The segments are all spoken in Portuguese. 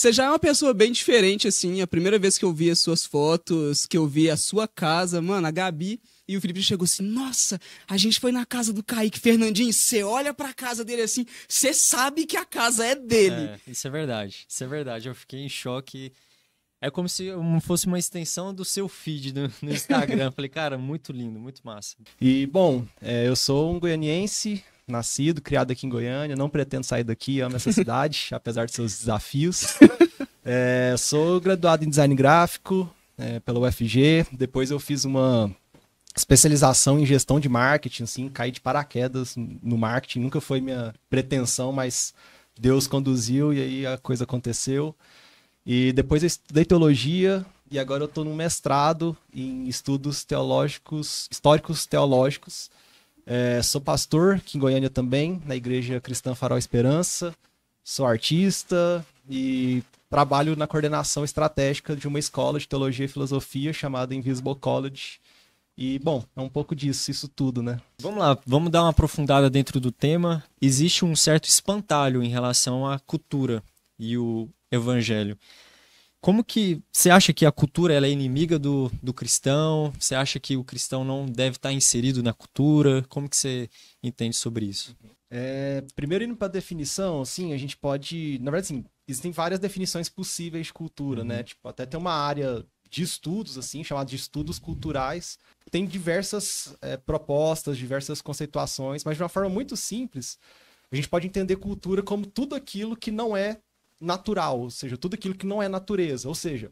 Você já é uma pessoa bem diferente, assim. A primeira vez que eu vi as suas fotos, que eu vi a sua casa, mano, a Gabi e o Felipe chegou assim: Nossa, a gente foi na casa do Kaique Fernandinho. Você olha pra casa dele assim, você sabe que a casa é dele. É, isso é verdade. Isso é verdade. Eu fiquei em choque. É como se fosse uma extensão do seu feed no, no Instagram. Falei, cara, muito lindo, muito massa. E, bom, é, eu sou um goianiense, nascido, criado aqui em Goiânia, não pretendo sair daqui, amo essa cidade, apesar de seus desafios. É, sou graduado em design gráfico é, pela UFG, depois eu fiz uma especialização em gestão de marketing, assim, caí de paraquedas no marketing, nunca foi minha pretensão, mas Deus conduziu e aí a coisa aconteceu. E depois eu estudei teologia e agora eu estou num mestrado em estudos teológicos, históricos teológicos, é, sou pastor aqui em Goiânia também, na Igreja Cristã Farol Esperança. Sou artista e trabalho na coordenação estratégica de uma escola de teologia e filosofia chamada Invisible College. E, bom, é um pouco disso, isso tudo, né? Vamos lá, vamos dar uma aprofundada dentro do tema. Existe um certo espantalho em relação à cultura e o evangelho. Como que você acha que a cultura ela é inimiga do, do cristão? Você acha que o cristão não deve estar inserido na cultura? Como que você entende sobre isso? É, primeiro indo para definição, assim, a gente pode, na verdade, assim, existem várias definições possíveis de cultura, né? uhum. né? Tipo, até tem uma área de estudos, assim, chamada de estudos culturais. Tem diversas é, propostas, diversas conceituações, mas de uma forma muito simples, a gente pode entender cultura como tudo aquilo que não é natural, ou seja, tudo aquilo que não é natureza, ou seja,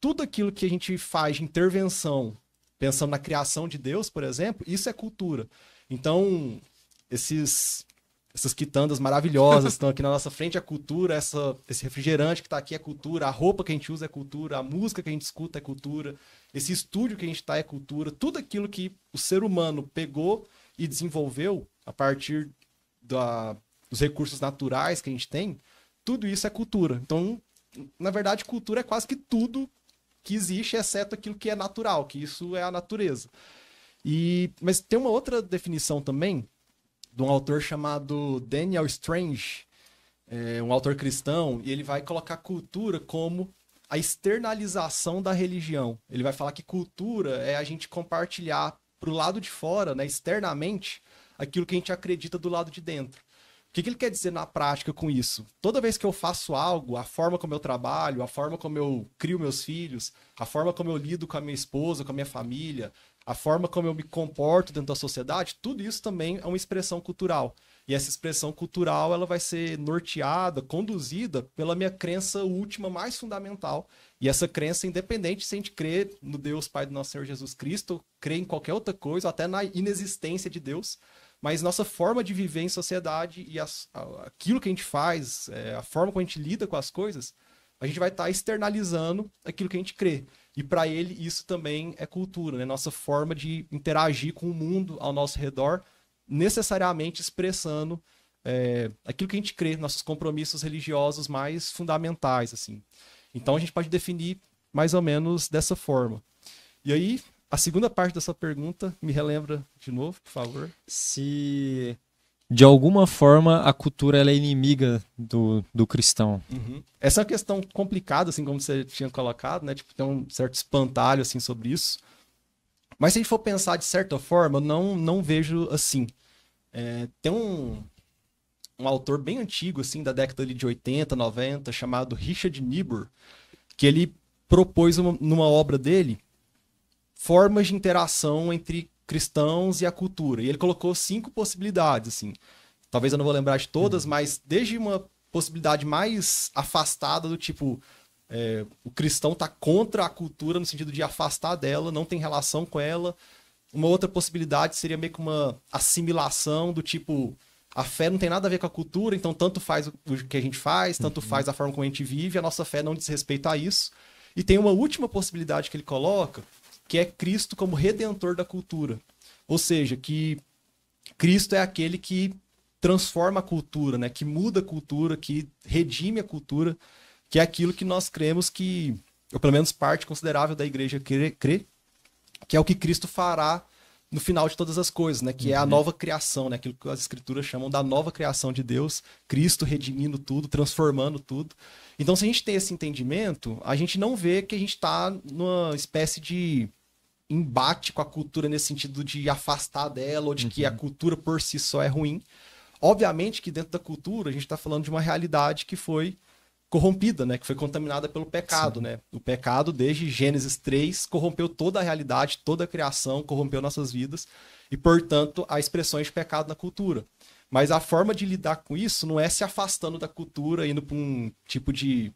tudo aquilo que a gente faz de intervenção, pensando na criação de Deus, por exemplo, isso é cultura. Então, esses essas quitandas maravilhosas estão aqui na nossa frente, a cultura, essa, esse refrigerante que está aqui é cultura, a roupa que a gente usa é cultura, a música que a gente escuta é cultura, esse estúdio que a gente está é cultura, tudo aquilo que o ser humano pegou e desenvolveu a partir da, dos recursos naturais que a gente tem, tudo isso é cultura. Então, na verdade, cultura é quase que tudo que existe, exceto aquilo que é natural, que isso é a natureza. E, mas tem uma outra definição também, de um autor chamado Daniel Strange, é, um autor cristão, e ele vai colocar cultura como a externalização da religião. Ele vai falar que cultura é a gente compartilhar para o lado de fora, né, externamente, aquilo que a gente acredita do lado de dentro que, que ele quer dizer na prática com isso? Toda vez que eu faço algo, a forma como eu trabalho, a forma como eu crio meus filhos, a forma como eu lido com a minha esposa, com a minha família, a forma como eu me comporto dentro da sociedade, tudo isso também é uma expressão cultural. E essa expressão cultural ela vai ser norteada, conduzida pela minha crença última, mais fundamental. E essa crença, é independente se a gente crê no Deus Pai do nosso Senhor Jesus Cristo, crê em qualquer outra coisa, até na inexistência de Deus, mas nossa forma de viver em sociedade e as, aquilo que a gente faz, é, a forma como a gente lida com as coisas, a gente vai estar tá externalizando aquilo que a gente crê. E para ele isso também é cultura, né? Nossa forma de interagir com o mundo ao nosso redor, necessariamente expressando é, aquilo que a gente crê, nossos compromissos religiosos mais fundamentais, assim. Então a gente pode definir mais ou menos dessa forma. E aí, a segunda parte da sua pergunta, me relembra de novo, por favor. Se de alguma forma a cultura é inimiga do, do cristão. Uhum. Essa é uma questão complicada, assim como você tinha colocado, né? Tipo, tem um certo espantalho assim sobre isso. Mas se a gente for pensar de certa forma, eu não não vejo assim. É, tem um um autor bem antigo assim da década de 80, 90, chamado Richard Niebuhr, que ele propôs uma, numa obra dele formas de interação entre cristãos e a cultura. E ele colocou cinco possibilidades, assim. Talvez eu não vou lembrar de todas, uhum. mas desde uma possibilidade mais afastada do tipo é, o cristão está contra a cultura no sentido de afastar dela, não tem relação com ela. Uma outra possibilidade seria meio que uma assimilação do tipo a fé não tem nada a ver com a cultura, então tanto faz o que a gente faz, tanto uhum. faz a forma como a gente vive, a nossa fé não diz respeito a isso. E tem uma última possibilidade que ele coloca, que é Cristo como redentor da cultura. Ou seja, que Cristo é aquele que transforma a cultura, né? que muda a cultura, que redime a cultura, que é aquilo que nós cremos que, ou pelo menos parte considerável da igreja crê, crê que é o que Cristo fará no final de todas as coisas, né? Que uhum. é a uhum. nova criação, né? Aquilo que as escrituras chamam da nova criação de Deus, Cristo redimindo tudo, transformando tudo. Então, se a gente tem esse entendimento, a gente não vê que a gente está numa espécie de embate com a cultura nesse sentido de afastar dela ou de uhum. que a uhum. cultura por si só é ruim. Obviamente que dentro da cultura a gente está falando de uma realidade que foi corrompida, né? Que foi contaminada pelo pecado, Sim. né? O pecado, desde Gênesis 3, corrompeu toda a realidade, toda a criação, corrompeu nossas vidas e, portanto, há expressões de pecado na cultura. Mas a forma de lidar com isso não é se afastando da cultura, indo para um tipo de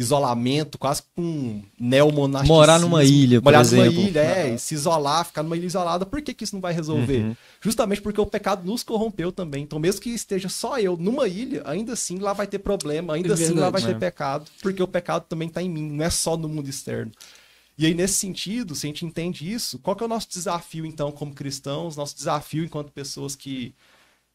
isolamento, quase com um neomonasticismo. Morar numa ilha, por morar exemplo. Morar numa ilha, é, se isolar, ficar numa ilha isolada, por que, que isso não vai resolver? Uhum. Justamente porque o pecado nos corrompeu também. Então, mesmo que esteja só eu numa ilha, ainda assim lá vai ter problema, ainda é assim lá vai ter pecado, porque o pecado também está em mim, não é só no mundo externo. E aí, nesse sentido, se a gente entende isso, qual que é o nosso desafio, então, como cristãos, nosso desafio enquanto pessoas que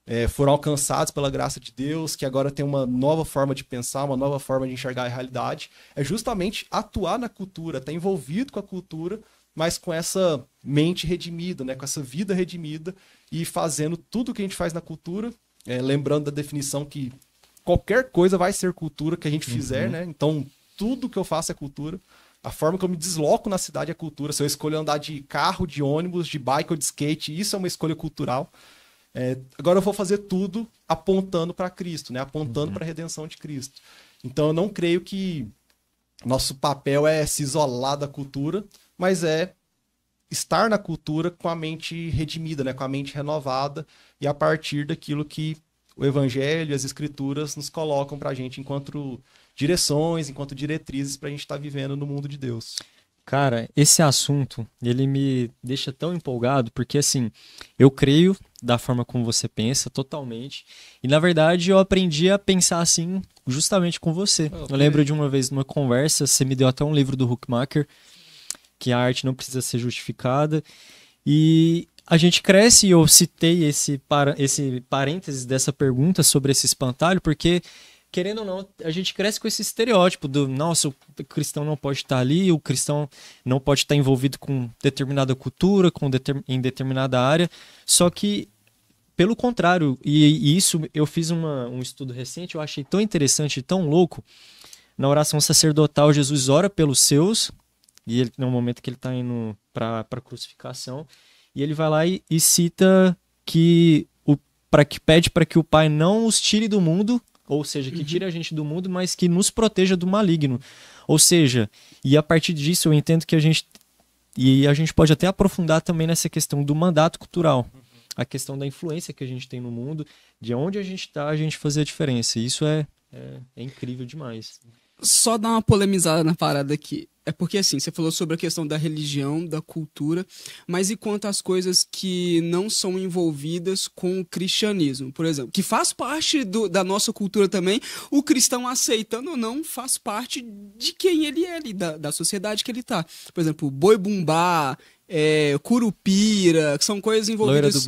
é, foram alcançados pela graça de Deus, que agora tem uma nova forma de pensar, uma nova forma de enxergar a realidade, é justamente atuar na cultura, estar tá envolvido com a cultura, mas com essa mente redimida, né, com essa vida redimida e fazendo tudo o que a gente faz na cultura, é, lembrando da definição que qualquer coisa vai ser cultura que a gente fizer, uhum. né? Então tudo que eu faço é cultura. A forma que eu me desloco na cidade é cultura. Se eu escolho andar de carro, de ônibus, de bike ou de skate, isso é uma escolha cultural. É, agora eu vou fazer tudo apontando para Cristo, né? apontando uhum. para a redenção de Cristo. Então eu não creio que nosso papel é se isolar da cultura, mas é estar na cultura com a mente redimida, né? com a mente renovada e a partir daquilo que o Evangelho e as Escrituras nos colocam para a gente enquanto direções, enquanto diretrizes para a gente estar tá vivendo no mundo de Deus. Cara, esse assunto, ele me deixa tão empolgado, porque assim, eu creio da forma como você pensa, totalmente. E na verdade, eu aprendi a pensar assim, justamente com você. Ah, okay. Eu lembro de uma vez, numa conversa, você me deu até um livro do Huckmacher, que a arte não precisa ser justificada. E a gente cresce, e eu citei esse, para, esse parênteses dessa pergunta sobre esse espantalho, porque querendo ou não, a gente cresce com esse estereótipo do, nossa, o cristão não pode estar ali, o cristão não pode estar envolvido com determinada cultura, com determin, em determinada área. Só que, pelo contrário, e, e isso eu fiz uma, um estudo recente, eu achei tão interessante, tão louco. Na oração sacerdotal, Jesus ora pelos seus, e ele, no momento que ele está indo para a crucificação, e ele vai lá e, e cita que para que pede para que o Pai não os tire do mundo, ou seja, que uhum. tire a gente do mundo, mas que nos proteja do maligno. Ou seja, e a partir disso eu entendo que a gente e a gente pode até aprofundar também nessa questão do mandato cultural, a questão da influência que a gente tem no mundo, de onde a gente está, a gente fazer a diferença. Isso é, é, é incrível demais só dar uma polemizada na parada aqui. É porque assim, você falou sobre a questão da religião, da cultura, mas e quanto às coisas que não são envolvidas com o cristianismo, por exemplo, que faz parte do, da nossa cultura também, o cristão aceitando ou não faz parte de quem ele é, da, da sociedade que ele tá. Por exemplo, boi bumbá, é, curupira, que são coisas envolvidas. Loira do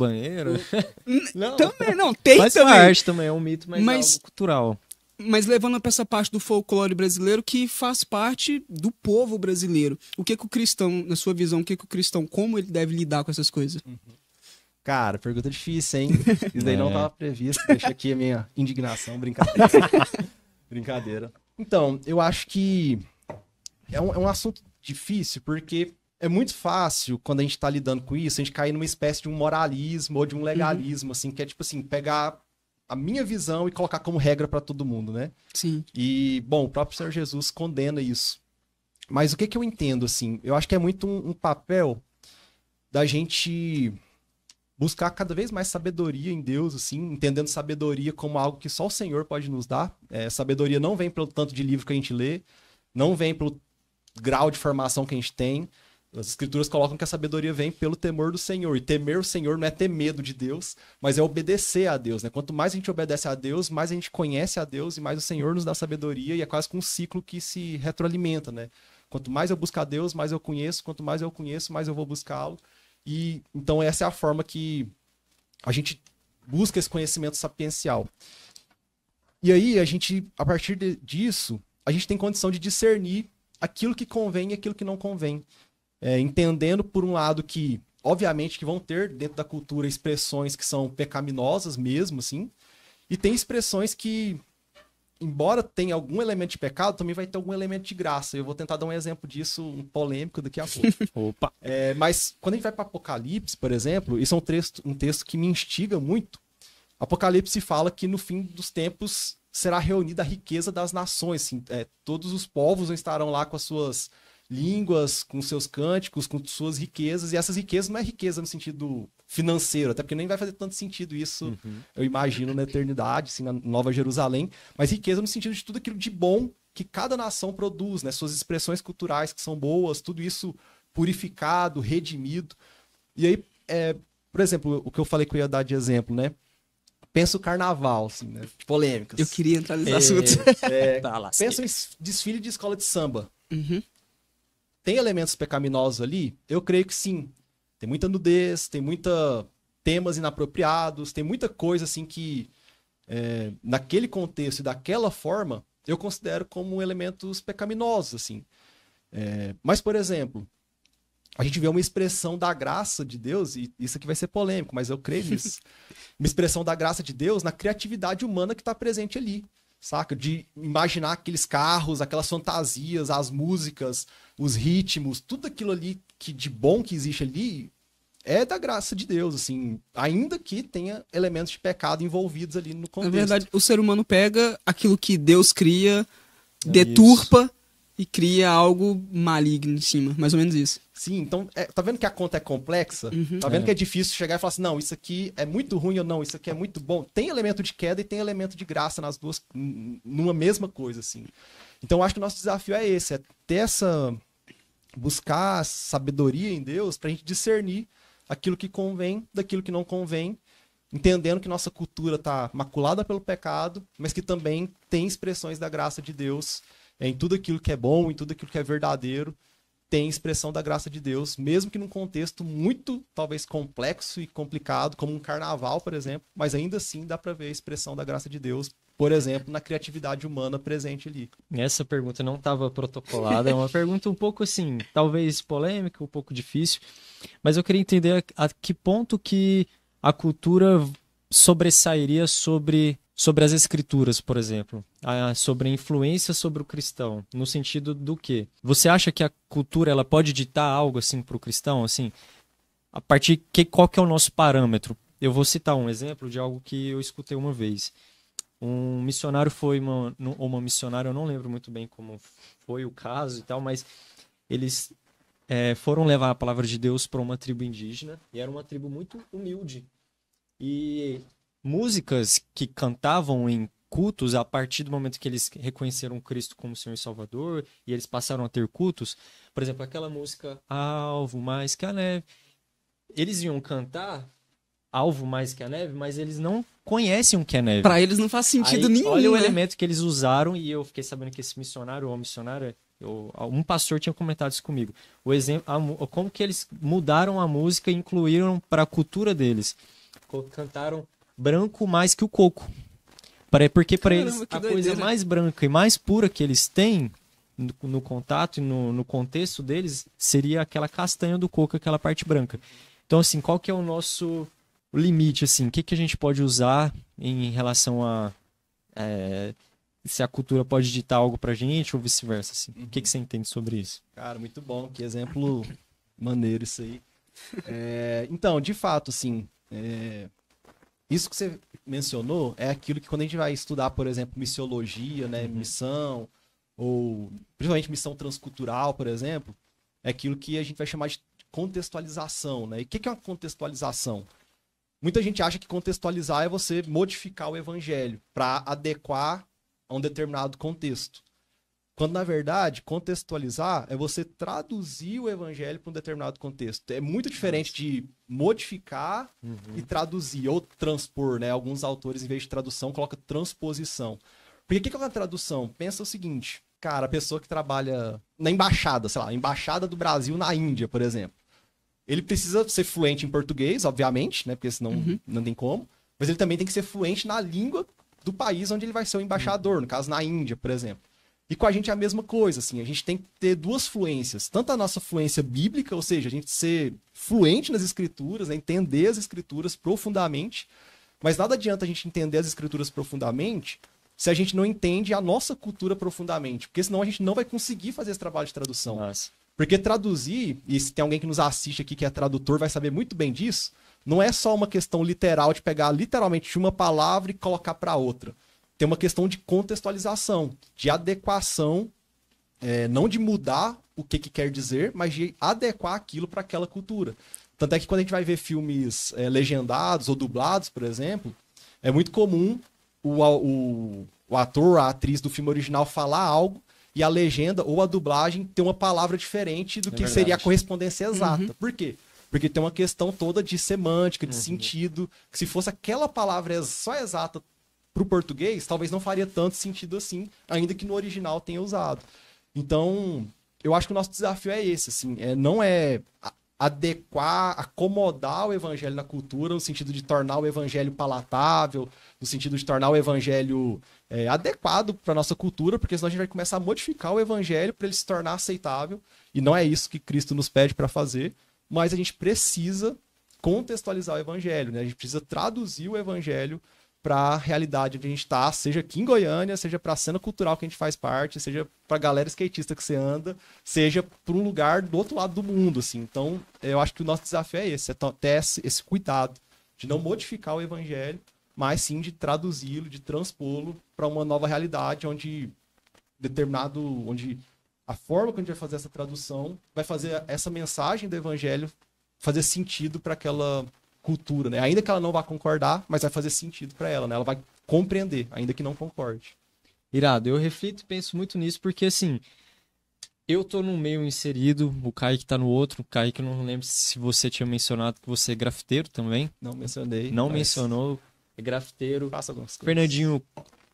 banheiro? não. Também, não, tem Faz também. arte também. É um mito, mas, é mas... É cultural mas levando para essa parte do folclore brasileiro que faz parte do povo brasileiro. O que, que o cristão, na sua visão, o que, que o cristão, como ele deve lidar com essas coisas? Uhum. Cara, pergunta difícil, hein? Isso daí é. não estava previsto. Deixa aqui a minha indignação, brincadeira. brincadeira. Então, eu acho que é um, é um assunto difícil, porque é muito fácil, quando a gente está lidando com isso, a gente cair numa espécie de um moralismo ou de um legalismo, uhum. assim, que é tipo assim, pegar a minha visão e colocar como regra para todo mundo, né? Sim. E, bom, o próprio Senhor Jesus condena isso. Mas o que, que eu entendo, assim? Eu acho que é muito um, um papel da gente buscar cada vez mais sabedoria em Deus, assim, entendendo sabedoria como algo que só o Senhor pode nos dar. É, sabedoria não vem pelo tanto de livro que a gente lê, não vem pelo grau de formação que a gente tem, as escrituras colocam que a sabedoria vem pelo temor do Senhor. E temer o Senhor não é ter medo de Deus, mas é obedecer a Deus. Né? Quanto mais a gente obedece a Deus, mais a gente conhece a Deus e mais o Senhor nos dá sabedoria. E é quase que um ciclo que se retroalimenta. Né? Quanto mais eu buscar Deus, mais eu conheço. Quanto mais eu conheço, mais eu vou buscá-lo. E então essa é a forma que a gente busca esse conhecimento sapiencial. E aí a gente, a partir de, disso, a gente tem condição de discernir aquilo que convém e aquilo que não convém é, entendendo por um lado que, obviamente, que vão ter dentro da cultura expressões que são pecaminosas mesmo, assim, e tem expressões que, embora tenha algum elemento de pecado, também vai ter algum elemento de graça. Eu vou tentar dar um exemplo disso, um polêmico daqui a pouco. Opa! É, mas quando a gente vai para Apocalipse, por exemplo, isso é um texto, um texto que me instiga muito. Apocalipse fala que no fim dos tempos será reunida a riqueza das nações. Assim, é, todos os povos estarão lá com as suas línguas, com seus cânticos, com suas riquezas, e essas riquezas não é riqueza no sentido financeiro, até porque nem vai fazer tanto sentido isso, uhum. eu imagino, na eternidade, assim, na Nova Jerusalém, mas riqueza no sentido de tudo aquilo de bom que cada nação produz, né? Suas expressões culturais que são boas, tudo isso purificado, redimido. E aí, é, por exemplo, o que eu falei que eu ia dar de exemplo, né? Pensa o carnaval, assim, né? Polêmicas. Eu queria entrar nesse é, assunto. É, tá lá, pensa em desfile de escola de samba. Uhum. Tem elementos pecaminosos ali? Eu creio que sim. Tem muita nudez, tem muita temas inapropriados, tem muita coisa assim que é, naquele contexto e daquela forma eu considero como elementos pecaminosos assim. É, mas por exemplo, a gente vê uma expressão da graça de Deus, e isso aqui vai ser polêmico, mas eu creio nisso. uma expressão da graça de Deus na criatividade humana que está presente ali saca? De imaginar aqueles carros, aquelas fantasias, as músicas, os ritmos, tudo aquilo ali que de bom que existe ali é da graça de Deus, assim, ainda que tenha elementos de pecado envolvidos ali no contexto. Na verdade, o ser humano pega aquilo que Deus cria, é deturpa isso e cria algo maligno em cima. Mais ou menos isso. Sim, então, é, tá vendo que a conta é complexa? Uhum. Tá vendo é. que é difícil chegar e falar assim, não, isso aqui é muito ruim ou não, isso aqui é muito bom. Tem elemento de queda e tem elemento de graça nas duas, numa mesma coisa, assim. Então, acho que o nosso desafio é esse, é ter essa... buscar sabedoria em Deus pra gente discernir aquilo que convém daquilo que não convém, entendendo que nossa cultura tá maculada pelo pecado, mas que também tem expressões da graça de Deus em tudo aquilo que é bom, em tudo aquilo que é verdadeiro, tem expressão da graça de Deus, mesmo que num contexto muito, talvez, complexo e complicado, como um carnaval, por exemplo, mas ainda assim dá para ver a expressão da graça de Deus, por exemplo, na criatividade humana presente ali. Essa pergunta não estava protocolada, é uma pergunta um pouco assim, talvez polêmica, um pouco difícil, mas eu queria entender a, a que ponto que a cultura sobressairia sobre sobre as escrituras, por exemplo, ah, sobre a influência sobre o cristão, no sentido do que? Você acha que a cultura ela pode ditar algo assim para o cristão, assim, a partir que qual que é o nosso parâmetro? Eu vou citar um exemplo de algo que eu escutei uma vez. Um missionário foi uma, ou uma missionária, eu não lembro muito bem como foi o caso e tal, mas eles é, foram levar a palavra de Deus para uma tribo indígena e era uma tribo muito humilde e músicas que cantavam em cultos a partir do momento que eles reconheceram Cristo como Senhor e Salvador e eles passaram a ter cultos. Por exemplo, aquela música Alvo Mais Que a Neve. Eles iam cantar Alvo Mais Que a Neve, mas eles não conhecem o que é neve. Para eles não faz sentido Aí, nenhum. Olha né? o elemento que eles usaram e eu fiquei sabendo que esse missionário ou missionária um pastor tinha comentado isso comigo. O exemplo, a, como que eles mudaram a música e incluíram para a cultura deles. Cantaram branco mais que o coco. Porque para eles a doideira. coisa mais branca e mais pura que eles têm no, no contato e no, no, contexto deles seria aquela castanha do coco, aquela parte branca. Então, assim, qual que é o nosso limite, assim? O que, que a gente pode usar em relação a... É, se a cultura pode ditar algo pra gente ou vice-versa, assim. Uhum. O que, que uhum. você entende sobre isso? Cara, muito bom. Que exemplo maneiro isso aí. É, então, de fato, assim, é, isso que você mencionou é aquilo que quando a gente vai estudar, por exemplo, missiologia, né, uhum. missão, ou principalmente missão transcultural, por exemplo, é aquilo que a gente vai chamar de contextualização, né? E o que é uma contextualização? Muita gente acha que contextualizar é você modificar o evangelho para adequar a um determinado contexto. Quando, na verdade, contextualizar é você traduzir o evangelho para um determinado contexto. É muito diferente de modificar uhum. e traduzir, ou transpor, né? Alguns autores, em vez de tradução, colocam transposição. Porque o que é uma tradução? Pensa o seguinte, cara, a pessoa que trabalha na embaixada, sei lá, embaixada do Brasil na Índia, por exemplo. Ele precisa ser fluente em português, obviamente, né? Porque senão uhum. não tem como. Mas ele também tem que ser fluente na língua do país onde ele vai ser o embaixador, no caso na Índia, por exemplo. E com a gente é a mesma coisa, assim, a gente tem que ter duas fluências, tanto a nossa fluência bíblica, ou seja, a gente ser fluente nas escrituras, né? entender as escrituras profundamente, mas nada adianta a gente entender as escrituras profundamente se a gente não entende a nossa cultura profundamente, porque senão a gente não vai conseguir fazer esse trabalho de tradução. Nossa. Porque traduzir, e se tem alguém que nos assiste aqui que é tradutor, vai saber muito bem disso, não é só uma questão literal de pegar literalmente uma palavra e colocar para outra tem uma questão de contextualização, de adequação, é, não de mudar o que, que quer dizer, mas de adequar aquilo para aquela cultura. Tanto é que quando a gente vai ver filmes é, legendados ou dublados, por exemplo, é muito comum o, o, o ator, a atriz do filme original falar algo e a legenda ou a dublagem ter uma palavra diferente do é que verdade. seria a correspondência uhum. exata. Uhum. Por quê? Porque tem uma questão toda de semântica, de uhum. sentido, que se fosse aquela palavra só exata para o português, talvez não faria tanto sentido assim, ainda que no original tenha usado. Então, eu acho que o nosso desafio é esse, assim, é, não é adequar, acomodar o evangelho na cultura, no sentido de tornar o evangelho palatável, no sentido de tornar o evangelho é, adequado para nossa cultura, porque senão a gente vai começar a modificar o evangelho para ele se tornar aceitável, e não é isso que Cristo nos pede para fazer, mas a gente precisa contextualizar o evangelho, né? a gente precisa traduzir o evangelho para a realidade onde a gente está, seja aqui em Goiânia, seja para a cena cultural que a gente faz parte, seja para a galera skatista que você anda, seja para um lugar do outro lado do mundo, assim. Então, eu acho que o nosso desafio é esse, é ter esse cuidado de não modificar o evangelho, mas sim de traduzi-lo, de transpô-lo para uma nova realidade onde determinado, onde a forma que a gente vai fazer essa tradução vai fazer essa mensagem do evangelho fazer sentido para aquela cultura, né? Ainda que ela não vá concordar, mas vai fazer sentido para ela, né? Ela vai compreender, ainda que não concorde. Irado, eu reflito e penso muito nisso porque assim, eu tô num meio inserido, o Kaique tá no outro, o Kaique não lembro se você tinha mencionado que você é grafiteiro também. Não mencionei. Não mas... mencionou, é grafiteiro. Faça algumas coisas. Fernandinho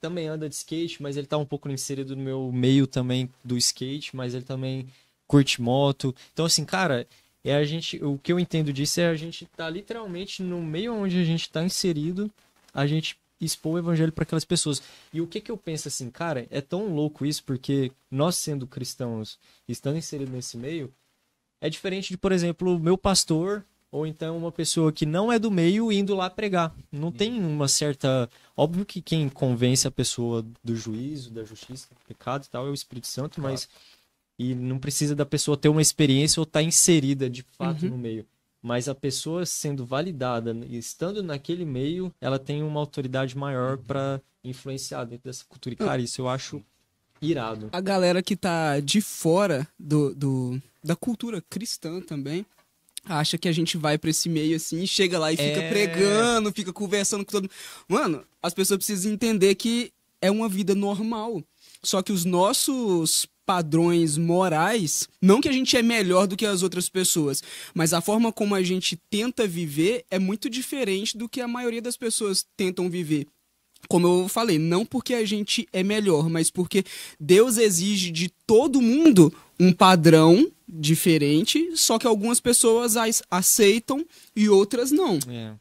também anda de skate, mas ele tá um pouco inserido no meu meio também do skate, mas ele também curte moto. Então assim, cara, é a gente, o que eu entendo disso é a gente tá literalmente no meio onde a gente está inserido, a gente expor o evangelho para aquelas pessoas. E o que que eu penso assim, cara, é tão louco isso porque nós sendo cristãos, estando inseridos nesse meio, é diferente de, por exemplo, meu pastor ou então uma pessoa que não é do meio indo lá pregar. Não tem uhum. uma certa. Óbvio que quem convence a pessoa do juízo, da justiça, do pecado e tal é o Espírito Santo, claro. mas e não precisa da pessoa ter uma experiência ou estar tá inserida de fato uhum. no meio. Mas a pessoa sendo validada, estando naquele meio, ela tem uma autoridade maior para influenciar dentro dessa cultura. E, cara, isso eu acho irado. A galera que tá de fora do, do da cultura cristã também, acha que a gente vai para esse meio assim, chega lá e fica é... pregando, fica conversando com todo mundo. Mano, as pessoas precisam entender que é uma vida normal. Só que os nossos padrões morais, não que a gente é melhor do que as outras pessoas, mas a forma como a gente tenta viver é muito diferente do que a maioria das pessoas tentam viver como eu falei, não porque a gente é melhor, mas porque Deus exige de todo mundo um padrão diferente, só que algumas pessoas aceitam e outras não. É.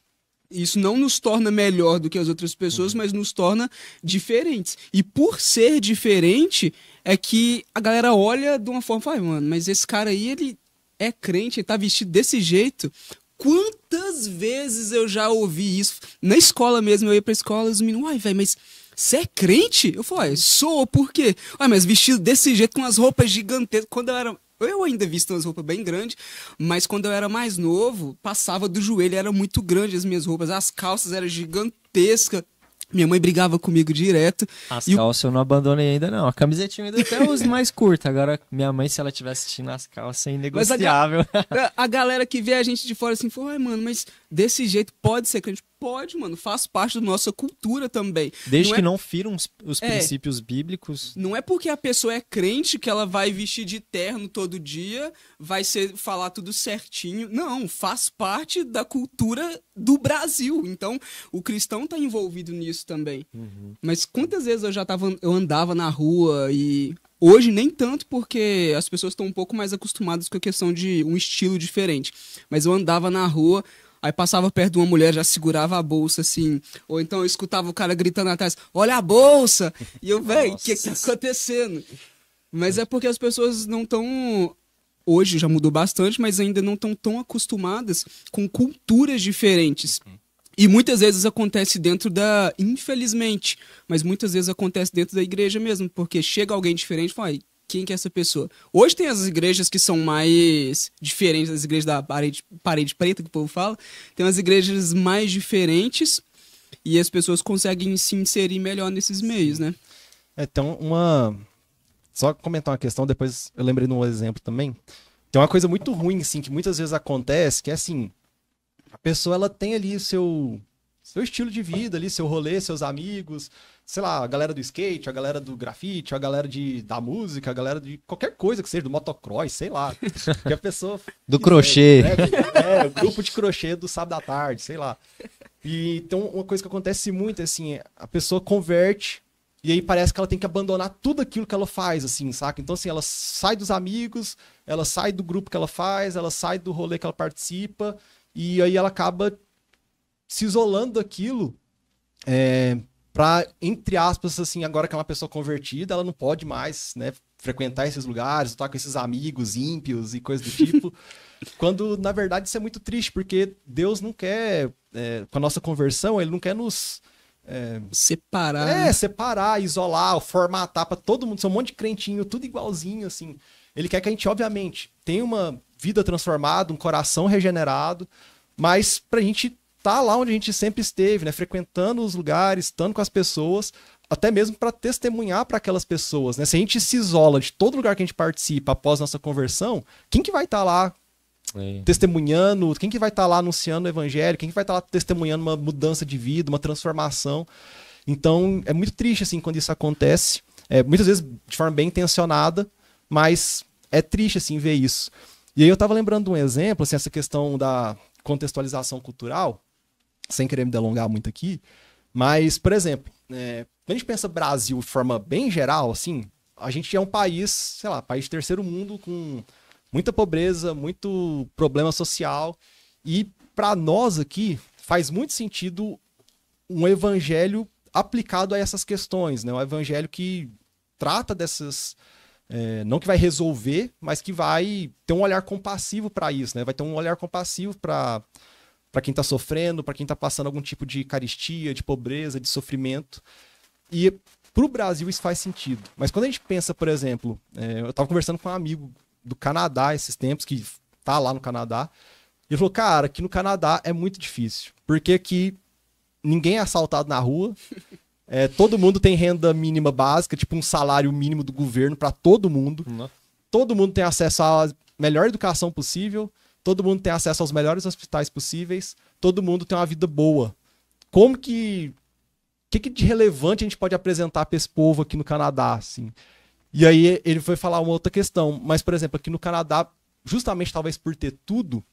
Isso não nos torna melhor do que as outras pessoas, uhum. mas nos torna diferentes. E por ser diferente, é que a galera olha de uma forma e fala, mano, mas esse cara aí, ele é crente, ele tá vestido desse jeito. Quantas vezes eu já ouvi isso? Na escola mesmo, eu ia pra escola e os meninos, ai, velho, mas você é crente? Eu falo sou, por quê? Uai, mas vestido desse jeito, com umas roupas gigantescas. Quando eu era. Eu ainda visto umas roupas bem grandes, mas quando eu era mais novo, passava do joelho, era muito grande as minhas roupas, as calças eram gigantescas. Minha mãe brigava comigo direto. As calças eu... eu não abandonei ainda, não. A camisetinha ainda até uso mais curta. Agora, minha mãe, se ela estiver assistindo as calças, é inegociável. A, ga... a, galera que vê a gente de fora assim, falou, ai, mano, mas desse jeito pode ser a gente pode, mano. Faz parte da nossa cultura também. Desde não que é... não firam os, os é, princípios bíblicos. Não é porque a pessoa é crente que ela vai vestir de terno todo dia, vai ser falar tudo certinho. Não, faz parte da cultura do Brasil. Então, o cristão tá envolvido nisso também. Uhum. Mas quantas vezes eu já tava, eu andava na rua e Hoje nem tanto porque as pessoas estão um pouco mais acostumadas com a questão de um estilo diferente. Mas eu andava na rua, Aí passava perto de uma mulher, já segurava a bolsa, assim. Ou então eu escutava o cara gritando atrás, olha a bolsa! E eu, velho, o que, que tá acontecendo? Mas é porque as pessoas não estão hoje já mudou bastante, mas ainda não estão tão acostumadas com culturas diferentes. Uhum. E muitas vezes acontece dentro da. Infelizmente, mas muitas vezes acontece dentro da igreja mesmo, porque chega alguém diferente e fala: quem que é essa pessoa. Hoje tem as igrejas que são mais diferentes, as igrejas da parede, parede preta, que o povo fala. Tem as igrejas mais diferentes e as pessoas conseguem se inserir melhor nesses meios, né? É, então, uma. Só comentar uma questão, depois eu lembrei de um exemplo também. Tem uma coisa muito ruim, assim, que muitas vezes acontece, que é assim. A pessoa, ela tem ali seu seu estilo de vida ali, seu rolê, seus amigos, sei lá, a galera do skate, a galera do grafite, a galera de, da música, a galera de qualquer coisa que seja, do motocross, sei lá. Que a pessoa. do crochê. Né? É, grupo de crochê do sábado à tarde, sei lá. E então, uma coisa que acontece muito, é assim, a pessoa converte e aí parece que ela tem que abandonar tudo aquilo que ela faz, assim, saca? Então, assim, ela sai dos amigos, ela sai do grupo que ela faz, ela sai do rolê que ela participa, e aí ela acaba se isolando daquilo. É, para entre aspas assim, agora que é uma pessoa convertida, ela não pode mais, né, frequentar esses lugares, estar com esses amigos ímpios e coisas do tipo. quando na verdade isso é muito triste, porque Deus não quer é, com a nossa conversão, ele não quer nos é, separar. É, né? separar, isolar, formatar para todo mundo, são um monte de crentinho, tudo igualzinho assim. Ele quer que a gente, obviamente, tenha uma vida transformada, um coração regenerado, mas para a gente tá lá onde a gente sempre esteve, né? Frequentando os lugares, estando com as pessoas, até mesmo para testemunhar para aquelas pessoas, né? Se a gente se isola de todo lugar que a gente participa após nossa conversão, quem que vai estar tá lá é. testemunhando, quem que vai estar tá lá anunciando o evangelho, quem que vai estar tá lá testemunhando uma mudança de vida, uma transformação. Então, é muito triste assim quando isso acontece, é, muitas vezes de forma bem intencionada, mas é triste assim ver isso. E aí eu estava lembrando de um exemplo, assim, essa questão da contextualização cultural, sem querer me delongar muito aqui, mas, por exemplo, é, quando a gente pensa Brasil de forma bem geral, assim, a gente é um país, sei lá, país de terceiro mundo com muita pobreza, muito problema social e para nós aqui faz muito sentido um evangelho aplicado a essas questões, né? Um evangelho que trata dessas é, não que vai resolver, mas que vai ter um olhar compassivo para isso, né? Vai ter um olhar compassivo para para quem está sofrendo, para quem está passando algum tipo de caristia, de pobreza, de sofrimento. E para o Brasil isso faz sentido. Mas quando a gente pensa, por exemplo, é, eu estava conversando com um amigo do Canadá esses tempos, que está lá no Canadá, ele falou, cara, aqui no Canadá é muito difícil, porque aqui ninguém é assaltado na rua, é, todo mundo tem renda mínima básica, tipo um salário mínimo do governo para todo mundo, todo mundo tem acesso à melhor educação possível, todo mundo tem acesso aos melhores hospitais possíveis, todo mundo tem uma vida boa. Como que. O que, que de relevante a gente pode apresentar para esse povo aqui no Canadá? Assim? E aí ele foi falar uma outra questão. Mas, por exemplo, aqui no Canadá, justamente talvez por ter tudo,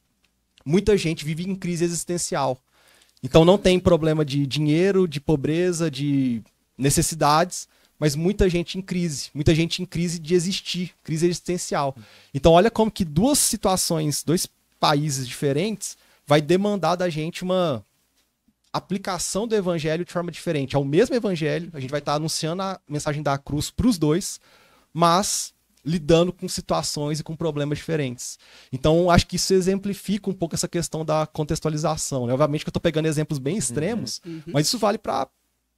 muita gente vive em crise existencial. Então não tem problema de dinheiro, de pobreza, de necessidades, mas muita gente em crise, muita gente em crise de existir, crise existencial. Então olha como que duas situações, dois países diferentes, vai demandar da gente uma aplicação do evangelho de forma diferente. É o mesmo evangelho, a gente vai estar anunciando a mensagem da cruz para os dois, mas lidando com situações e com problemas diferentes. Então, acho que isso exemplifica um pouco essa questão da contextualização. Né? Obviamente que eu estou pegando exemplos bem extremos, uhum. Uhum. mas isso vale para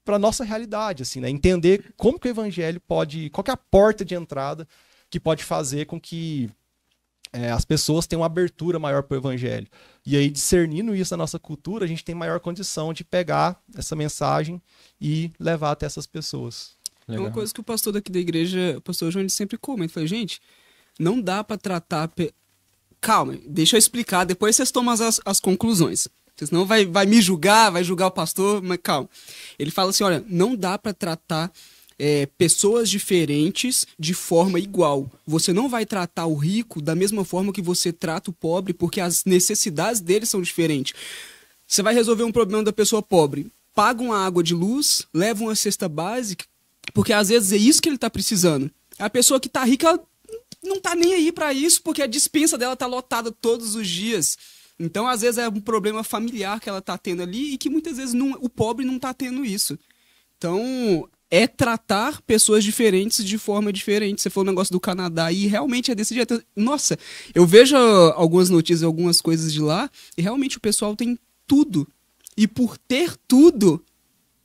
para nossa realidade, assim, né? Entender como que o evangelho pode, qual é a porta de entrada que pode fazer com que é, as pessoas têm uma abertura maior para o evangelho. E aí, discernindo isso na nossa cultura, a gente tem maior condição de pegar essa mensagem e levar até essas pessoas. Legal. É uma coisa que o pastor daqui da igreja, o pastor João, ele sempre comenta, fala, gente, não dá para tratar... Pe... Calma, deixa eu explicar, depois vocês tomam as, as conclusões. Vocês não vai, vai me julgar, vai julgar o pastor, mas calma. Ele fala assim, olha, não dá para tratar é, pessoas diferentes de forma igual. Você não vai tratar o rico da mesma forma que você trata o pobre, porque as necessidades dele são diferentes. Você vai resolver um problema da pessoa pobre. Paga uma água de luz, leva uma cesta básica, porque às vezes é isso que ele está precisando. A pessoa que está rica não está nem aí para isso, porque a dispensa dela está lotada todos os dias. Então, às vezes, é um problema familiar que ela está tendo ali e que muitas vezes não, o pobre não está tendo isso. Então, é tratar pessoas diferentes de forma diferente. Você falou o um negócio do Canadá e realmente é desse jeito. Nossa, eu vejo algumas notícias, algumas coisas de lá e realmente o pessoal tem tudo. E por ter tudo,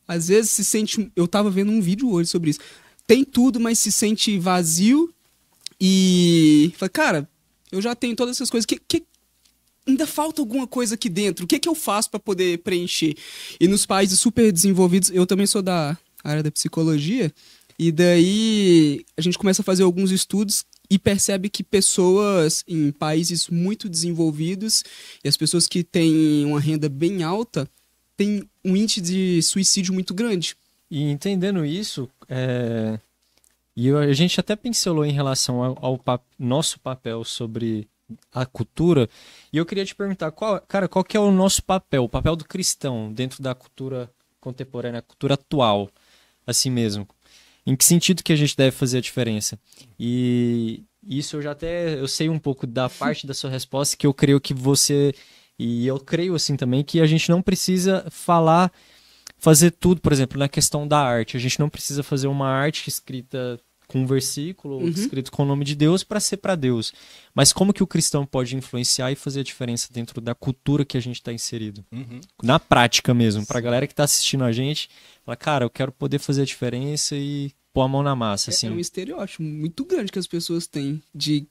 às vezes se sente. Eu tava vendo um vídeo hoje sobre isso. Tem tudo, mas se sente vazio e. Fala, cara, eu já tenho todas essas coisas. Que, que, ainda falta alguma coisa aqui dentro. O que, que eu faço para poder preencher? E nos países super desenvolvidos, eu também sou da, a área da psicologia. E daí a gente começa a fazer alguns estudos e percebe que pessoas em países muito desenvolvidos e as pessoas que têm uma renda bem alta têm um índice de suicídio muito grande. E entendendo isso, é... e a gente até pincelou em relação ao, ao pap... nosso papel sobre a cultura, e eu queria te perguntar, qual, cara, qual que é o nosso papel, o papel do cristão dentro da cultura contemporânea, a cultura atual? a si mesmo? Em que sentido que a gente deve fazer a diferença? E isso eu já até eu sei um pouco da parte da sua resposta que eu creio que você e eu creio assim também que a gente não precisa falar fazer tudo, por exemplo, na questão da arte. A gente não precisa fazer uma arte escrita com um versículo uhum. escrito com o nome de Deus para ser para Deus. Mas como que o cristão pode influenciar e fazer a diferença dentro da cultura que a gente está inserido? Uhum. Na prática mesmo, para a galera que está assistindo a gente, fala, cara, eu quero poder fazer a diferença e pôr a mão na massa. É, assim. é um estereótipo muito grande que as pessoas têm de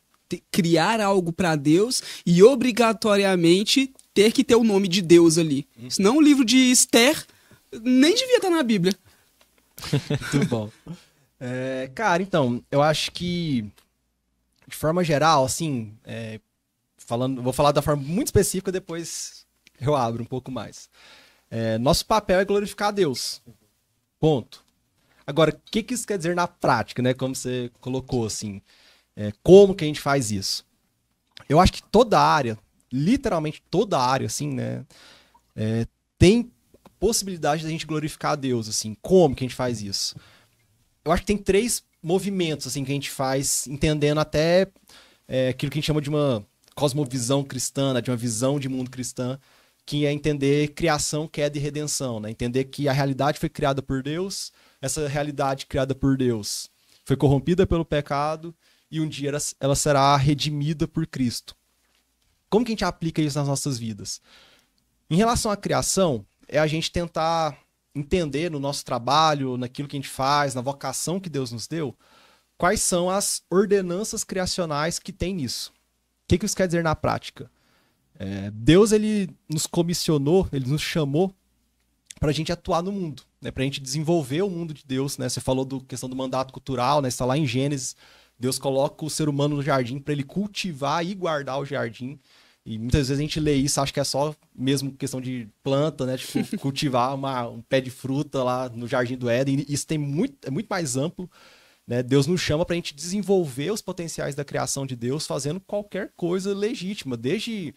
criar algo para Deus e obrigatoriamente ter que ter o nome de Deus ali. Uhum. Senão o livro de Esther nem devia estar tá na Bíblia. muito bom. É, cara, então, eu acho que, de forma geral, assim, é, falando, vou falar da forma muito específica, depois eu abro um pouco mais. É, nosso papel é glorificar a Deus. Ponto. Agora, o que, que isso quer dizer na prática, né? Como você colocou, assim, é, como que a gente faz isso? Eu acho que toda área, literalmente toda área, assim, né, é, tem possibilidade da gente glorificar a Deus, assim. Como que a gente faz isso? eu acho que tem três movimentos assim que a gente faz, entendendo até é, aquilo que a gente chama de uma cosmovisão cristã, né, de uma visão de mundo cristã, que é entender criação, queda e redenção, né? Entender que a realidade foi criada por Deus, essa realidade criada por Deus foi corrompida pelo pecado e um dia ela será redimida por Cristo. Como que a gente aplica isso nas nossas vidas? Em relação à criação, é a gente tentar entender no nosso trabalho, naquilo que a gente faz, na vocação que Deus nos deu, quais são as ordenanças criacionais que tem nisso. O que, que isso quer dizer na prática? É, Deus ele nos comissionou, ele nos chamou para a gente atuar no mundo, né? para a gente desenvolver o mundo de Deus. Né? Você falou da questão do mandato cultural, né? está lá em Gênesis. Deus coloca o ser humano no jardim para ele cultivar e guardar o jardim. E muitas vezes a gente lê isso, acha que é só mesmo questão de planta, né? Tipo, cultivar uma, um pé de fruta lá no Jardim do Éden. Isso tem muito, é muito mais amplo. Né? Deus nos chama para a gente desenvolver os potenciais da criação de Deus fazendo qualquer coisa legítima, desde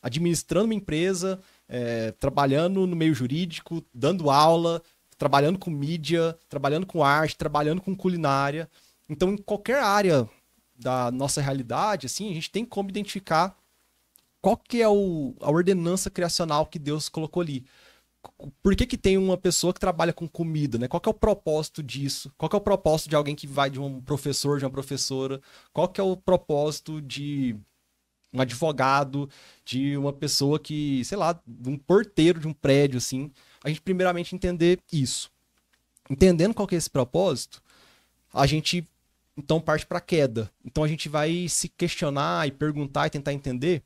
administrando uma empresa, é, trabalhando no meio jurídico, dando aula, trabalhando com mídia, trabalhando com arte, trabalhando com culinária. Então, em qualquer área da nossa realidade, assim, a gente tem como identificar qual que é o, a ordenança criacional que Deus colocou ali? Por que, que tem uma pessoa que trabalha com comida, né? Qual que é o propósito disso? Qual que é o propósito de alguém que vai de um professor, de uma professora? Qual que é o propósito de um advogado, de uma pessoa que, sei lá, de um porteiro de um prédio, assim? A gente primeiramente entender isso. Entendendo qual que é esse propósito, a gente então parte para a queda. Então a gente vai se questionar e perguntar e tentar entender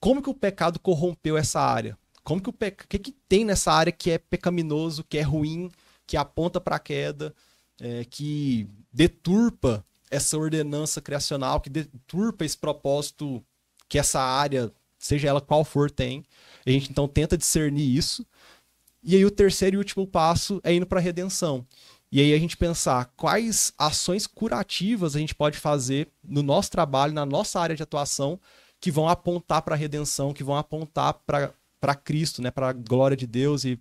como que o pecado corrompeu essa área? Como que o que, que tem nessa área que é pecaminoso, que é ruim, que aponta para a queda, é, que deturpa essa ordenança criacional, que deturpa esse propósito que essa área, seja ela qual for, tem. A gente então tenta discernir isso. E aí o terceiro e último passo é indo para a redenção. E aí a gente pensar quais ações curativas a gente pode fazer no nosso trabalho, na nossa área de atuação, que vão apontar para a redenção, que vão apontar para Cristo, né, para a glória de Deus e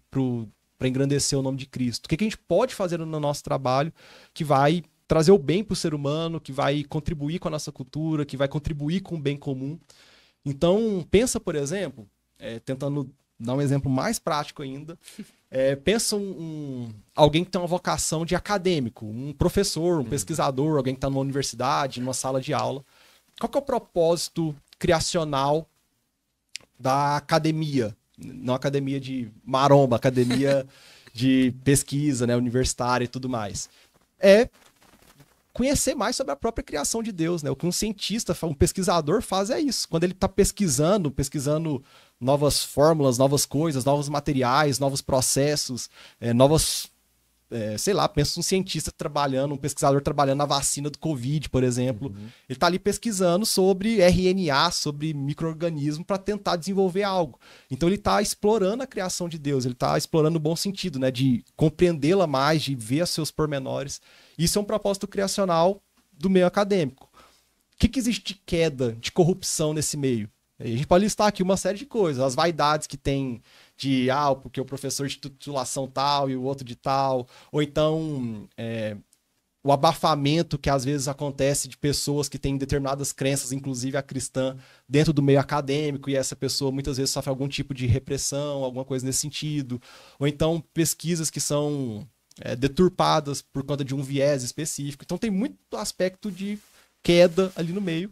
para engrandecer o nome de Cristo. O que, que a gente pode fazer no nosso trabalho que vai trazer o bem para o ser humano, que vai contribuir com a nossa cultura, que vai contribuir com o bem comum. Então, pensa, por exemplo, é, tentando dar um exemplo mais prático ainda, é, pensa um, um, alguém que tem uma vocação de acadêmico, um professor, um uhum. pesquisador, alguém que está numa universidade, numa sala de aula. Qual é o propósito criacional da academia. Não academia de maromba, academia de pesquisa, né, universitária e tudo mais. É conhecer mais sobre a própria criação de Deus, né? O que um cientista, um pesquisador faz é isso. Quando ele está pesquisando, pesquisando novas fórmulas, novas coisas, novos materiais, novos processos, é, novas é, sei lá, pensa um cientista trabalhando, um pesquisador trabalhando na vacina do Covid, por exemplo. Uhum. Ele está ali pesquisando sobre RNA, sobre microorganismo para tentar desenvolver algo. Então ele está explorando a criação de Deus, ele está explorando o bom sentido, né, de compreendê-la mais, de ver os seus pormenores. Isso é um propósito criacional do meio acadêmico. O que, que existe de queda, de corrupção nesse meio? A gente pode listar aqui uma série de coisas, as vaidades que tem de, ah, porque o professor de titulação tal e o outro de tal, ou então é, o abafamento que às vezes acontece de pessoas que têm determinadas crenças, inclusive a cristã, dentro do meio acadêmico, e essa pessoa muitas vezes sofre algum tipo de repressão, alguma coisa nesse sentido, ou então pesquisas que são é, deturpadas por conta de um viés específico. Então tem muito aspecto de queda ali no meio,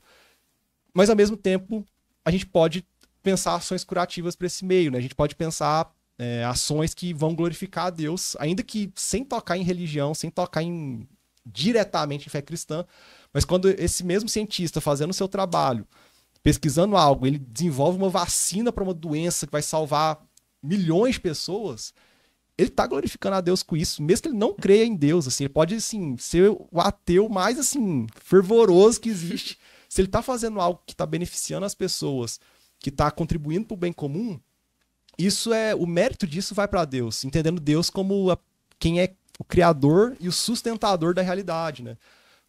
mas ao mesmo tempo a gente pode pensar ações curativas para esse meio, né? A gente pode pensar é, ações que vão glorificar a Deus, ainda que sem tocar em religião, sem tocar em diretamente em fé cristã, mas quando esse mesmo cientista fazendo o seu trabalho, pesquisando algo, ele desenvolve uma vacina para uma doença que vai salvar milhões de pessoas, ele está glorificando a Deus com isso, mesmo que ele não creia em Deus, assim, ele pode assim ser o ateu mais assim fervoroso que existe, se ele está fazendo algo que está beneficiando as pessoas, que está contribuindo para o bem comum, isso é o mérito disso vai para Deus, entendendo Deus como a, quem é o criador e o sustentador da realidade, né?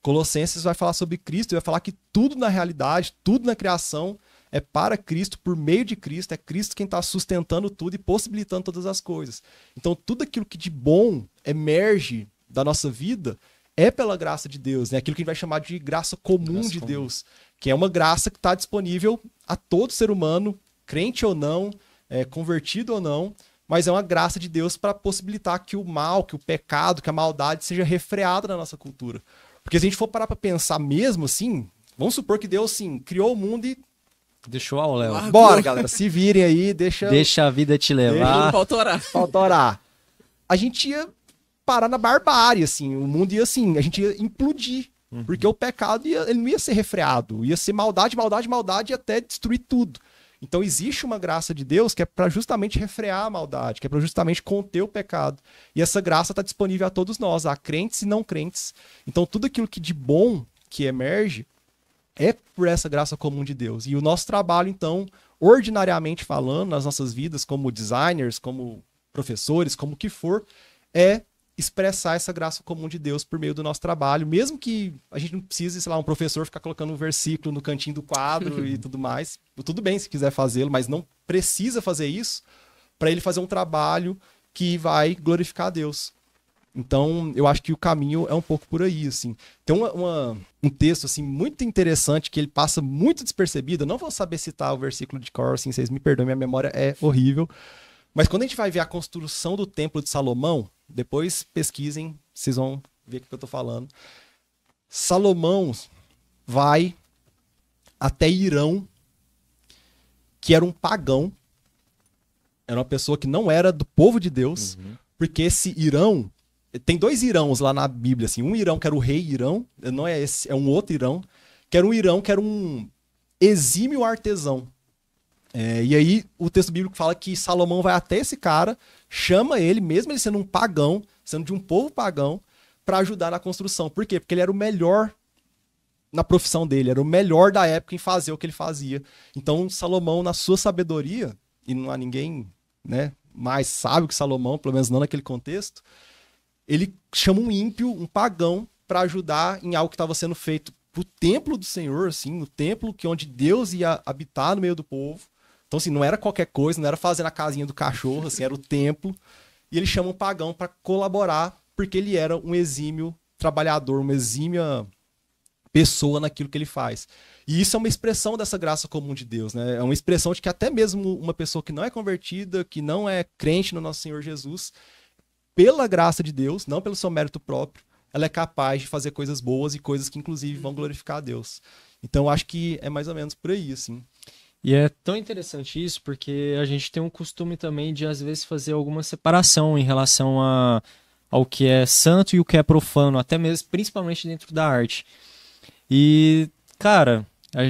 Colossenses vai falar sobre Cristo e vai falar que tudo na realidade, tudo na criação é para Cristo, por meio de Cristo, é Cristo quem está sustentando tudo e possibilitando todas as coisas. Então, tudo aquilo que de bom emerge da nossa vida é pela graça de Deus, né? Aquilo que a gente vai chamar de graça comum graça de comum. Deus, que é uma graça que está disponível a todo ser humano, crente ou não, é, convertido ou não, mas é uma graça de Deus para possibilitar que o mal, que o pecado, que a maldade seja refreada na nossa cultura. Porque se a gente for parar para pensar mesmo assim, vamos supor que Deus sim criou o mundo e Deixou ao Léo. Bora, galera, se virem aí, deixa. Deixa a vida te levar. Deixa... Falta orar. A gente ia parar na barbárie, assim. O mundo ia assim, a gente ia implodir. Uhum. Porque o pecado ia, ele não ia ser refreado. Ia ser maldade, maldade, maldade e até destruir tudo. Então existe uma graça de Deus que é para justamente refrear a maldade, que é para justamente conter o pecado. E essa graça está disponível a todos nós, a crentes e não crentes. Então tudo aquilo que de bom que emerge é por essa graça comum de Deus. E o nosso trabalho, então, ordinariamente falando, nas nossas vidas, como designers, como professores, como que for, é expressar essa graça comum de Deus por meio do nosso trabalho, mesmo que a gente não precise, sei lá, um professor ficar colocando um versículo no cantinho do quadro e tudo mais. Tudo bem se quiser fazê-lo, mas não precisa fazer isso para ele fazer um trabalho que vai glorificar a Deus. Então, eu acho que o caminho é um pouco por aí, assim. Tem uma, uma, um texto, assim, muito interessante que ele passa muito despercebido. Eu não vou saber citar o versículo de cor, assim, vocês me perdoem, minha memória é horrível. Mas quando a gente vai ver a construção do Templo de Salomão, depois pesquisem, vocês vão ver o que eu estou falando. Salomão vai até Irão, que era um pagão, era uma pessoa que não era do povo de Deus, uhum. porque esse Irão tem dois Irãos lá na Bíblia, assim, um Irão que era o rei Irão, não é esse, é um outro Irão, que era um Irão que era um exímio artesão. É, e aí o texto bíblico fala que Salomão vai até esse cara, chama ele, mesmo ele sendo um pagão, sendo de um povo pagão, para ajudar na construção. Por quê? Porque ele era o melhor na profissão dele, era o melhor da época em fazer o que ele fazia. Então Salomão, na sua sabedoria, e não há ninguém né, mais sábio que Salomão, pelo menos não naquele contexto, ele chama um ímpio, um pagão, para ajudar em algo que estava sendo feito o templo do Senhor, assim, o templo que onde Deus ia habitar no meio do povo então, assim, não era qualquer coisa, não era fazer na casinha do cachorro, assim, era o templo. E ele chama um pagão para colaborar, porque ele era um exímio trabalhador, uma exímia pessoa naquilo que ele faz. E isso é uma expressão dessa graça comum de Deus, né? É uma expressão de que até mesmo uma pessoa que não é convertida, que não é crente no nosso Senhor Jesus, pela graça de Deus, não pelo seu mérito próprio, ela é capaz de fazer coisas boas e coisas que inclusive vão uhum. glorificar a Deus. Então acho que é mais ou menos por aí, assim. E é tão interessante isso porque a gente tem um costume também de às vezes fazer alguma separação em relação a, ao que é santo e o que é profano, até mesmo principalmente dentro da arte. E cara,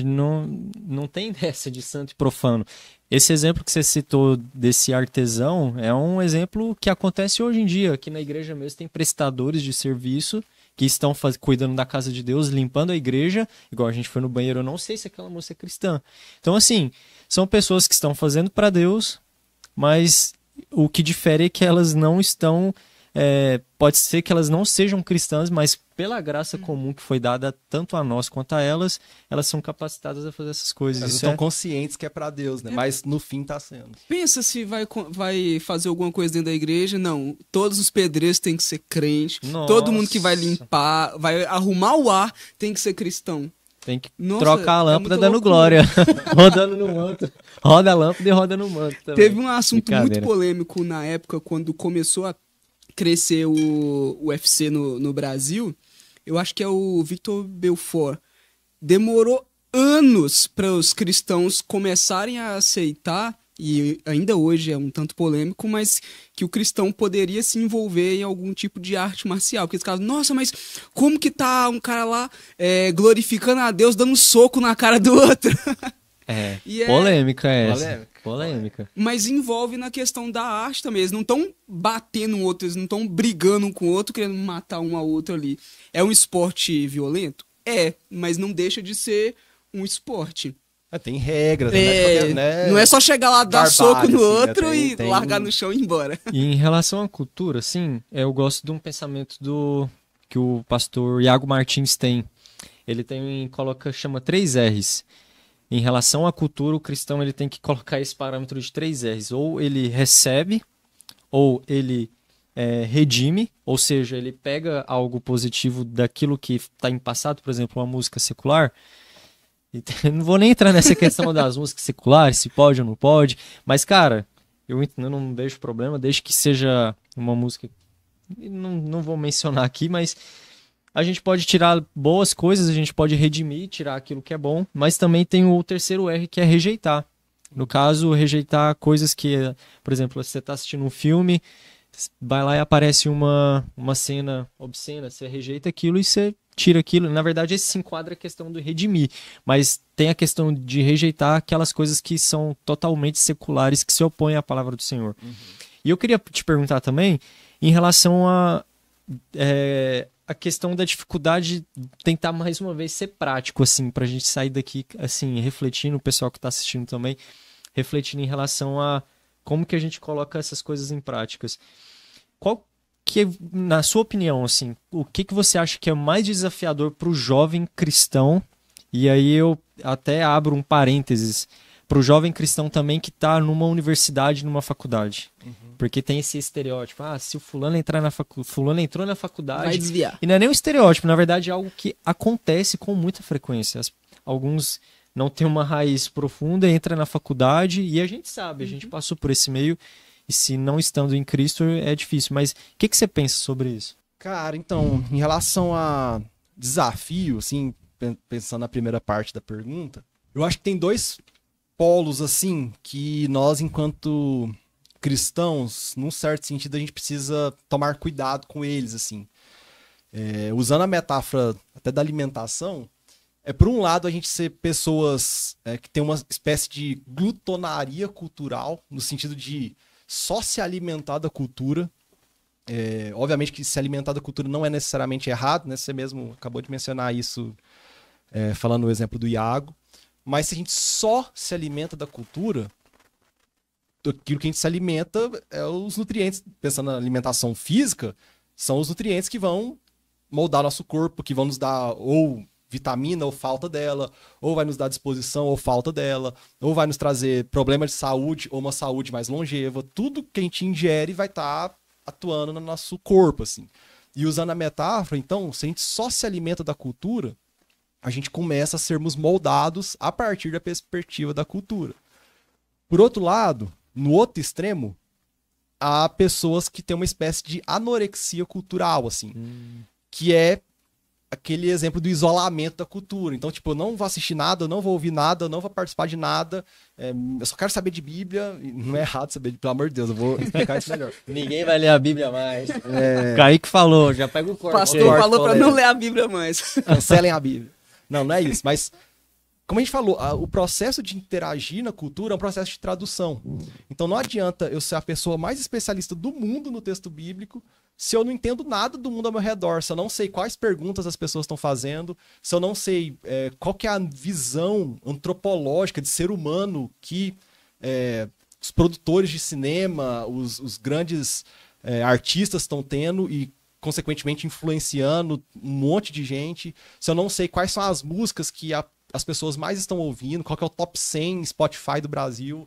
não não tem dessa de santo e profano. Esse exemplo que você citou desse artesão é um exemplo que acontece hoje em dia, aqui na igreja mesmo tem prestadores de serviço que estão faz... cuidando da casa de Deus, limpando a igreja, igual a gente foi no banheiro, eu não sei se aquela moça é cristã. Então, assim, são pessoas que estão fazendo para Deus, mas o que difere é que elas não estão é, pode ser que elas não sejam cristãs, mas pela graça hum. comum que foi dada tanto a nós quanto a elas, elas são capacitadas a fazer essas coisas. Elas estão é... conscientes que é para Deus, né? É... Mas no fim tá sendo. Pensa se vai, vai fazer alguma coisa dentro da igreja. Não, todos os pedreiros têm que ser crentes. Todo mundo que vai limpar, vai arrumar o ar, tem que ser cristão. Tem que Nossa, trocar a é lâmpada é dando loucura. glória. Rodando no manto. Roda a lâmpada e roda no manto. Também. Teve um assunto muito polêmico na época, quando começou a crescer o UFC no, no Brasil, eu acho que é o Victor Belfort. Demorou anos para os cristãos começarem a aceitar, e ainda hoje é um tanto polêmico, mas que o cristão poderia se envolver em algum tipo de arte marcial. Porque eles caras, nossa, mas como que tá um cara lá é, glorificando a Deus, dando um soco na cara do outro? É, e é polêmica essa. Polêmica. Polêmica. Mas envolve na questão da arte também. Eles não estão batendo um outro, eles não estão brigando um com o outro, querendo matar um ao outro ali. É um esporte violento? É, mas não deixa de ser um esporte. Ah, tem regras, né? é, é né? Não é só chegar lá, dar soco no assim, né? outro né? tem, e tem... largar no chão e ir embora. E em relação à cultura, assim, eu gosto de um pensamento do que o pastor Iago Martins tem. Ele tem, coloca, chama três R's, em relação à cultura, o cristão ele tem que colocar esse parâmetro de três R's. Ou ele recebe, ou ele é, redime, ou seja, ele pega algo positivo daquilo que está em passado, por exemplo, uma música secular. Não vou nem entrar nessa questão das músicas seculares, se pode ou não pode, mas, cara, eu não vejo problema, desde que seja uma música. Não, não vou mencionar aqui, mas a gente pode tirar boas coisas, a gente pode redimir, tirar aquilo que é bom, mas também tem o terceiro R que é rejeitar. No caso, rejeitar coisas que, por exemplo, você está assistindo um filme, vai lá e aparece uma, uma cena obscena, você rejeita aquilo e você tira aquilo. Na verdade, esse se enquadra a questão do redimir, mas tem a questão de rejeitar aquelas coisas que são totalmente seculares, que se opõem à palavra do Senhor. Uhum. E eu queria te perguntar também em relação a é, a questão da dificuldade tentar mais uma vez ser prático, assim, a gente sair daqui, assim, refletindo, o pessoal que está assistindo também, refletindo em relação a como que a gente coloca essas coisas em práticas. Qual que, na sua opinião, assim, o que que você acha que é mais desafiador para o jovem cristão? E aí eu até abro um parênteses, para o jovem cristão também que está numa universidade, numa faculdade. Uhum. Porque tem esse estereótipo, ah, se o fulano entrar na facu... fulano entrou na faculdade, vai desviar. E não é nem um estereótipo, na verdade é algo que acontece com muita frequência. As... Alguns não têm uma raiz profunda, entra na faculdade e a gente sabe, a gente uhum. passou por esse meio e se não estando em Cristo é difícil. Mas o que, que você pensa sobre isso? Cara, então, em relação a desafio, assim, pensando na primeira parte da pergunta, eu acho que tem dois polos assim que nós, enquanto cristãos, num certo sentido, a gente precisa tomar cuidado com eles, assim. É, usando a metáfora até da alimentação, é por um lado a gente ser pessoas é, que tem uma espécie de glutonaria cultural, no sentido de só se alimentar da cultura. É, obviamente que se alimentar da cultura não é necessariamente errado, né? Você mesmo acabou de mencionar isso é, falando o exemplo do Iago. Mas se a gente só se alimenta da cultura, aquilo que a gente se alimenta é os nutrientes. Pensando na alimentação física, são os nutrientes que vão moldar nosso corpo, que vão nos dar ou vitamina ou falta dela, ou vai nos dar disposição ou falta dela, ou vai nos trazer problemas de saúde ou uma saúde mais longeva. Tudo que a gente ingere vai estar tá atuando no nosso corpo, assim. E usando a metáfora, então, se a gente só se alimenta da cultura, a gente começa a sermos moldados a partir da perspectiva da cultura. Por outro lado, no outro extremo, há pessoas que têm uma espécie de anorexia cultural, assim, hum. que é aquele exemplo do isolamento da cultura. Então, tipo, eu não vou assistir nada, eu não vou ouvir nada, eu não vou participar de nada, é, eu só quero saber de Bíblia. Não é errado saber, de, pelo amor de Deus, eu vou explicar isso melhor. Ninguém vai ler a Bíblia mais. É... Kaique falou, já pega o corpo. Pastor o pastor falou para não ler a Bíblia mais. Cancelem a Bíblia. Não, não é isso. Mas, como a gente falou, a, o processo de interagir na cultura é um processo de tradução. Então, não adianta eu ser a pessoa mais especialista do mundo no texto bíblico se eu não entendo nada do mundo ao meu redor, se eu não sei quais perguntas as pessoas estão fazendo, se eu não sei é, qual que é a visão antropológica de ser humano que é, os produtores de cinema, os, os grandes é, artistas estão tendo e consequentemente influenciando um monte de gente. Se eu não sei quais são as músicas que a, as pessoas mais estão ouvindo, qual é o top 100 Spotify do Brasil,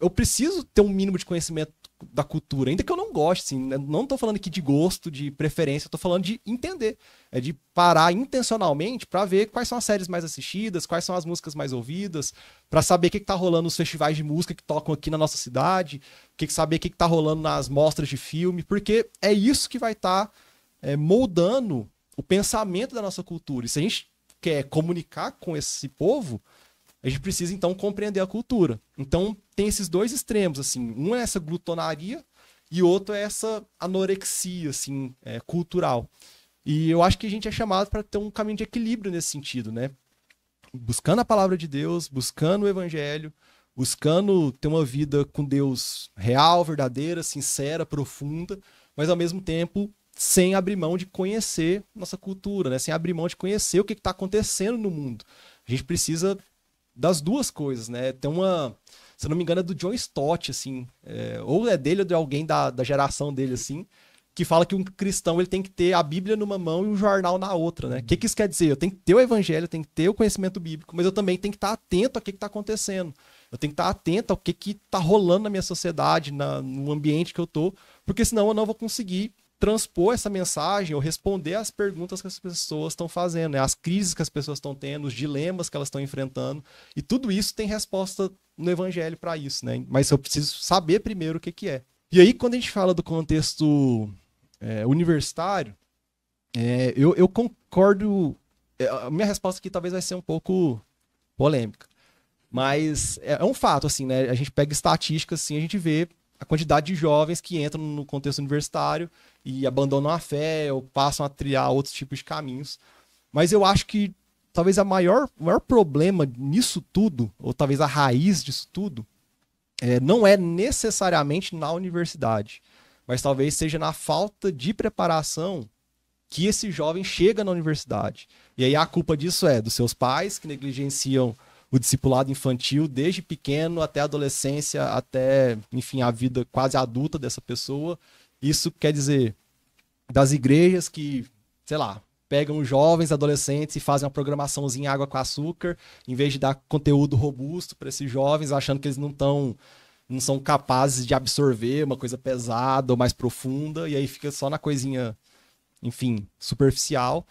eu preciso ter um mínimo de conhecimento da cultura, ainda que eu não goste, assim, né? não tô falando aqui de gosto, de preferência, tô falando de entender, é de parar intencionalmente para ver quais são as séries mais assistidas, quais são as músicas mais ouvidas, para saber o que, que tá rolando nos festivais de música que tocam aqui na nossa cidade, que saber o que, que tá rolando nas mostras de filme, porque é isso que vai estar tá, é, moldando o pensamento da nossa cultura. E se a gente quer comunicar com esse povo, a gente precisa, então, compreender a cultura. Então, tem esses dois extremos, assim. Um é essa glutonaria e outro é essa anorexia, assim, é, cultural. E eu acho que a gente é chamado para ter um caminho de equilíbrio nesse sentido, né? Buscando a palavra de Deus, buscando o evangelho, buscando ter uma vida com Deus real, verdadeira, sincera, profunda, mas ao mesmo tempo sem abrir mão de conhecer nossa cultura, né? Sem abrir mão de conhecer o que está acontecendo no mundo. A gente precisa das duas coisas, né? Tem uma. Se não me engano, é do John Stott, assim. É, ou é dele ou de alguém da, da geração dele, assim. Que fala que um cristão ele tem que ter a Bíblia numa mão e um jornal na outra, né? O que, que isso quer dizer? Eu tenho que ter o evangelho, eu tenho que ter o conhecimento bíblico, mas eu também tenho que estar atento ao que está acontecendo. Eu tenho que estar atento ao que está rolando na minha sociedade, na, no ambiente que eu tô, porque senão eu não vou conseguir transpor essa mensagem ou responder às perguntas que as pessoas estão fazendo, né? as crises que as pessoas estão tendo, os dilemas que elas estão enfrentando. E tudo isso tem resposta no evangelho para isso, né? Mas eu preciso saber primeiro o que, que é. E aí, quando a gente fala do contexto é, universitário, é, eu, eu, concordo. É, a minha resposta aqui talvez vai ser um pouco polêmica. Mas é, é, um fato, assim, né? A gente pega estatísticas, assim, a gente vê a quantidade de jovens que entram no contexto universitário e abandonam a fé ou passam a triar outros tipos de caminhos. Mas eu acho que talvez a maior, o maior problema nisso tudo, ou talvez a raiz disso tudo, é, não é necessariamente na universidade, mas talvez seja na falta de preparação que esse jovem chega na universidade. E aí a culpa disso é dos seus pais, que negligenciam o discipulado infantil desde pequeno até a adolescência, até, enfim, a vida quase adulta dessa pessoa. Isso quer dizer das igrejas que, sei lá, pegam os jovens, adolescentes e fazem uma programaçãozinha água com açúcar, em vez de dar conteúdo robusto para esses jovens, achando que eles não estão não são capazes de absorver uma coisa pesada ou mais profunda, e aí fica só na coisinha, enfim, superficial.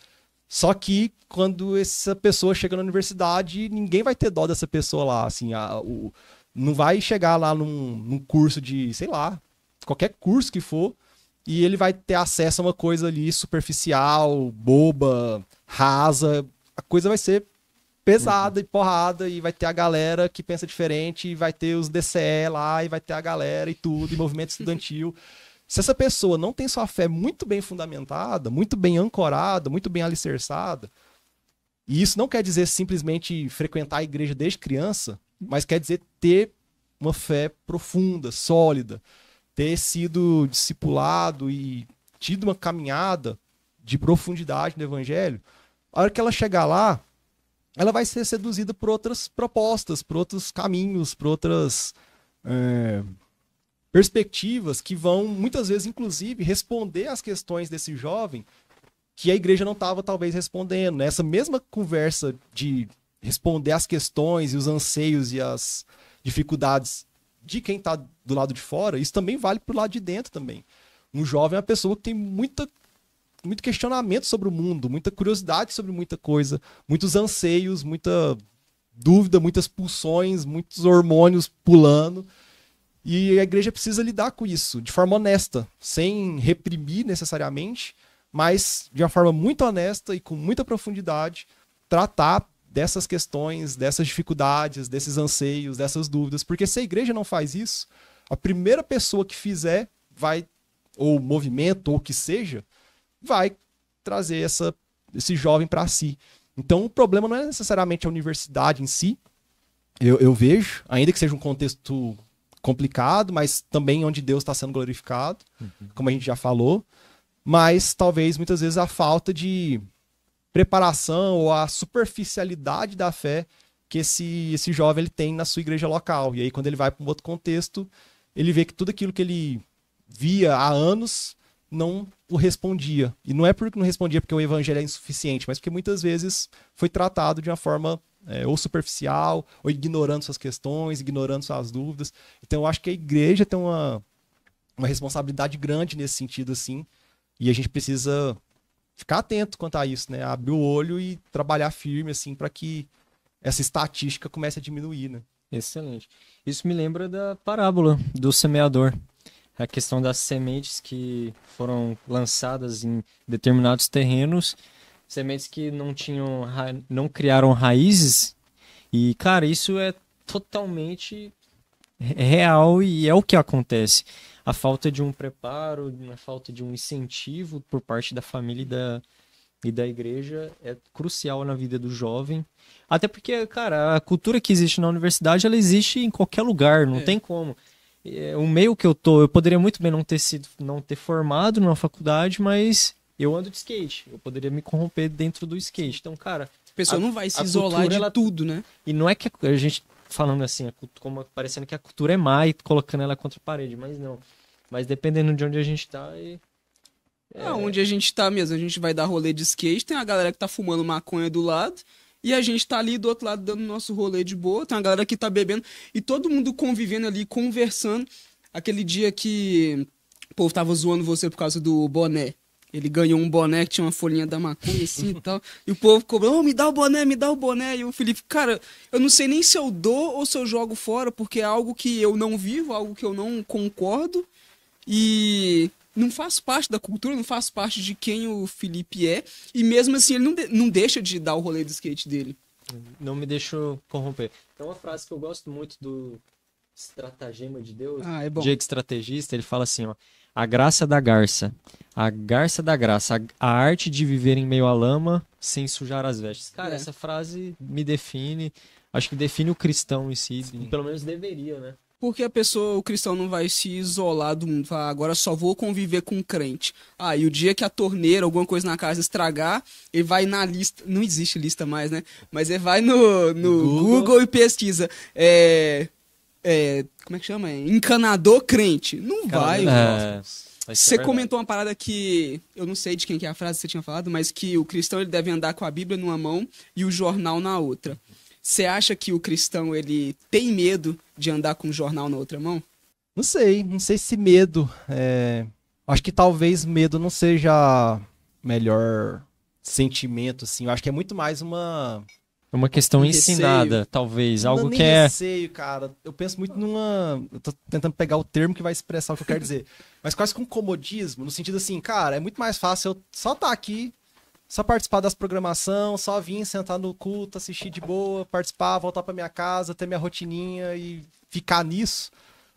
Só que quando essa pessoa chega na universidade, ninguém vai ter dó dessa pessoa lá, assim, a, o, não vai chegar lá num, num, curso de, sei lá, qualquer curso que for, e ele vai ter acesso a uma coisa ali superficial, boba, rasa, a coisa vai ser pesada uhum. e porrada, e vai ter a galera que pensa diferente, e vai ter os DCE lá, e vai ter a galera e tudo, e movimento estudantil. Se essa pessoa não tem sua fé muito bem fundamentada, muito bem ancorada, muito bem alicerçada, e isso não quer dizer simplesmente frequentar a igreja desde criança, mas quer dizer ter uma fé profunda, sólida, ter sido discipulado e tido uma caminhada de profundidade no evangelho, a hora que ela chegar lá, ela vai ser seduzida por outras propostas, por outros caminhos, por outras é, perspectivas que vão, muitas vezes, inclusive, responder às questões desse jovem que a igreja não estava, talvez, respondendo. nessa né? Essa mesma conversa de responder às questões e os anseios e as dificuldades de quem está do lado de fora, isso também vale para o lado de dentro também. Um jovem é uma pessoa que tem muita, muito questionamento sobre o mundo, muita curiosidade sobre muita coisa, muitos anseios, muita dúvida, muitas pulsões, muitos hormônios pulando. E a igreja precisa lidar com isso de forma honesta, sem reprimir necessariamente, mas de uma forma muito honesta e com muita profundidade, tratar dessas questões, dessas dificuldades, desses anseios, dessas dúvidas. Porque se a igreja não faz isso, a primeira pessoa que fizer vai, ou movimento, ou o que seja, vai trazer essa, esse jovem para si. Então o problema não é necessariamente a universidade em si, eu, eu vejo, ainda que seja um contexto complicado, mas também onde Deus está sendo glorificado, uhum. como a gente já falou. Mas talvez muitas vezes a falta de preparação ou a superficialidade da fé que esse, esse jovem ele tem na sua igreja local. E aí, quando ele vai para um outro contexto, ele vê que tudo aquilo que ele via há anos não o respondia. E não é porque não respondia porque o evangelho é insuficiente, mas porque muitas vezes foi tratado de uma forma é, ou superficial, ou ignorando suas questões, ignorando suas dúvidas. Então eu acho que a igreja tem uma, uma responsabilidade grande nesse sentido, assim, e a gente precisa ficar atento quanto a isso, né? Abrir o olho e trabalhar firme, assim, para que essa estatística comece a diminuir, né? Excelente. Isso me lembra da parábola do semeador. A questão das sementes que foram lançadas em determinados terrenos sementes que não tinham, não criaram raízes. E, cara, isso é totalmente real e é o que acontece. A falta de um preparo, a falta de um incentivo por parte da família e da, e da igreja é crucial na vida do jovem. Até porque, cara, a cultura que existe na universidade, ela existe em qualquer lugar, não é. tem como. É, o meio que eu tô, eu poderia muito bem não ter sido, não ter formado numa faculdade, mas eu ando de skate, eu poderia me corromper dentro do skate. Então, cara. A pessoa a, não vai se isolar cultura, de ela... tudo, né? E não é que a gente falando assim, a cultura, como parecendo que a cultura é má e colocando ela contra a parede, mas não. Mas dependendo de onde a gente tá. E... É... é... onde a gente tá mesmo. A gente vai dar rolê de skate, tem a galera que tá fumando maconha do lado. E a gente tá ali do outro lado dando nosso rolê de boa. Tem a galera que tá bebendo. E todo mundo convivendo ali, conversando. Aquele dia que o povo tava zoando você por causa do boné. Ele ganhou um boné que tinha uma folhinha da maconha assim e tal. E o povo cobrou, oh, me dá o boné, me dá o boné. E o Felipe, cara, eu não sei nem se eu dou ou se eu jogo fora, porque é algo que eu não vivo, algo que eu não concordo. E não faz parte da cultura, não faz parte de quem o Felipe é. E mesmo assim, ele não, de não deixa de dar o rolê do skate dele. Não me deixo corromper. É uma frase que eu gosto muito do Estratagema de Deus. Ah, é bom. Estrategista, ele fala assim, ó. A Graça da Garça. A Garça da Graça. A arte de viver em meio à lama sem sujar as vestes. Cara, é. essa frase me define. Acho que define o cristão em si. Sim. Pelo menos deveria, né? Porque a pessoa, o cristão não vai se isolar do mundo. Ah, agora só vou conviver com o crente. Ah, e o dia que a torneira, alguma coisa na casa estragar, ele vai na lista. Não existe lista mais, né? Mas ele vai no, no Google. Google e pesquisa. É, é, como é que chama? É, encanador crente. Não vai, é, é Você comentou uma parada que. Eu não sei de quem que é a frase que você tinha falado, mas que o cristão ele deve andar com a Bíblia numa mão e o jornal na outra. Você acha que o cristão ele tem medo de andar com o jornal na outra mão? Não sei, não sei se medo. É... Acho que talvez medo não seja melhor sentimento, assim. Eu acho que é muito mais uma é uma questão ensinada, receio. talvez. Não algo que é. receio, cara. Eu penso muito numa. Eu tô tentando pegar o termo que vai expressar o que eu quero dizer. Mas quase com um comodismo, no sentido assim, cara, é muito mais fácil eu só estar tá aqui, só participar das programação, só vir, sentar no culto, assistir de boa, participar, voltar pra minha casa, ter minha rotininha e ficar nisso,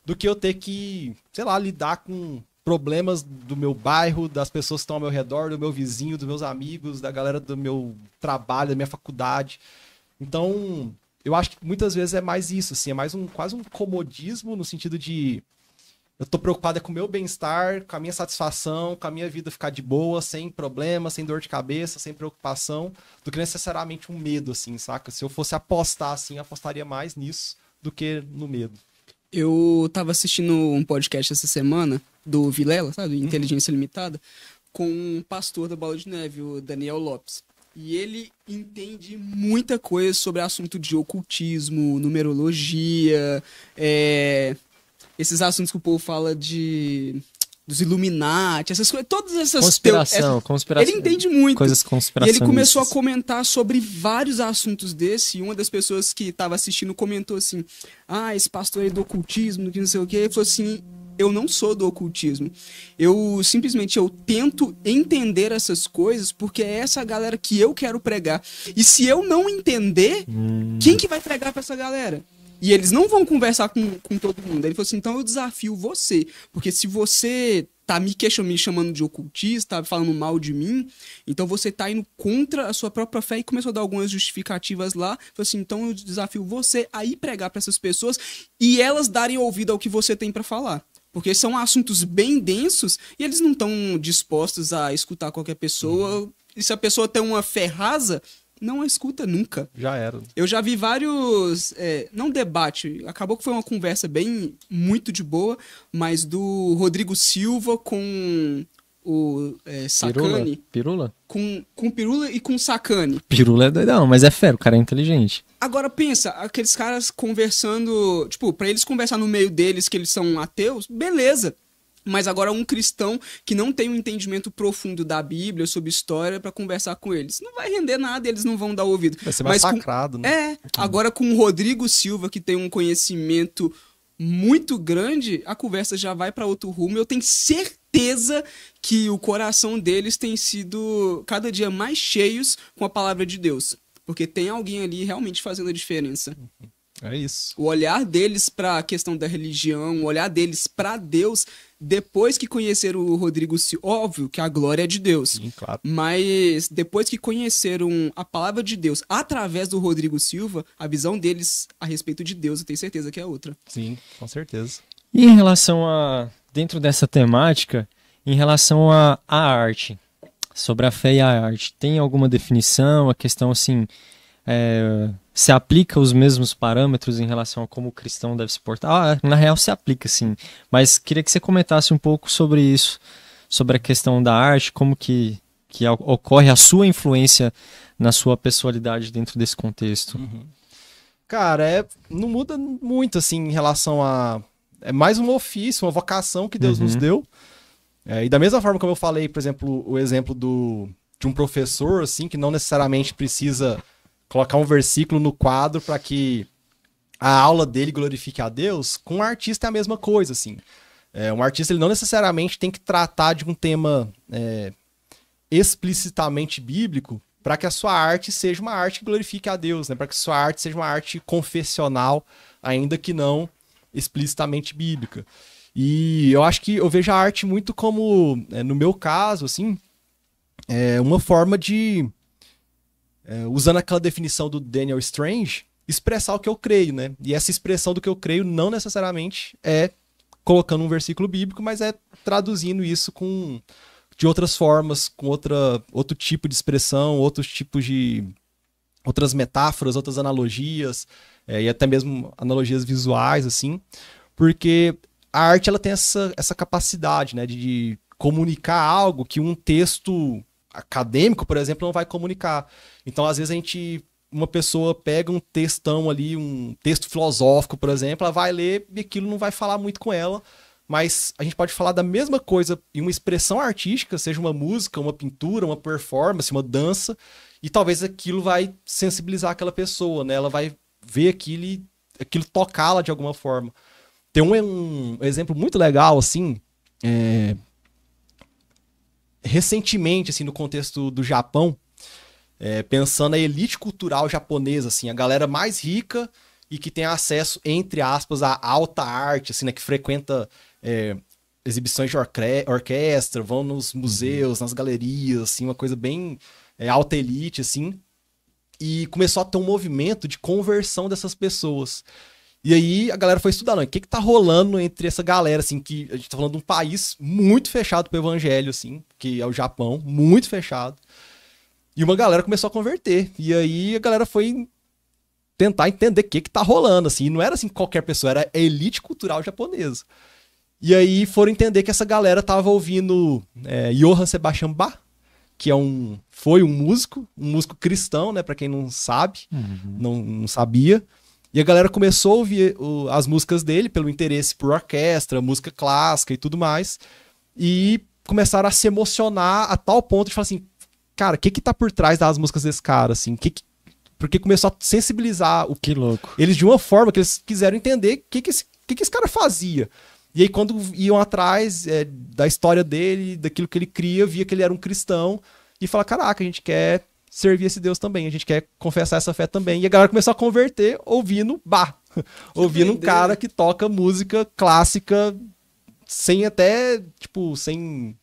do que eu ter que, sei lá, lidar com problemas do meu bairro, das pessoas que estão ao meu redor, do meu vizinho, dos meus amigos, da galera do meu trabalho, da minha faculdade. Então, eu acho que muitas vezes é mais isso, assim, é mais um quase um comodismo no sentido de eu tô preocupada é com o meu bem-estar, com a minha satisfação, com a minha vida ficar de boa, sem problema, sem dor de cabeça, sem preocupação, do que necessariamente um medo, assim, saca? Se eu fosse apostar, assim, apostaria mais nisso do que no medo. Eu tava assistindo um podcast essa semana do Vilela, sabe? Uhum. Inteligência uhum. Limitada, com um pastor da Bola de Neve, o Daniel Lopes. E ele entende muita coisa sobre assunto de ocultismo, numerologia, é, esses assuntos que o povo fala de dos Illuminati, essas coisas, todas essas conspiração, é, conspiração. Ele entende muito. Coisas conspiracionistas. E ele começou a comentar sobre vários assuntos desse, e uma das pessoas que estava assistindo comentou assim: "Ah, esse pastor é do ocultismo, que não sei o quê". Ele falou assim: eu não sou do ocultismo. Eu simplesmente eu tento entender essas coisas porque é essa galera que eu quero pregar. E se eu não entender, hum. quem que vai pregar para essa galera? E eles não vão conversar com, com todo mundo. Ele falou assim: então eu desafio você, porque se você tá me, me chamando de ocultista, tá falando mal de mim, então você tá indo contra a sua própria fé e começou a dar algumas justificativas lá. Falou assim: então eu desafio você a ir pregar para essas pessoas e elas darem ouvido ao que você tem para falar. Porque são assuntos bem densos e eles não estão dispostos a escutar qualquer pessoa. Uhum. E se a pessoa tem uma ferraza, não a escuta nunca. Já era. Eu já vi vários. É, não debate, acabou que foi uma conversa bem muito de boa, mas do Rodrigo Silva com o é, Sakane. Pirula? pirula? Com, com Pirula e com Sakane. Pirula é doidão, mas é fero o cara é inteligente. Agora pensa, aqueles caras conversando. Tipo, para eles conversar no meio deles que eles são ateus, beleza. Mas agora um cristão que não tem um entendimento profundo da Bíblia sobre história para conversar com eles. Não vai render nada, eles não vão dar ouvido. Vai ser mais Mas sacrado, com... né? É. Agora com o Rodrigo Silva, que tem um conhecimento muito grande, a conversa já vai para outro rumo. Eu tenho certeza certeza que o coração deles tem sido cada dia mais cheios com a palavra de Deus, porque tem alguém ali realmente fazendo a diferença. Uhum. É isso. O olhar deles para a questão da religião, o olhar deles para Deus, depois que conheceram o Rodrigo Silva, óbvio que a glória é de Deus. Sim, claro. Mas depois que conheceram a palavra de Deus através do Rodrigo Silva, a visão deles a respeito de Deus, eu tenho certeza que é outra. Sim, com certeza. E em relação a dentro dessa temática em relação à arte, sobre a fé e a arte. Tem alguma definição? A questão assim. É, se aplica os mesmos parâmetros em relação a como o cristão deve se portar? Ah, na real se aplica, sim. Mas queria que você comentasse um pouco sobre isso, sobre a questão da arte, como que, que ocorre a sua influência na sua pessoalidade dentro desse contexto. Uhum. Cara, é, não muda muito assim em relação a é mais um ofício, uma vocação que Deus uhum. nos deu. É, e da mesma forma como eu falei, por exemplo, o exemplo do, de um professor, assim, que não necessariamente precisa colocar um versículo no quadro para que a aula dele glorifique a Deus, com um artista é a mesma coisa, assim. É, um artista ele não necessariamente tem que tratar de um tema é, explicitamente bíblico para que a sua arte seja uma arte que glorifique a Deus, né? para que a sua arte seja uma arte confessional, ainda que não explicitamente bíblica. E eu acho que eu vejo a arte muito como, é, no meu caso, assim, é uma forma de, é, usando aquela definição do Daniel Strange, expressar o que eu creio, né? E essa expressão do que eu creio não necessariamente é colocando um versículo bíblico, mas é traduzindo isso com de outras formas, com outra, outro tipo de expressão, outros tipos de outras metáforas, outras analogias é, e até mesmo analogias visuais, assim, porque a arte ela tem essa, essa capacidade né, de, de comunicar algo que um texto acadêmico, por exemplo, não vai comunicar. Então, às vezes, a gente uma pessoa pega um textão ali, um texto filosófico, por exemplo, ela vai ler e aquilo não vai falar muito com ela. Mas a gente pode falar da mesma coisa em uma expressão artística, seja uma música, uma pintura, uma performance, uma dança, e talvez aquilo vai sensibilizar aquela pessoa, né? Ela vai ver aquilo, aquilo tocá-la de alguma forma. Tem um, um exemplo muito legal, assim, é, recentemente, assim, no contexto do Japão, é, pensando a elite cultural japonesa, assim, a galera mais rica e que tem acesso, entre aspas, à alta arte, assim, né, que frequenta é, exibições de orquestra, vão nos museus, uhum. nas galerias, assim, uma coisa bem é, alta elite, assim, e começou a ter um movimento de conversão dessas pessoas. E aí a galera foi estudar, não, o que que tá rolando entre essa galera, assim, que a gente tá falando de um país muito fechado pro evangelho, assim, que é o Japão, muito fechado. E uma galera começou a converter. E aí a galera foi tentar entender o que que tá rolando, assim. E não era assim qualquer pessoa, era a elite cultural japonesa. E aí foram entender que essa galera tava ouvindo é, Johann Sebastian Bach, que é um foi um músico, um músico cristão, né, para quem não sabe, uhum. não, não, sabia. E a galera começou a ouvir o, as músicas dele pelo interesse por orquestra, música clássica e tudo mais, e começaram a se emocionar a tal ponto de falar assim, cara, o que que tá por trás das músicas desse cara assim? Que, que porque começou a sensibilizar o que louco. Eles de uma forma que eles quiseram entender o que que que que esse cara fazia. E aí, quando iam atrás é, da história dele, daquilo que ele cria, via que ele era um cristão e fala: caraca, a gente quer servir esse Deus também, a gente quer confessar essa fé também. E a galera começou a converter ouvindo bar, ouvindo um cara que toca música clássica sem até, tipo, sem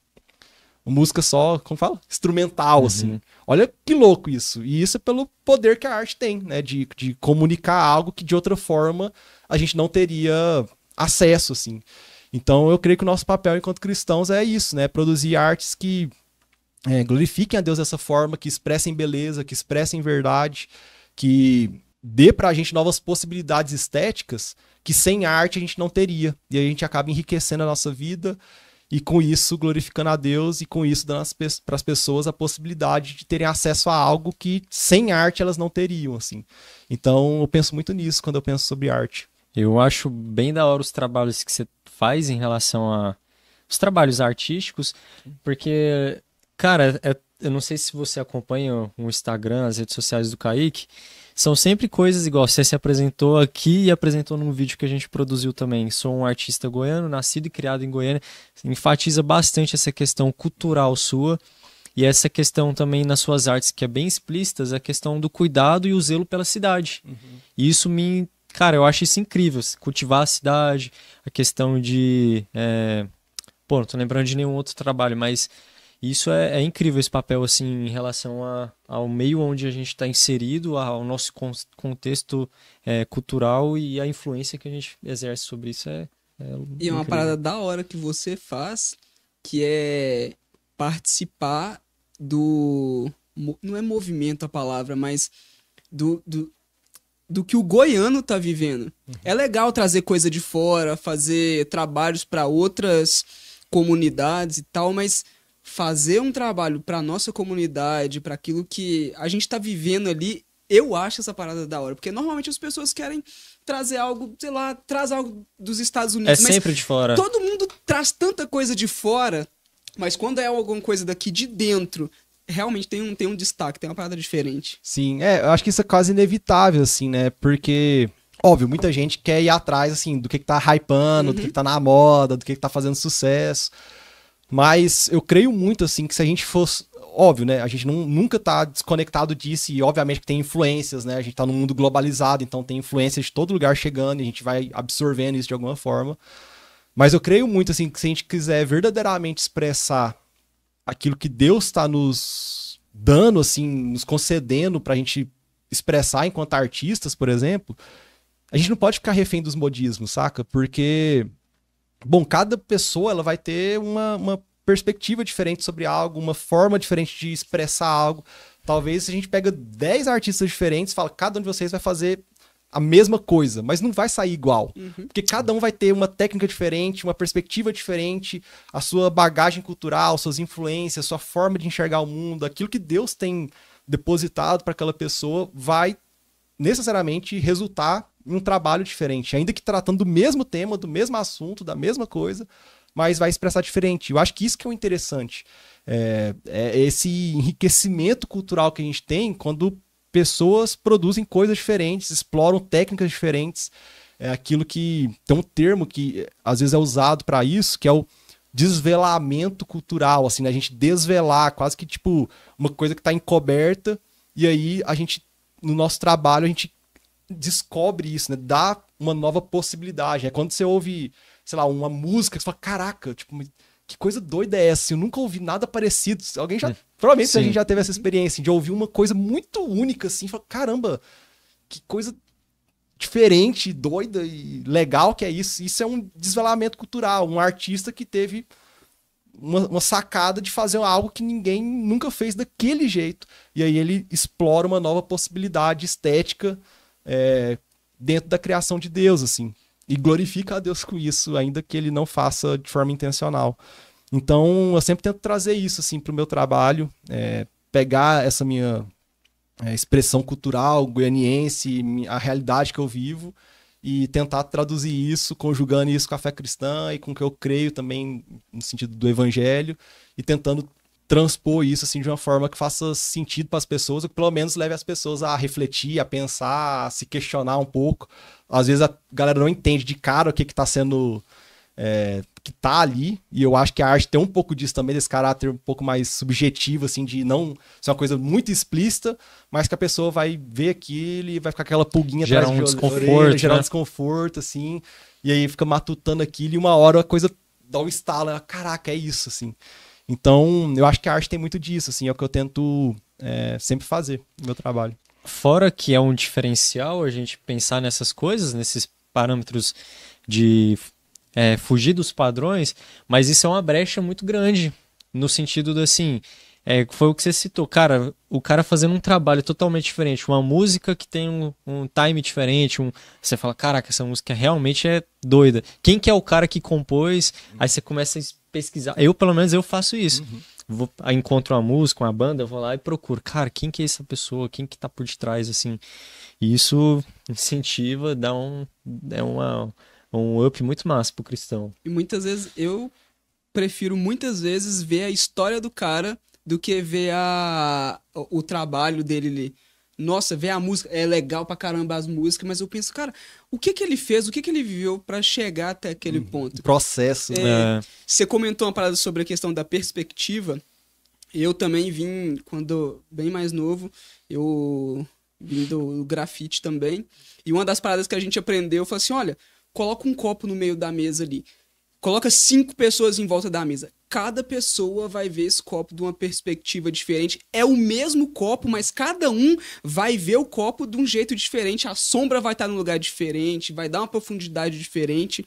música só, como fala? Instrumental, uhum. assim. Olha que louco isso. E isso é pelo poder que a arte tem, né? De, de comunicar algo que de outra forma a gente não teria acesso, assim. Então eu creio que o nosso papel enquanto cristãos é isso, né? Produzir artes que é, glorifiquem a Deus dessa forma, que expressem beleza, que expressem verdade, que dê pra gente novas possibilidades estéticas que sem arte a gente não teria. E a gente acaba enriquecendo a nossa vida e com isso glorificando a Deus e com isso dando para as pessoas a possibilidade de terem acesso a algo que sem arte elas não teriam, assim. Então eu penso muito nisso quando eu penso sobre arte. Eu acho bem da hora os trabalhos que você faz em relação a os trabalhos artísticos, porque, cara, é, é, eu não sei se você acompanha o Instagram, as redes sociais do Kaique, são sempre coisas igual. Você se apresentou aqui e apresentou num vídeo que a gente produziu também. Sou um artista goiano, nascido e criado em Goiânia. Enfatiza bastante essa questão cultural sua e essa questão também nas suas artes, que é bem explícita, a questão do cuidado e o zelo pela cidade. Uhum. E isso me Cara, eu acho isso incrível. Cultivar a cidade, a questão de. É... Pô, não tô lembrando de nenhum outro trabalho, mas isso é, é incrível esse papel, assim, em relação a, ao meio onde a gente está inserido, ao nosso con contexto é, cultural e a influência que a gente exerce sobre isso. É, é e é uma parada da hora que você faz, que é participar do. Não é movimento a palavra, mas do, do do que o goiano tá vivendo. Uhum. É legal trazer coisa de fora, fazer trabalhos para outras comunidades e tal, mas fazer um trabalho para nossa comunidade, para aquilo que a gente tá vivendo ali, eu acho essa parada da hora, porque normalmente as pessoas querem trazer algo, sei lá, traz algo dos Estados Unidos, é sempre de fora. Todo mundo traz tanta coisa de fora, mas quando é alguma coisa daqui de dentro, realmente tem um, tem um destaque, tem uma parada diferente. Sim, é, eu acho que isso é quase inevitável, assim, né? Porque óbvio, muita gente quer ir atrás, assim, do que, que tá hypando, uhum. do que, que tá na moda, do que, que tá fazendo sucesso. Mas eu creio muito, assim, que se a gente fosse. Óbvio, né? A gente não, nunca tá desconectado disso e, obviamente, que tem influências, né? A gente tá num mundo globalizado, então tem influências de todo lugar chegando e a gente vai absorvendo isso de alguma forma. Mas eu creio muito, assim, que se a gente quiser verdadeiramente expressar aquilo que Deus está nos dando, assim, nos concedendo para a gente expressar enquanto artistas, por exemplo, a gente não pode ficar refém dos modismos, saca? Porque, bom, cada pessoa ela vai ter uma, uma perspectiva diferente sobre algo, uma forma diferente de expressar algo. Talvez se a gente pega 10 artistas diferentes, fala, cada um de vocês vai fazer a mesma coisa, mas não vai sair igual. Uhum. Porque cada um vai ter uma técnica diferente, uma perspectiva diferente, a sua bagagem cultural, suas influências, sua forma de enxergar o mundo, aquilo que Deus tem depositado para aquela pessoa vai necessariamente resultar em um trabalho diferente, ainda que tratando do mesmo tema, do mesmo assunto, da mesma coisa, mas vai expressar diferente. Eu acho que isso que é o interessante. é, é esse enriquecimento cultural que a gente tem quando pessoas produzem coisas diferentes, exploram técnicas diferentes. É aquilo que. Tem um termo que eh, às vezes é usado para isso, que é o desvelamento cultural, assim, né? A gente desvelar, quase que tipo uma coisa que está encoberta, e aí a gente, no nosso trabalho, a gente descobre isso, né? Dá uma nova possibilidade. É quando você ouve, sei lá, uma música, você fala, caraca, tipo, que coisa doida é essa? Eu nunca ouvi nada parecido. Alguém já. Hum. Provavelmente Sim. a gente já teve essa experiência de ouvir uma coisa muito única, assim, falar, caramba, que coisa diferente, doida e legal que é isso. Isso é um desvelamento cultural, um artista que teve uma, uma, sacada de fazer algo que ninguém nunca fez daquele jeito. E aí ele explora uma nova possibilidade estética é, dentro da criação de Deus, assim e glorifica a Deus com isso, ainda que ele não faça de forma intencional. Então, eu sempre tento trazer isso assim para o meu trabalho, é, pegar essa minha é, expressão cultural goianiense, a realidade que eu vivo e tentar traduzir isso, conjugando isso com a fé cristã e com o que eu creio também no sentido do evangelho e tentando transpor isso assim de uma forma que faça sentido para as pessoas, ou que pelo menos leve as pessoas a refletir, a pensar, a se questionar um pouco. Às vezes a galera não entende de cara o que está sendo é, que tá ali, e eu acho que a arte tem um pouco disso também, desse caráter um pouco mais subjetivo, assim, de não ser uma coisa muito explícita, mas que a pessoa vai ver aquilo e vai ficar aquela pulguinha gerar atrás um de desconforto, orelha, né? gerar um né? desconforto, assim, e aí fica matutando aquilo, e uma hora a coisa dá um estalo, né? caraca, é isso, assim. Então, eu acho que a arte tem muito disso, assim, é o que eu tento é, sempre fazer no meu trabalho. Fora que é um diferencial a gente pensar nessas coisas, nesses parâmetros de é, fugir dos padrões, mas isso é uma brecha muito grande, no sentido do assim, é, foi o que você citou, cara, o cara fazendo um trabalho totalmente diferente, uma música que tem um, um, time diferente, um, você fala, caraca, essa música realmente é doida. Quem que é o cara que compôs? Aí você começa a pesquisar. Eu, pelo menos, eu faço isso. Uhum. Vou, encontro uma música, uma banda, eu vou lá e procuro. Cara, quem que é essa pessoa? Quem que tá por detrás, assim? E isso incentiva, dá um... É uma, um up muito massa pro cristão. E muitas vezes, eu prefiro muitas vezes ver a história do cara do que ver a, o, o trabalho dele ali nossa, ver a música, é legal pra caramba as músicas, mas eu penso, cara, o que que ele fez, o que que ele viveu para chegar até aquele uhum. ponto? Processo, né? É, você comentou uma parada sobre a questão da perspectiva. Eu também vim, quando bem mais novo, eu vim do grafite também. E uma das paradas que a gente aprendeu foi assim: olha, coloca um copo no meio da mesa ali. Coloca cinco pessoas em volta da mesa. Cada pessoa vai ver esse copo de uma perspectiva diferente. É o mesmo copo, mas cada um vai ver o copo de um jeito diferente. A sombra vai estar num lugar diferente, vai dar uma profundidade diferente.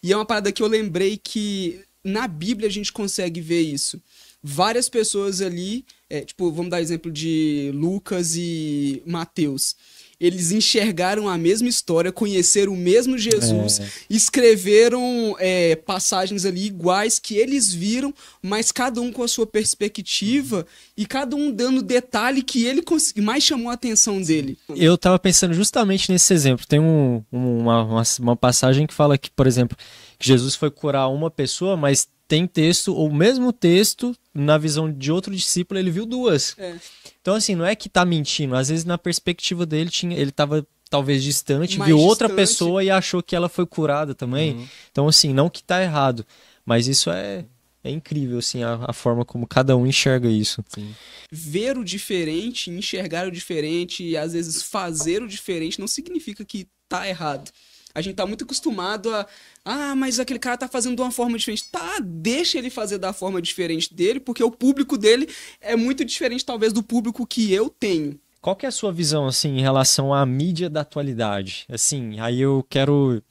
E é uma parada que eu lembrei que na Bíblia a gente consegue ver isso. Várias pessoas ali, é, tipo, vamos dar exemplo de Lucas e Mateus eles enxergaram a mesma história, conheceram o mesmo Jesus, é. escreveram é, passagens ali iguais que eles viram, mas cada um com a sua perspectiva e cada um dando detalhe que ele mais chamou a atenção dele. Eu estava pensando justamente nesse exemplo. Tem um, uma, uma, uma passagem que fala que, por exemplo, que Jesus foi curar uma pessoa, mas tem texto, ou mesmo texto, na visão de outro discípulo, ele viu duas. É. Então, assim, não é que tá mentindo. Às vezes, na perspectiva dele, tinha, ele tava talvez distante, Mais viu distante. outra pessoa e achou que ela foi curada também. Uhum. Então, assim, não que tá errado, mas isso é, é incrível, assim, a, a forma como cada um enxerga isso. Sim. Ver o diferente, enxergar o diferente e às vezes fazer o diferente não significa que tá errado. A gente tá muito acostumado a. Ah, mas aquele cara tá fazendo de uma forma diferente. Tá, deixa ele fazer da forma diferente dele, porque o público dele é muito diferente, talvez, do público que eu tenho. Qual que é a sua visão, assim, em relação à mídia da atualidade? Assim, aí eu quero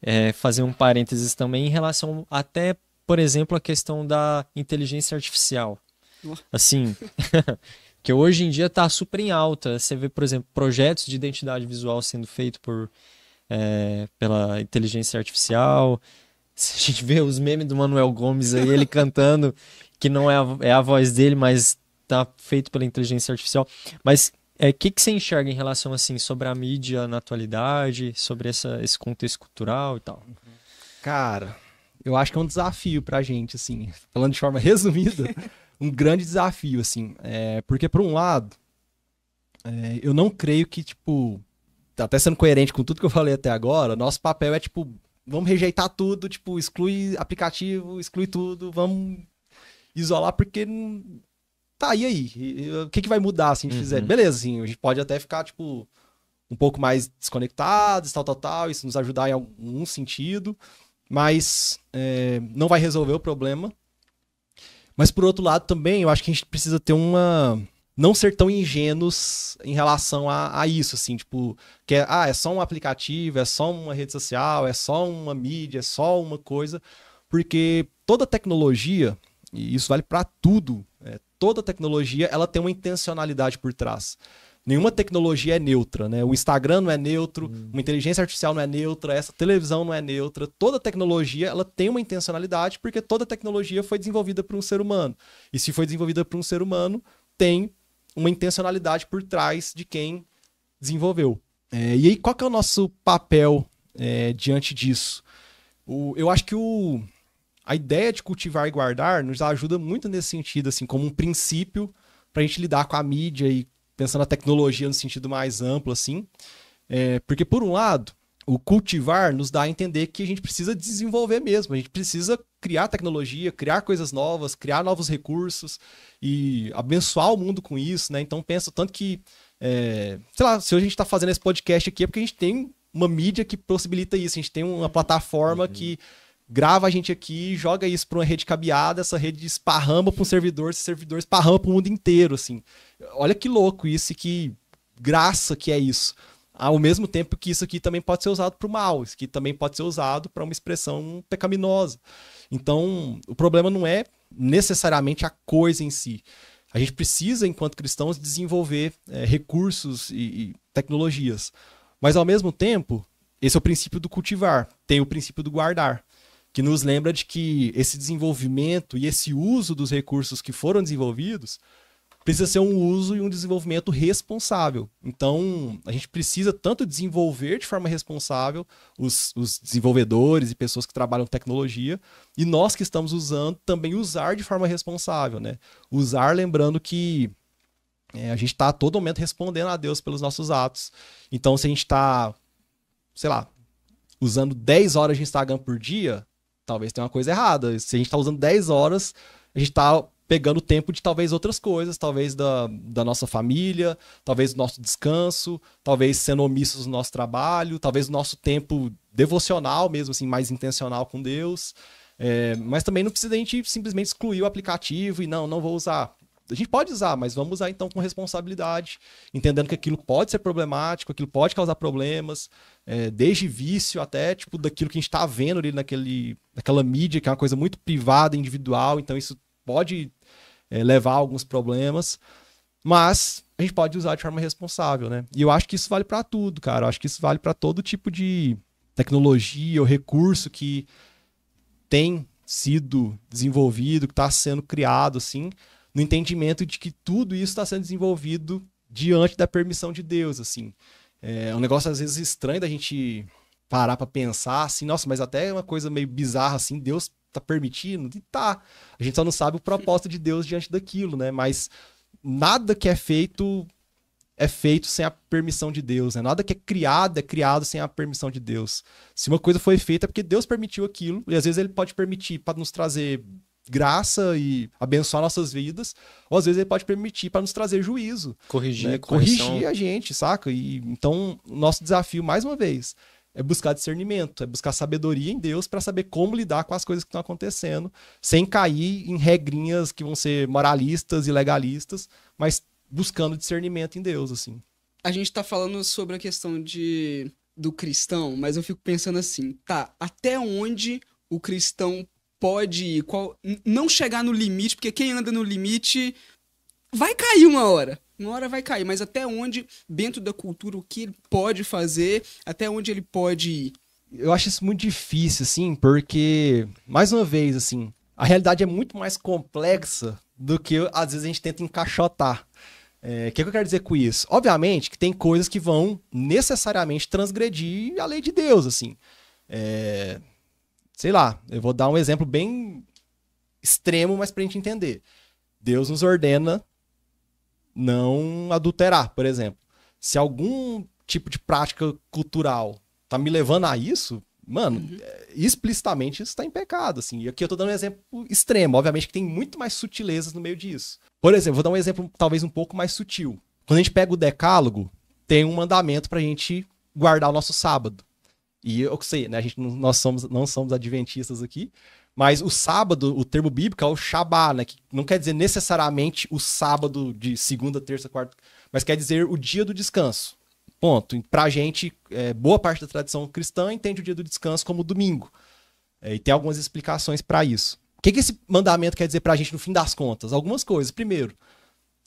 é, fazer um parênteses também em relação até, por exemplo, a questão da inteligência artificial. Oh. Assim, que hoje em dia está super em alta. Você vê, por exemplo, projetos de identidade visual sendo feito por é, pela inteligência artificial. Se a gente vê os memes do Manuel Gomes aí, ele cantando, que não é a, é a voz dele, mas tá feito pela inteligência artificial. Mas o é, que, que você enxerga em relação assim sobre a mídia na atualidade, sobre essa, esse contexto cultural e tal? Cara, eu acho que é um desafio pra gente, assim, falando de forma resumida, um grande desafio, assim, é, porque por um lado, é, eu não creio que, tipo, Tá até sendo coerente com tudo que eu falei até agora, nosso papel é tipo, vamos rejeitar tudo, tipo, exclui aplicativo, exclui tudo, vamos isolar porque tá e aí, o que que vai mudar se a gente uhum. fizer? Beleza, assim, a gente pode até ficar tipo um pouco mais desconectados, tal, tal, tal, isso nos ajudar em algum sentido, mas é, não vai resolver o problema. Mas por outro lado também, eu acho que a gente precisa ter uma não ser tão ingênuos em relação a, a isso, assim, tipo, que é, ah, é só um aplicativo, é só uma rede social, é só uma mídia, é só uma coisa, porque toda tecnologia, e isso vale para tudo, é, toda tecnologia, ela tem uma intencionalidade por trás. Nenhuma tecnologia é neutra, né? O Instagram não é neutro, hum. uma inteligência artificial não é neutra, essa televisão não é neutra. Toda tecnologia, ela tem uma intencionalidade, porque toda tecnologia foi desenvolvida por um ser humano. E se foi desenvolvida por um ser humano, tem uma intencionalidade por trás de quem desenvolveu. É, e aí, qual que é o nosso papel é, diante disso? O, eu acho que o, a ideia de cultivar e guardar nos ajuda muito nesse sentido, assim, como um princípio para a gente lidar com a mídia e pensando na tecnologia no sentido mais amplo, assim. É, porque, por um lado, o cultivar nos dá a entender que a gente precisa desenvolver mesmo, a gente precisa criar tecnologia, criar coisas novas, criar novos recursos e abençoar o mundo com isso, né? Então penso tanto que, é, sei lá, se hoje a gente está fazendo esse podcast aqui é porque a gente tem uma mídia que possibilita isso, a gente tem uma plataforma uhum. que grava a gente aqui, joga isso para uma rede cabeada, essa rede esparrama para um servidor, esse servidor esparrama para o mundo inteiro, assim. Olha que louco isso e que graça que é isso ao mesmo tempo que isso aqui também pode ser usado para o mal, isso aqui também pode ser usado para uma expressão pecaminosa. Então, o problema não é necessariamente a coisa em si. A gente precisa, enquanto cristãos, desenvolver é, recursos e, e tecnologias. Mas, ao mesmo tempo, esse é o princípio do cultivar, tem o princípio do guardar, que nos lembra de que esse desenvolvimento e esse uso dos recursos que foram desenvolvidos precisa ser um uso e um desenvolvimento responsável. Então, a gente precisa tanto desenvolver de forma responsável os, os desenvolvedores e pessoas que trabalham tecnologia, e nós que estamos usando também usar de forma responsável, né? Usar lembrando que é, a gente está a todo momento respondendo a Deus pelos nossos atos. Então, se a gente está, sei lá, usando 10 horas de Instagram por dia, talvez tenha uma coisa errada. Se a gente está usando 10 horas, a gente está pegando tempo de talvez outras coisas, talvez da, da nossa família, talvez do nosso descanso, talvez sendo omissos no nosso trabalho, talvez o nosso tempo devocional mesmo, assim, mais intencional com Deus. É, mas também não precisa a gente simplesmente excluir o aplicativo e não, não vou usar. A gente pode usar, mas vamos usar então com responsabilidade, entendendo que aquilo pode ser problemático, aquilo pode causar problemas, é, desde vício até tipo daquilo que a gente está vendo ali naquele, naquela mídia, que é uma coisa muito privada, individual, então isso pode é, levar a alguns problemas, mas a gente pode usar de forma responsável, né? E eu acho que isso vale para tudo, cara. Eu acho que isso vale para todo tipo de tecnologia ou recurso que tem sido desenvolvido, que está sendo criado, assim, no entendimento de que tudo isso está sendo desenvolvido diante da permissão de Deus, assim. É, é um negócio às vezes estranho da gente parar para pensar assim, nossa, mas até é uma coisa meio bizarra assim, Deus tá permitindo? E tá. A gente só não sabe o propósito de Deus diante daquilo, né? Mas nada que é feito é feito sem a permissão de Deus, né? Nada que é criado é criado sem a permissão de Deus. Se uma coisa foi feita é porque Deus permitiu aquilo, e às vezes ele pode permitir para nos trazer graça e abençoar nossas vidas, ou às vezes ele pode permitir para nos trazer juízo, corrigir, né? corrigir a gente, saca? E então, nosso desafio mais uma vez é buscar discernimento, é buscar sabedoria em Deus para saber como lidar com as coisas que estão acontecendo, sem cair em regrinhas que vão ser moralistas e legalistas, mas buscando discernimento em Deus, assim. A gente está falando sobre a questão de do cristão, mas eu fico pensando assim, tá, até onde o cristão pode ir, qual não chegar no limite, porque quem anda no limite vai cair uma hora uma hora vai cair, mas até onde, dentro da cultura, o que ele pode fazer, até onde ele pode ir? Eu acho isso muito difícil, assim, porque, mais uma vez, assim, a realidade é muito mais complexa do que às vezes a gente tenta encaixotar. É, o é, que, que, eu quero dizer com isso? Obviamente que tem coisas que vão necessariamente transgredir a lei de Deus, assim. É, sei lá, eu vou dar um exemplo bem extremo, mas pra gente entender. Deus nos ordena não adulterar, por exemplo. Se algum tipo de prática cultural tá me levando a isso, mano, uhum. É, explicitamente isso tá em pecado, assim. E aqui eu tô dando um exemplo extremo, obviamente que tem muito mais sutilezas no meio disso. Por exemplo, vou dar um exemplo talvez um pouco mais sutil. Quando a gente pega o decálogo, tem um mandamento pra gente guardar o nosso sábado. E eu sei, né, a gente nós somos não somos adventistas aqui, mas o sábado, o termo bíblico é o Shabá, né? Que não quer dizer necessariamente o sábado de segunda, terça, quarta, mas quer dizer o dia do descanso. Ponto. Para a gente, é, boa parte da tradição cristã entende o dia do descanso como domingo. É, e tem algumas explicações para isso. O que, que esse mandamento quer dizer para a gente no fim das contas? Algumas coisas. Primeiro,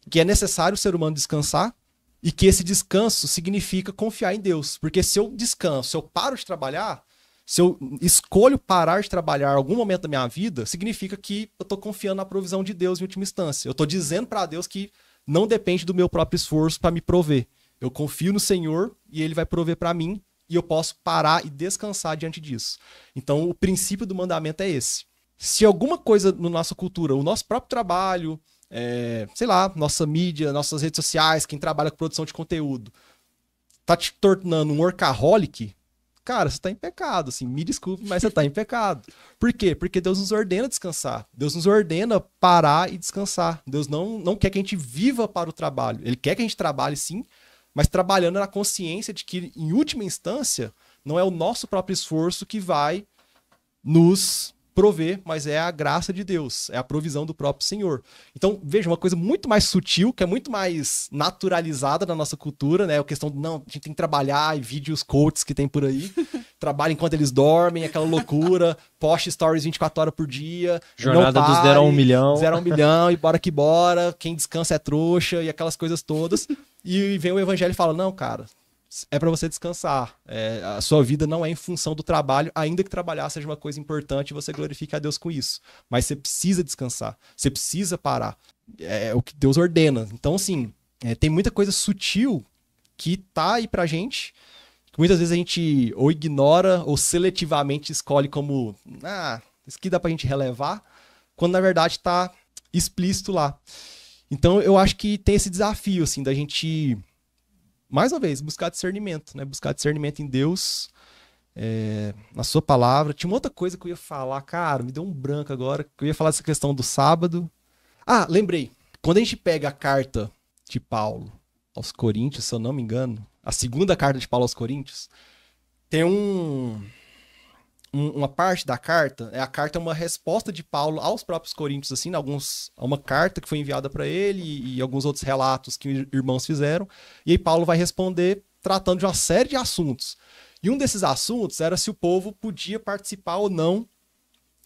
que é necessário o ser humano descansar e que esse descanso significa confiar em Deus. Porque se eu descanso, se eu paro de trabalhar, se eu escolho parar de trabalhar em algum momento da minha vida, significa que eu estou confiando na provisão de Deus em última instância. Eu estou dizendo para Deus que não depende do meu próprio esforço para me prover. Eu confio no Senhor e Ele vai prover para mim e eu posso parar e descansar diante disso. Então, o princípio do mandamento é esse. Se alguma coisa na no nossa cultura, o nosso próprio trabalho, é, sei lá, nossa mídia, nossas redes sociais, quem trabalha com produção de conteúdo, tá te tornando um workaholic, Cara, você está em pecado, assim, me desculpe, mas você está em pecado. Por quê? Porque Deus nos ordena descansar. Deus nos ordena parar e descansar. Deus não, não quer que a gente viva para o trabalho. Ele quer que a gente trabalhe sim, mas trabalhando na consciência de que, em última instância, não é o nosso próprio esforço que vai nos prover, mas é a graça de Deus, é a provisão do próprio Senhor. Então, veja, uma coisa muito mais sutil, que é muito mais naturalizada na nossa cultura, né? A questão de, não, a gente tem que trabalhar e vídeos coaches que tem por aí. Trabalha enquanto eles dormem, aquela loucura, post stories 24 horas por dia. Jornada pare, dos zero a um milhão. Zero a um milhão, e bora que bora, quem descansa é trouxa, e aquelas coisas todas. E vem o evangelho e fala, não, cara, é para você descansar. É, a sua vida não é em função do trabalho, ainda que trabalhar seja uma coisa importante e você glorifique a Deus com isso. Mas você precisa descansar, você precisa parar. É, é, o que Deus ordena. Então, assim, é, tem muita coisa sutil que tá aí pra gente, que muitas vezes a gente ou ignora ou seletivamente escolhe como, ah, isso aqui dá pra gente relevar, quando na verdade tá explícito lá. Então, eu acho que tem esse desafio, assim, da gente mais uma vez, buscar discernimento, né? Buscar discernimento em Deus, é, na sua palavra. Tinha uma outra coisa que eu ia falar, cara, me deu um branco agora, que eu ia falar dessa questão do sábado. Ah, lembrei. Quando a gente pega a carta de Paulo aos Coríntios, se eu não me engano, a segunda carta de Paulo aos Coríntios, tem um um, uma parte da carta, é a carta é uma resposta de Paulo aos próprios coríntios, assim, né, alguns, uma carta que foi enviada para ele e, e, alguns outros relatos que irmãos fizeram. E aí Paulo vai responder tratando de uma série de assuntos. E um desses assuntos era se o povo podia participar ou não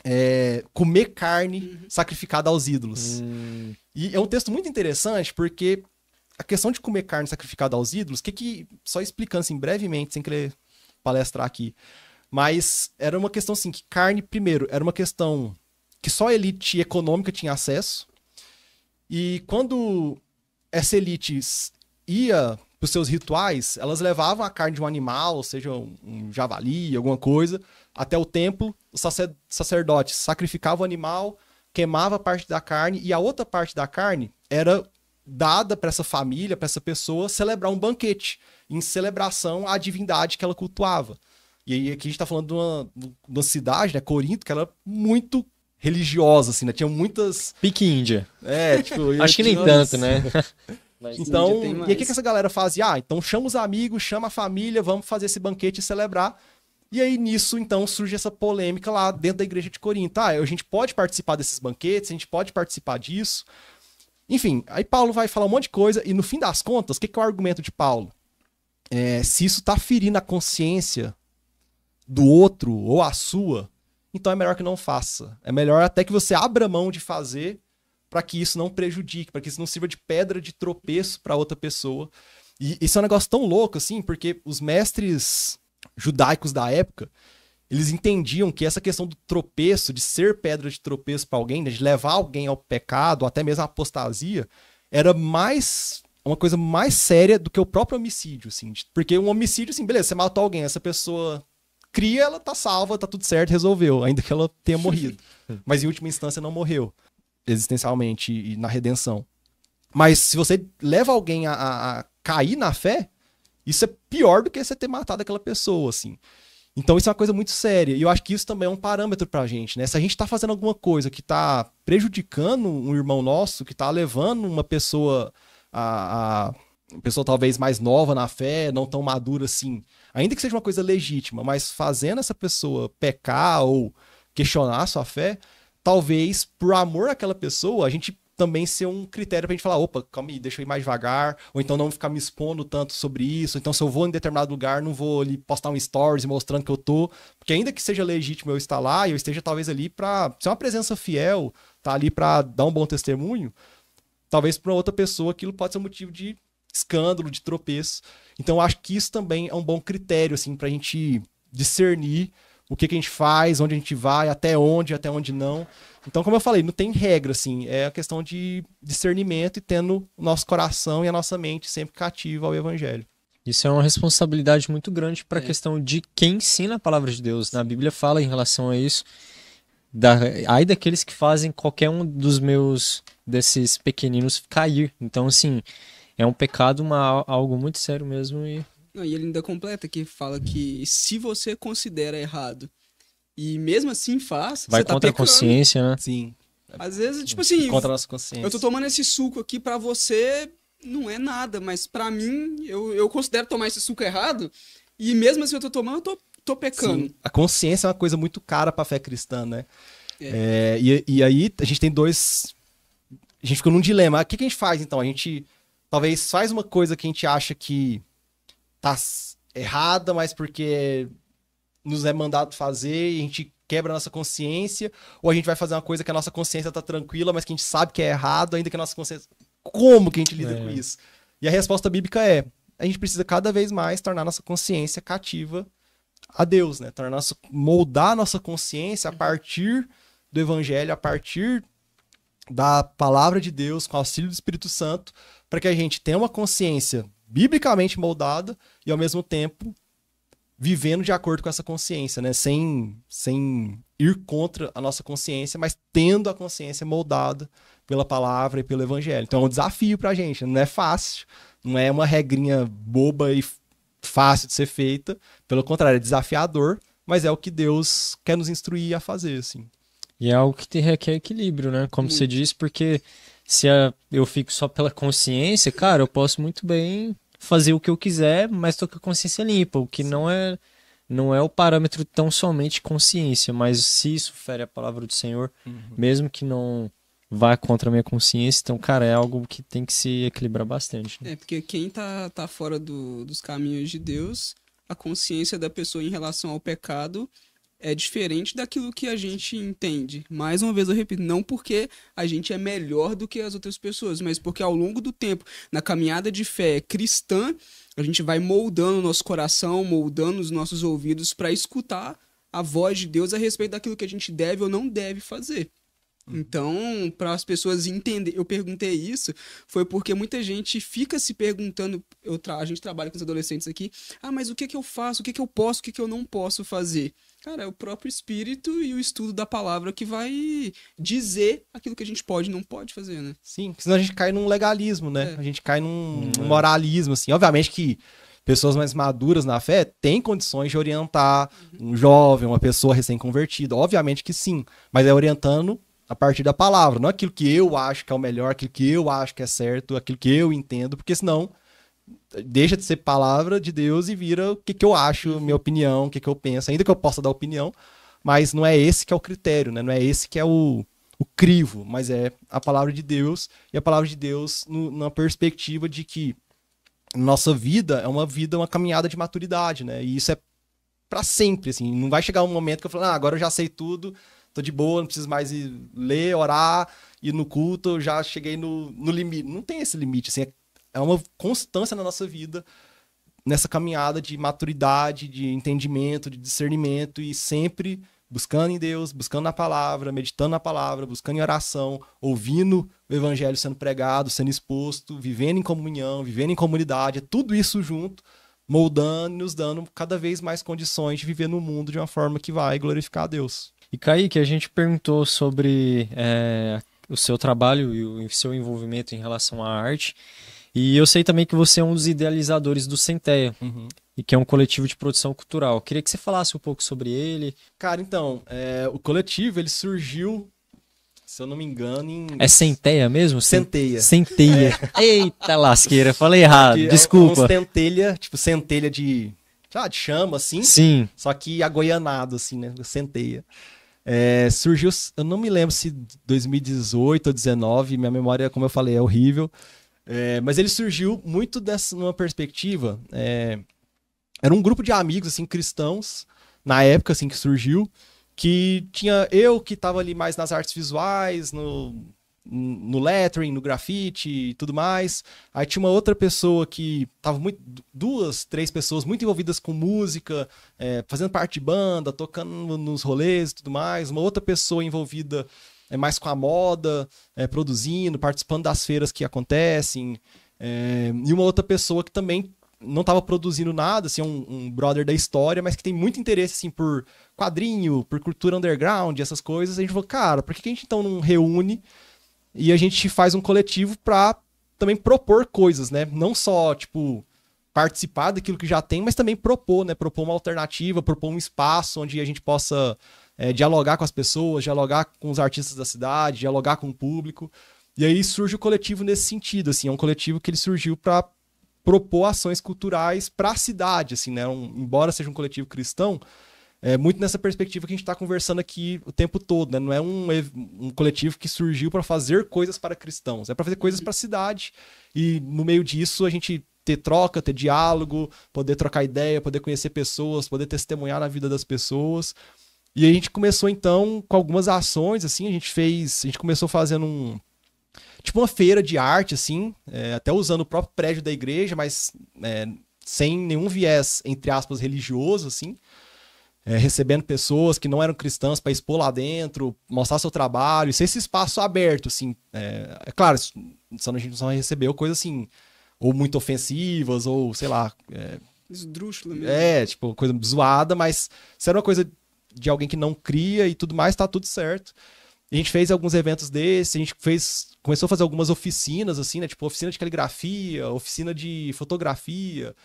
é, comer carne uhum. sacrificada aos ídolos. Hum. E é um texto muito interessante porque a questão de comer carne sacrificada aos ídolos, que que só explicando assim brevemente, sem querer palestrar aqui, mas era uma questão assim, que carne, primeiro, era uma questão que só a elite econômica tinha acesso. E quando essa elite ia para os seus rituais, elas levavam a carne de um animal, seja um javali, alguma coisa, até o templo. Os sacerdotes sacrificavam o animal, queimava parte da carne e a outra parte da carne era dada para essa família, para essa pessoa celebrar um banquete em celebração à divindade que ela cultuava. E aí aqui a gente tá falando de uma, de uma cidade, né, Corinto, que era é muito religiosa, assim, né? Tinha muitas... Pique Índia. É, tipo... Acho que nem tanto, né? Mas então, e o que, essa galera fazia? Ah, então chama os amigos, chama a família, vamos fazer esse banquete e celebrar. E aí, nisso, então, surge essa polêmica lá dentro da igreja de Corinto. Ah, a gente pode participar desses banquetes, a gente pode participar disso. Enfim, aí Paulo vai falar um monte de coisa, e no fim das contas, o que, que é o argumento de Paulo? É, se isso está ferindo a consciência do outro ou a sua, então é melhor que não faça. É melhor até que você abra mão de fazer para que isso não prejudique, para que isso não sirva de pedra de tropeço para outra pessoa. E isso é um negócio tão louco assim, porque os mestres judaicos da época, eles entendiam que essa questão do tropeço, de ser pedra de tropeço para alguém, né, de levar alguém ao pecado, até mesmo à apostasia, era mais uma coisa mais séria do que o próprio homicídio, assim. Porque um homicídio, assim, beleza, você matou alguém, essa pessoa cria, ela tá salva, tá tudo certo, resolveu, ainda que ela tenha morrido. Mas em última instância não morreu, existencialmente e na redenção. Mas se você leva alguém a, a, a cair na fé, isso é pior do que você ter matado aquela pessoa, assim. Então isso é uma coisa muito séria. E eu acho que isso também é um parâmetro pra gente, né? Se a gente tá fazendo alguma coisa que tá prejudicando um irmão nosso, que tá levando uma pessoa a, a uma pessoa talvez mais nova na fé, não tão madura assim, ainda que seja uma coisa legítima, mas fazendo essa pessoa pecar ou questionar a sua fé, talvez por amor àquela pessoa, a gente também ser um critério pra gente falar, opa, calma aí, deixa eu ir mais devagar, ou então não ficar me expondo tanto sobre isso, então se eu vou em determinado lugar, não vou ali postar um stories mostrando que eu tô, porque ainda que seja legítimo eu estar lá, e eu esteja talvez ali pra ser uma presença fiel, tá ali pra dar um bom testemunho, talvez pra outra pessoa aquilo pode ser um motivo de escândalo, de tropeço. Então, acho que isso também é um bom critério, assim, para a gente discernir o que, que, a gente faz, onde a gente vai, até onde, até onde não. Então, como eu falei, não tem regra, assim, é a questão de discernimento e tendo o nosso coração e a nossa mente sempre cativa ao evangelho. Isso é uma responsabilidade muito grande para a é. questão de quem ensina a palavra de Deus. Na Bíblia fala em relação a isso. Da, ai daqueles que fazem qualquer um dos meus desses pequeninos cair. Então, assim, é um pecado, uma, algo muito sério mesmo. E... Não, e ele ainda completa que fala que se você considera errado e mesmo assim faz, vai tá contra tá a consciência, né? Sim. Às vezes, tipo assim, contra a nossa consciência. eu tô tomando esse suco aqui para você não é nada, mas para mim eu, eu considero tomar esse suco errado e mesmo assim eu tô tomando, eu tô, tô pecando. Sim. A consciência é uma coisa muito cara para fé cristã, né? É. É, e, e aí a gente tem dois a gente ficou num dilema. O que, que a gente faz então? A gente talvez faz uma coisa que a gente acha que tá errada, mas porque nos é mandado fazer e a gente quebra a nossa consciência, ou a gente vai fazer uma coisa que a nossa consciência tá tranquila, mas que a gente sabe que é errado, ainda que a nossa consciência. Como que a gente lida é. com isso? E a resposta bíblica é: a gente precisa cada vez mais tornar nossa consciência cativa a Deus, né? Tornar nossa, moldar nossa consciência a partir do evangelho, a partir da palavra de Deus, com auxílio do Espírito Santo, para que a gente tenha uma consciência biblicamente moldada e ao mesmo tempo vivendo de acordo com essa consciência, né? Sem, sem ir contra a nossa consciência, mas tendo a consciência moldada pela palavra e pelo evangelho. Então é um desafio para a gente, não é fácil, não é uma regrinha boba e fácil de ser feita, pelo contrário, é desafiador, mas é o que Deus quer nos instruir a fazer, assim. E é algo que te requer equilíbrio, né? Como e... você disse, porque se eu fico só pela consciência, cara, eu posso muito bem fazer o que eu quiser, mas tô com a consciência limpa, o que não é não é o parâmetro tão somente consciência, mas se isso fere a palavra do Senhor, uhum. mesmo que não vá contra a minha consciência, então, cara, é algo que tem que se equilibrar bastante. Né? É, porque quem tá, tá fora do, dos caminhos de Deus, a consciência da pessoa em relação ao pecado é diferente daquilo que a gente entende. Mais uma vez eu repito, não porque a gente é melhor do que as outras pessoas, mas porque ao longo do tempo, na caminhada de fé cristã, a gente vai moldando o nosso coração, moldando os nossos ouvidos para escutar a voz de Deus a respeito daquilo que a gente deve ou não deve fazer. Uhum. Então, para as pessoas entenderem, eu perguntei isso, foi porque muita gente fica se perguntando, eu tra... a gente trabalha com os adolescentes aqui, ah, mas o que, que eu faço, o que, que eu posso, o que, que eu não posso fazer? Cara, é o próprio espírito e o estudo da palavra que vai dizer aquilo que a gente pode e não pode fazer, né? Sim, porque senão a gente cai num legalismo, né? É. A gente cai num hum. É. moralismo, assim. Obviamente que pessoas mais maduras na fé têm condições de orientar uhum. um jovem, uma pessoa recém-convertida. Obviamente que sim, mas é orientando a partir da palavra, não aquilo que eu acho que é o melhor, aquilo que eu acho que é certo, aquilo que eu entendo, porque senão deixa de ser palavra de Deus e vira o que, que eu acho, uhum. minha opinião, o que, que eu penso, ainda que eu possa dar opinião, mas não é esse que é o critério, né? não é esse que é o, o crivo, mas é a palavra de Deus e a palavra de Deus no, na perspectiva de que nossa vida é uma vida, uma caminhada de maturidade, né? E isso é para sempre, assim, não vai chegar um momento que eu falo, ah, agora eu já sei tudo, tô de boa, não preciso mais ler, orar, ir no culto, já cheguei no, no limite. Não tem esse limite, assim, é é uma constância na nossa vida, nessa caminhada de maturidade, de entendimento, de discernimento e sempre buscando em Deus, buscando na palavra, meditando na palavra, buscando em oração, ouvindo o evangelho sendo pregado, sendo exposto, vivendo em comunhão, vivendo em comunidade, é tudo isso junto, moldando e nos dando cada vez mais condições de viver no mundo de uma forma que vai glorificar a Deus. E Kaique, a gente perguntou sobre é, o seu trabalho e o seu envolvimento em relação à arte. E eu sei também que você é um dos idealizadores do Centeia, uhum. e que é um coletivo de produção cultural. Eu queria que você falasse um pouco sobre ele. Cara, então, é, o coletivo ele surgiu se eu não me engano, em... É centeia mesmo? Centeia. Centeia. É. Eita lasqueira, falei errado, é desculpa. Uns centelha, tipo centelha de, ah, de chama, assim. Sim. Só que agoianado, assim, né? Centeia. É, surgiu, eu não me lembro se 2018 ou 2019. minha memória, como eu falei, é horrível. É, mas ele surgiu muito dessa numa perspectiva. É, era um grupo de amigos assim cristãos na época assim que surgiu, que tinha eu que estava ali mais nas artes visuais, no no lettering, no grafite e tudo mais. Aí tinha uma outra pessoa que estava muito. duas, três pessoas muito envolvidas com música, é, fazendo parte de banda, tocando nos rolês e tudo mais. Uma outra pessoa envolvida é mais com a moda, é, produzindo, participando das feiras que acontecem. É, e uma outra pessoa que também não estava produzindo nada, assim, um, um, brother da história, mas que tem muito interesse, assim, por quadrinho, por cultura underground, essas coisas. A gente falou, cara, por que, que a gente então não reúne e a gente faz um coletivo para também propor coisas, né? Não só, tipo, participar daquilo que já tem, mas também propor, né? Propor uma alternativa, propor um espaço onde a gente possa é, dialogar com as pessoas, dialogar com os artistas da cidade, dialogar com o público. E aí surge o coletivo nesse sentido, assim, é um coletivo que ele surgiu para propor ações culturais para a cidade, assim, né? Um, embora seja um coletivo cristão, é muito nessa perspectiva que a gente está conversando aqui o tempo todo, né? Não é um, um coletivo que surgiu para fazer coisas para cristãos, é para fazer coisas para a cidade. E no meio disso a gente ter troca, ter diálogo, poder trocar ideia, poder conhecer pessoas, poder testemunhar na vida das pessoas. E a gente começou então com algumas ações, assim, a gente fez, a gente começou fazendo um tipo uma feira de arte, assim, é, até usando o próprio prédio da igreja, mas é, sem nenhum viés entre aspas religioso, assim. É, recebendo pessoas que não eram cristãs para expor lá dentro, mostrar seu trabalho, ser esse espaço aberto, assim. É, é claro, só a gente não recebeu coisas assim, ou muito ofensivas, ou sei lá. É, Esdrúxula é, mesmo. É, tipo, coisa zoada, mas se era uma coisa de alguém que não cria e tudo mais, tá tudo certo. A gente fez alguns eventos desses, a gente fez, começou a fazer algumas oficinas, assim, né? Tipo, oficina de caligrafia, oficina de fotografia,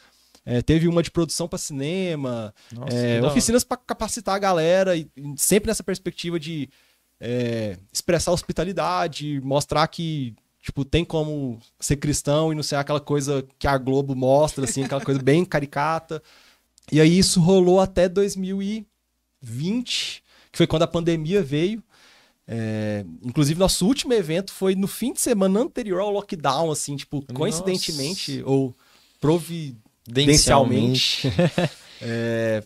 é, teve uma de produção para cinema, Nossa, é, oficinas para capacitar a galera, e, e sempre nessa perspectiva de é, expressar hospitalidade, mostrar que tipo tem como ser cristão e não ser aquela coisa que a Globo mostra, assim, aquela coisa bem caricata. E aí isso rolou até 2000 e 20, que foi quando a pandemia veio. É, inclusive, nosso último evento foi no fim de semana anterior ao lockdown, assim, tipo, coincidentemente ou providencialmente. é,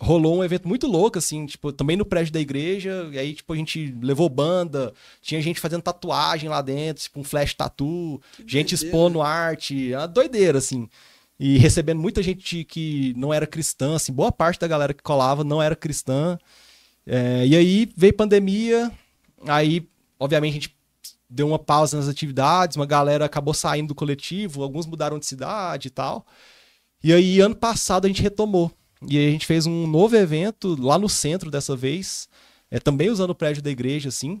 rolou um evento muito louco, assim, tipo, também no prédio da igreja, e aí, tipo, a gente levou banda, tinha gente fazendo tatuagem lá dentro, tipo, um flash tatu, que gente doideira. expondo arte, é a doideira, assim e recebendo muita gente que não era cristã, assim, boa parte da galera que colava não era cristã. É, e aí veio pandemia, aí, obviamente, a gente deu uma pausa nas atividades, uma galera acabou saindo do coletivo, alguns mudaram de cidade e tal. E aí, ano passado, a gente retomou. E aí a gente fez um novo evento lá no centro dessa vez, é, também usando o prédio da igreja, assim.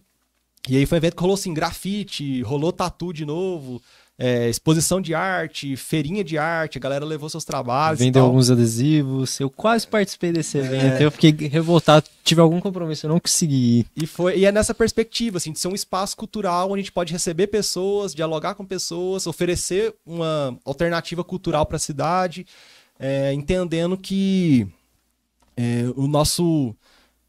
E aí foi um evento que rolou assim, grafite, rolou tatu de novo é, exposição de arte, feirinha de arte, a galera levou seus trabalhos. Vendeu alguns adesivos. Eu quase participei desse é. evento. É. Eu fiquei revoltado, tive algum compromisso, eu não consegui ir. E, foi, e é nessa perspectiva, assim, de ser um espaço cultural onde a gente pode receber pessoas, dialogar com pessoas, oferecer uma alternativa cultural para a cidade, é, entendendo que é, o nosso.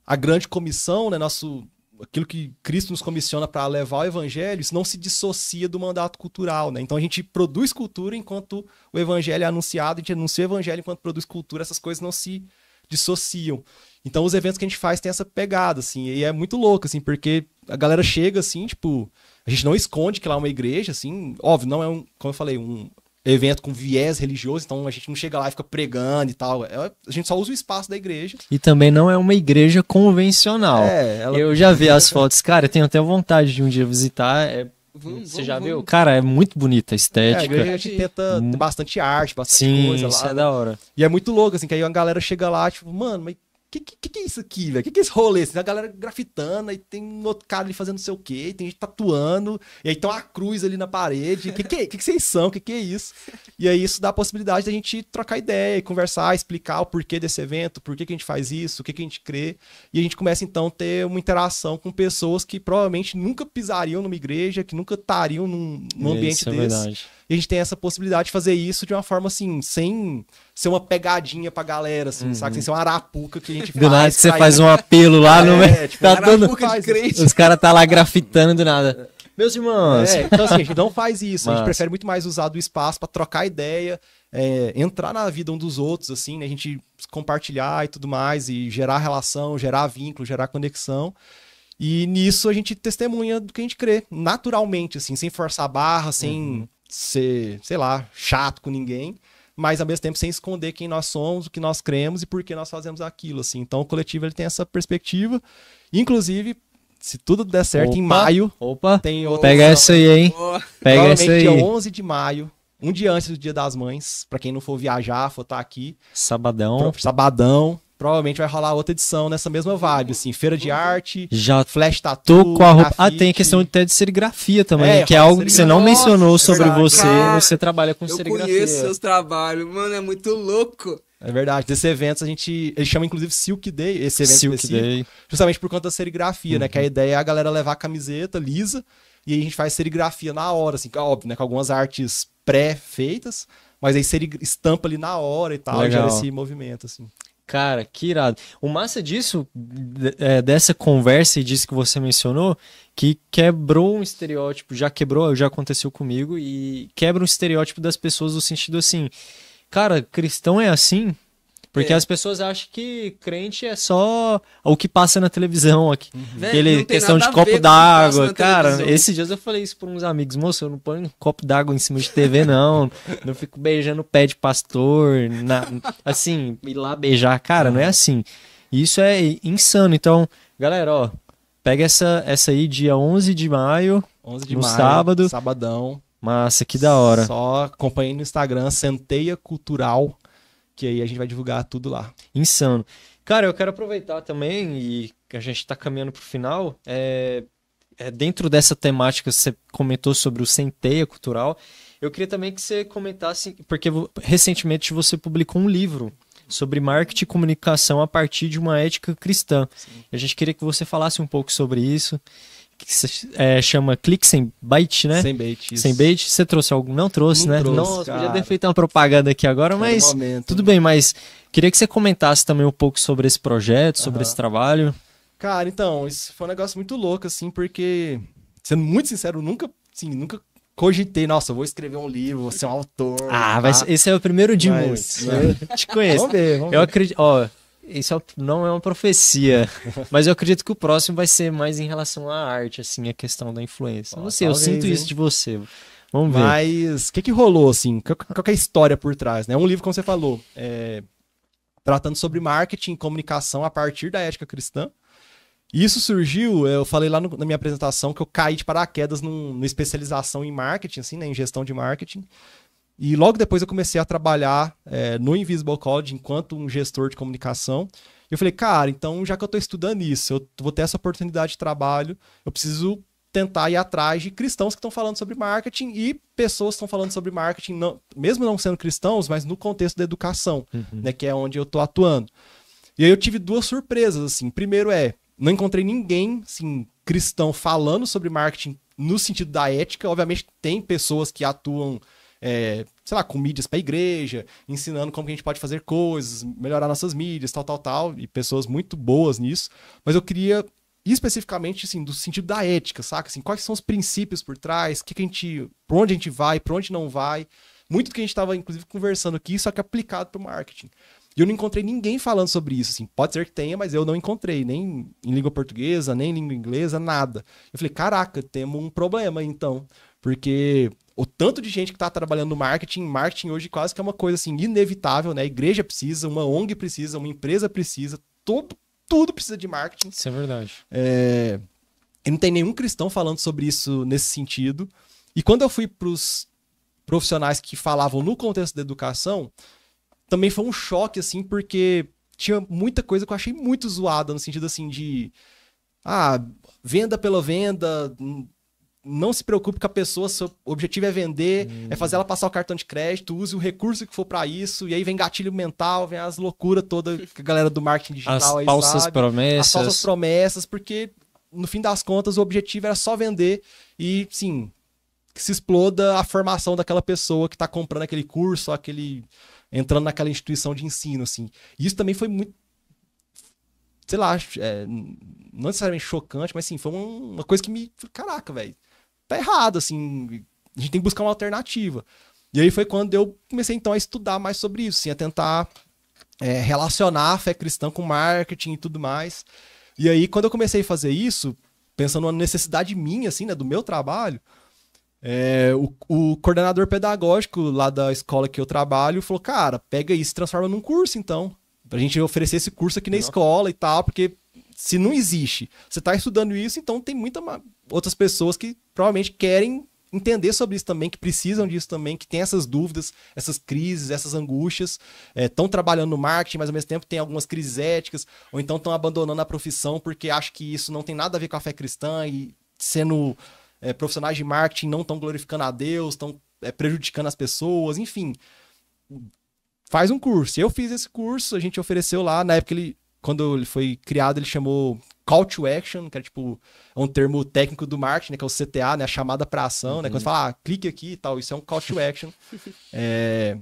A grande comissão, né, nosso aquilo que Cristo nos comissiona para levar o evangelho, isso não se dissocia do mandato cultural, né? Então a gente produz cultura enquanto o evangelho é anunciado, a gente anuncia o evangelho enquanto produz cultura, essas coisas não se dissociam. Então os eventos que a gente faz tem essa pegada, assim, e é muito louco, assim, porque a galera chega assim, tipo, a gente não esconde que lá é uma igreja, assim, óbvio, não é um, como eu falei, um evento com viés religioso, então a gente não chega lá e fica pregando e tal. É, a gente só usa o espaço da igreja. E também não é uma igreja convencional. É, ela... Eu já vi as fotos, cara, eu tenho até vontade de um dia visitar. É... Vamos, Você já vamos. viu? Cara, é muito bonita a estética. É, a gente tenta bastante arte, bastante Sim, coisa lá. Sim, isso é da hora. E é muito louco, assim, que aí a galera chega lá, tipo, mano, mas que, que, que é isso aqui, velho? Que que é esse rolê? Tem assim, a galera grafitando, e tem outro cara ali fazendo não sei o quê, e tem gente tatuando, e aí tem uma cruz ali na parede. Que que, que, que vocês são? Que que é isso? E aí isso dá a possibilidade da gente trocar ideia, conversar, explicar o porquê desse evento, por que, que a gente faz isso, o que, que a gente crê. E a gente começa então a ter uma interação com pessoas que provavelmente nunca pisariam numa igreja, que nunca estariam num, num é, ambiente isso é desse. Verdade. E a gente tem essa possibilidade de fazer isso de uma forma assim, sem ser uma pegadinha pra galera, assim, uhum. saca? Sem ser uma arapuca que a gente faz. Do nada você faz né? um apelo lá é, no. É, tipo, tá crente. Os caras tá lá grafitando do nada. Meus irmãos. É, então assim, a gente não faz isso. Mas... A gente prefere muito mais usar do espaço para trocar ideia, é, entrar na vida um dos outros, assim, né? A gente compartilhar e tudo mais, e gerar relação, gerar vínculo, gerar conexão. E nisso a gente testemunha do que a gente crê, naturalmente, assim, sem forçar a barra, sem uhum. ser, sei lá, chato com ninguém mas ao mesmo tempo sem esconder quem nós somos, o que nós cremos e por que nós fazemos aquilo, assim. Então o coletivo ele tem essa perspectiva, inclusive se tudo der certo opa, em maio, opa, tem outra pega essa aí, hein? Pega essa aí. Dia 11 de maio, um dia antes do Dia das Mães, para quem não for viajar, for estar tá aqui. Sabadão. Sabadão provavelmente vai rolar outra edição nessa mesma vibe, assim, feira de arte, já flash tattoo, tô com a roupa. Ah, tem a questão até de serigrafia também, é, né, que é algo que você não mencionou é sobre você, você trabalha com eu serigrafia. Eu conheço seus trabalhos, mano, é muito louco. É verdade. Desse evento a gente. Ele chama inclusive Silk Day, esse evento Silk Day. Justamente por conta da serigrafia, uhum. né? Que a uhum. ideia é a galera levar a camiseta lisa e aí a gente faz serigrafia na hora, assim, óbvio, né? Com algumas artes pré-feitas, mas aí serig... estampa ali na hora e tal, gera esse movimento, assim. Cara, que irado. O massa disso, é, dessa conversa e disso que você mencionou, que quebrou um estereótipo, já quebrou, já aconteceu comigo, e quebra um estereótipo das pessoas no sentido assim, cara, cristão é assim, porque é. as pessoas acham que crente é só o que passa na televisão aqui. Uhum. Aquele questão de copo d'água. Cara, esses dias eu falei isso para uns amigos. Moço, eu não ponho um copo d'água em cima de TV, não. não fico beijando o pé de pastor. Na... assim, ir lá beijar. Cara, uhum. não é uhum. assim. Isso é insano. Então, galera, ó. Pega essa, essa aí, dia 11 de maio. 11 de no maio. sábado. Sabadão. Massa, que da hora. Só acompanhando no Instagram, Centeia Cultural que aí a gente vai divulgar tudo lá. Insano. Cara, eu quero aproveitar também, e a gente está caminhando para o final, é... é, dentro dessa temática que você comentou sobre o centeia cultural, eu queria também que você comentasse, porque recentemente você publicou um livro sobre marketing e comunicação a partir de uma ética cristã. Sim. A gente queria que você falasse um pouco sobre isso, que é, chama Clique Sem Bait, né? Sem Bait, isso. Sem Bait. Você trouxe algum? Não trouxe, não né? Trouxe, Nossa, cara. podia ter feito uma propaganda aqui agora, mas momento, tudo bem, mas queria que você comentasse também um pouco sobre esse projeto, sobre uhum. esse trabalho. Cara, então, isso foi um negócio muito louco, assim, porque, sendo muito sincero, nunca, sim, nunca cogitei, nossa, vou escrever um livro, vou ser um autor. Ah, tá? mas esse é o primeiro de mas, muitos. Né? né? Te conheço. Vamos ver, vamos ver. Eu acredito, ó, isso é não é uma profecia, mas eu acredito que o próximo vai ser mais em relação à arte, assim, a questão da influência. não sei, eu sinto isso de você. Vamos ver. Mas o que, que rolou, assim? Qual, é a história por trás, né? Um livro, como você falou, é, tratando sobre marketing e comunicação a partir da ética cristã. Isso surgiu, eu falei lá no, na minha apresentação que eu caí de paraquedas numa especialização em marketing, assim, né, em gestão de marketing. E logo depois eu comecei a trabalhar é, no Invisible College enquanto um gestor de comunicação. E eu falei, cara, então já que eu estou estudando isso, eu vou ter essa oportunidade de trabalho, eu preciso tentar ir atrás de cristãos que estão falando sobre marketing e pessoas que estão falando sobre marketing, não, mesmo não sendo cristãos, mas no contexto da educação, uhum. né, que é onde eu estou atuando. E aí eu tive duas surpresas, assim. Primeiro é, não encontrei ninguém, assim, cristão falando sobre marketing no sentido da ética. Obviamente tem pessoas que atuam é, sei lá, com mídias para a igreja, ensinando como que a gente pode fazer coisas, melhorar nossas mídias, tal, tal, tal, e pessoas muito boas nisso. Mas eu queria especificamente assim, do sentido da ética, saca? Assim, quais são os princípios por trás, que, que a gente, por onde a gente vai, por onde não vai. Muito do que a gente estava, inclusive, conversando aqui, só que aplicado para o marketing. E eu não encontrei ninguém falando sobre isso. Assim, pode ser que tenha, mas eu não encontrei, nem em língua portuguesa, nem em língua inglesa, nada. Eu falei, caraca, temos um problema então. Porque o tanto de gente que está trabalhando no marketing, marketing hoje quase que é uma coisa assim inevitável, né? A igreja precisa, uma ONG precisa, uma empresa precisa, todo, tudo precisa de marketing. Isso é verdade. É... E não tem nenhum cristão falando sobre isso nesse sentido. E quando eu fui para os profissionais que falavam no contexto da educação, também foi um choque, assim, porque tinha muita coisa que eu achei muito zoada, no sentido assim de. Ah, venda pela venda, não se preocupe com a pessoa, seu objetivo é vender, hum. é fazer ela passar o cartão de crédito, use o recurso que for para isso, e aí vem gatilho mental, vem as loucuras toda que a galera do marketing digital as aí falsas sabe, promessas. As falsas promessas, porque no fim das contas o objetivo era só vender e, sim, que se exploda a formação daquela pessoa que está comprando aquele curso, aquele entrando naquela instituição de ensino, assim. E isso também foi muito sei lá, é, não necessariamente chocante, mas sim, foi uma coisa que me. Caraca, velho tá errado, assim, a gente tem que buscar uma alternativa. E aí foi quando eu comecei, então, a estudar mais sobre isso, assim, a tentar é, relacionar a fé cristã com marketing e tudo mais. E aí, quando eu comecei a fazer isso, pensando na necessidade minha, assim, né, do meu trabalho, é, o, o, coordenador pedagógico lá da escola que eu trabalho falou, cara, pega isso e transforma num curso, então. Pra gente oferecer esse curso aqui na escola e tal, porque se não existe, você está estudando isso, então tem muitas outras pessoas que provavelmente querem entender sobre isso também, que precisam disso também, que tem essas dúvidas, essas crises, essas angústias, estão eh, é, trabalhando no marketing, mas ao mesmo tempo tem algumas crises éticas, ou então estão abandonando a profissão porque acham que isso não tem nada a ver com a fé cristã e sendo é, profissionais de marketing não estão glorificando a Deus, estão é, eh, prejudicando as pessoas, enfim. Faz um curso. Eu fiz esse curso, a gente ofereceu lá, na época ele quando ele foi criado, ele chamou call to action, que é tipo é um termo técnico do marketing, né, que é o CTA, né, a chamada para ação, uhum. né, quando você uhum. fala, ah, clique aqui e tal, isso é um call to action. é...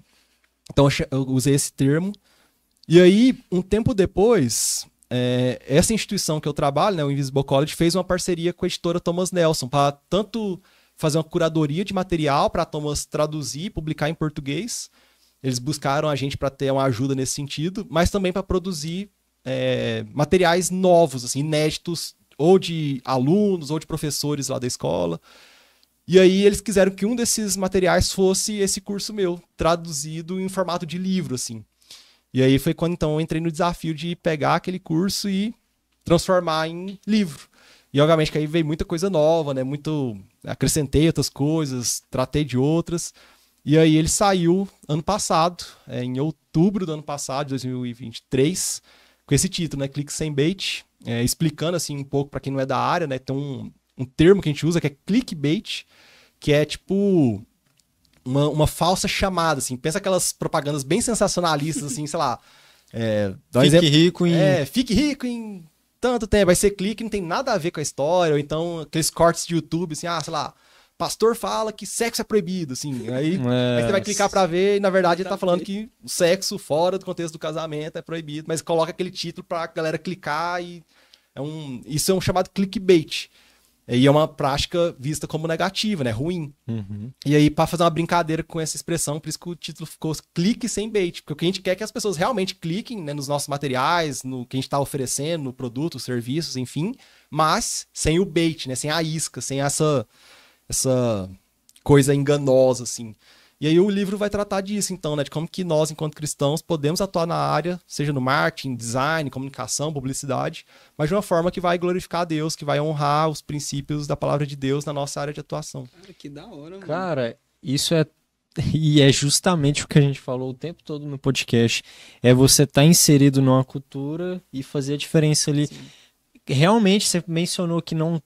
Então eu usei esse termo. E aí, um tempo depois, é... essa instituição que eu trabalho, né, o Invisible College, fez uma parceria com a editora Thomas Nelson para tanto fazer uma curadoria de material para Thomas traduzir e publicar em português. Eles buscaram a gente para ter uma ajuda nesse sentido, mas também para produzir é, materiais novos, assim, inéditos, ou de alunos, ou de professores lá da escola. E aí eles quiseram que um desses materiais fosse esse curso meu, traduzido em formato de livro, assim. E aí foi quando então eu entrei no desafio de pegar aquele curso e transformar em livro. E obviamente que aí veio muita coisa nova, né? Muito acrescentei outras coisas, tratei de outras. E aí ele saiu ano passado, é, em outubro do ano passado, 2023 com esse título, né? Clique sem bait, é, explicando assim um pouco para quem não é da área, né? Tem um, um termo que a gente usa que é clickbait, que é tipo uma, uma falsa chamada, assim. Pensa aquelas propagandas bem sensacionalistas, assim, sei lá. É, fique exemplo, rico em. É, fique rico em tanto tempo. vai ser clique e não tem nada a ver com a história, ou então aqueles cortes de YouTube, assim, ah, sei lá pastor fala que sexo é proibido, assim. Aí, aí você vai clicar para ver e, na verdade, ele tá falando que o sexo fora do contexto do casamento é proibido, mas coloca aquele título pra galera clicar e. É um, isso é um chamado clickbait. E é uma prática vista como negativa, né? Ruim. Uhum. E aí, para fazer uma brincadeira com essa expressão, por isso que o título ficou clique sem bait. Porque o que a gente quer é que as pessoas realmente cliquem né, nos nossos materiais, no que a gente está oferecendo, no produto, serviços, enfim. Mas sem o bait, né? Sem a isca, sem essa essa coisa enganosa, assim. E aí o livro vai tratar disso, então, né? De como que nós, enquanto cristãos, podemos atuar na área, seja no marketing, design, comunicação, publicidade, mas de uma forma que vai glorificar a Deus, que vai honrar os princípios da palavra de Deus na nossa área de atuação. Cara, que da hora, mano. Cara, isso é. E é justamente o que a gente falou o tempo todo no podcast. É você estar tá inserido numa cultura e fazer a diferença ali. Sim. Realmente, você mencionou que não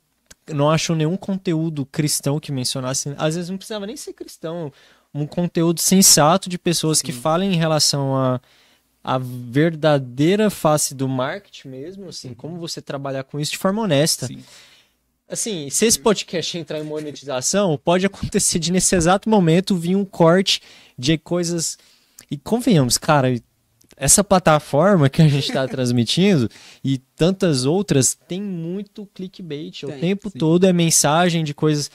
não acho nenhum conteúdo cristão que mencionasse. Às vezes não precisava nem ser cristão. Um conteúdo sensato de pessoas Sim. que falem em relação a a verdadeira face do marketing mesmo, assim, uhum. como você trabalhar com isso de forma honesta. Sim. Assim, se esse podcast entrar em monetização, pode acontecer de nesse exato momento vir um corte de coisas. E convenhamos, cara, essa plataforma que a gente está transmitindo e tantas outras tem muito clickbait. Tem, o tempo sim. todo é mensagem de coisas.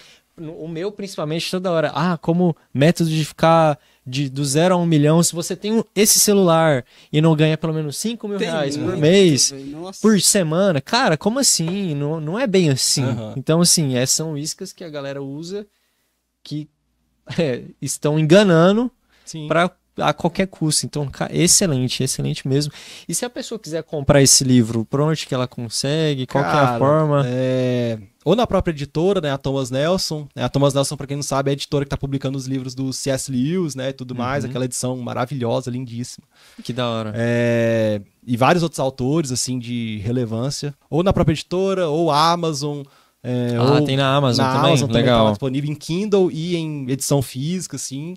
O meu, principalmente, toda hora. Ah, como método de ficar de, do zero a um milhão. Se você tem esse celular e não ganha pelo menos 5 mil tem reais muito, por mês, por semana, cara, como assim? Não, não é bem assim. Então, assim, é, são iscas que a galera usa que é, estão enganando para a qualquer custo. Então, excelente, excelente mesmo. E se a pessoa quiser comprar esse livro, por onde que ela consegue? Qual Cara, que é a forma? É... Ou na própria editora, né? A Thomas Nelson. É, a Thomas Nelson, para quem não sabe, é a editora que está publicando os livros do C.S. Lewis, né? E tudo mais. Uhum. Aquela edição maravilhosa, lindíssima. Que da hora. É... E vários outros autores, assim, de relevância. Ou na própria editora, ou Amazon. É, ah, tem na Amazon na também. Amazon também tá Legal. Tá disponível em Kindle e em edição física, assim.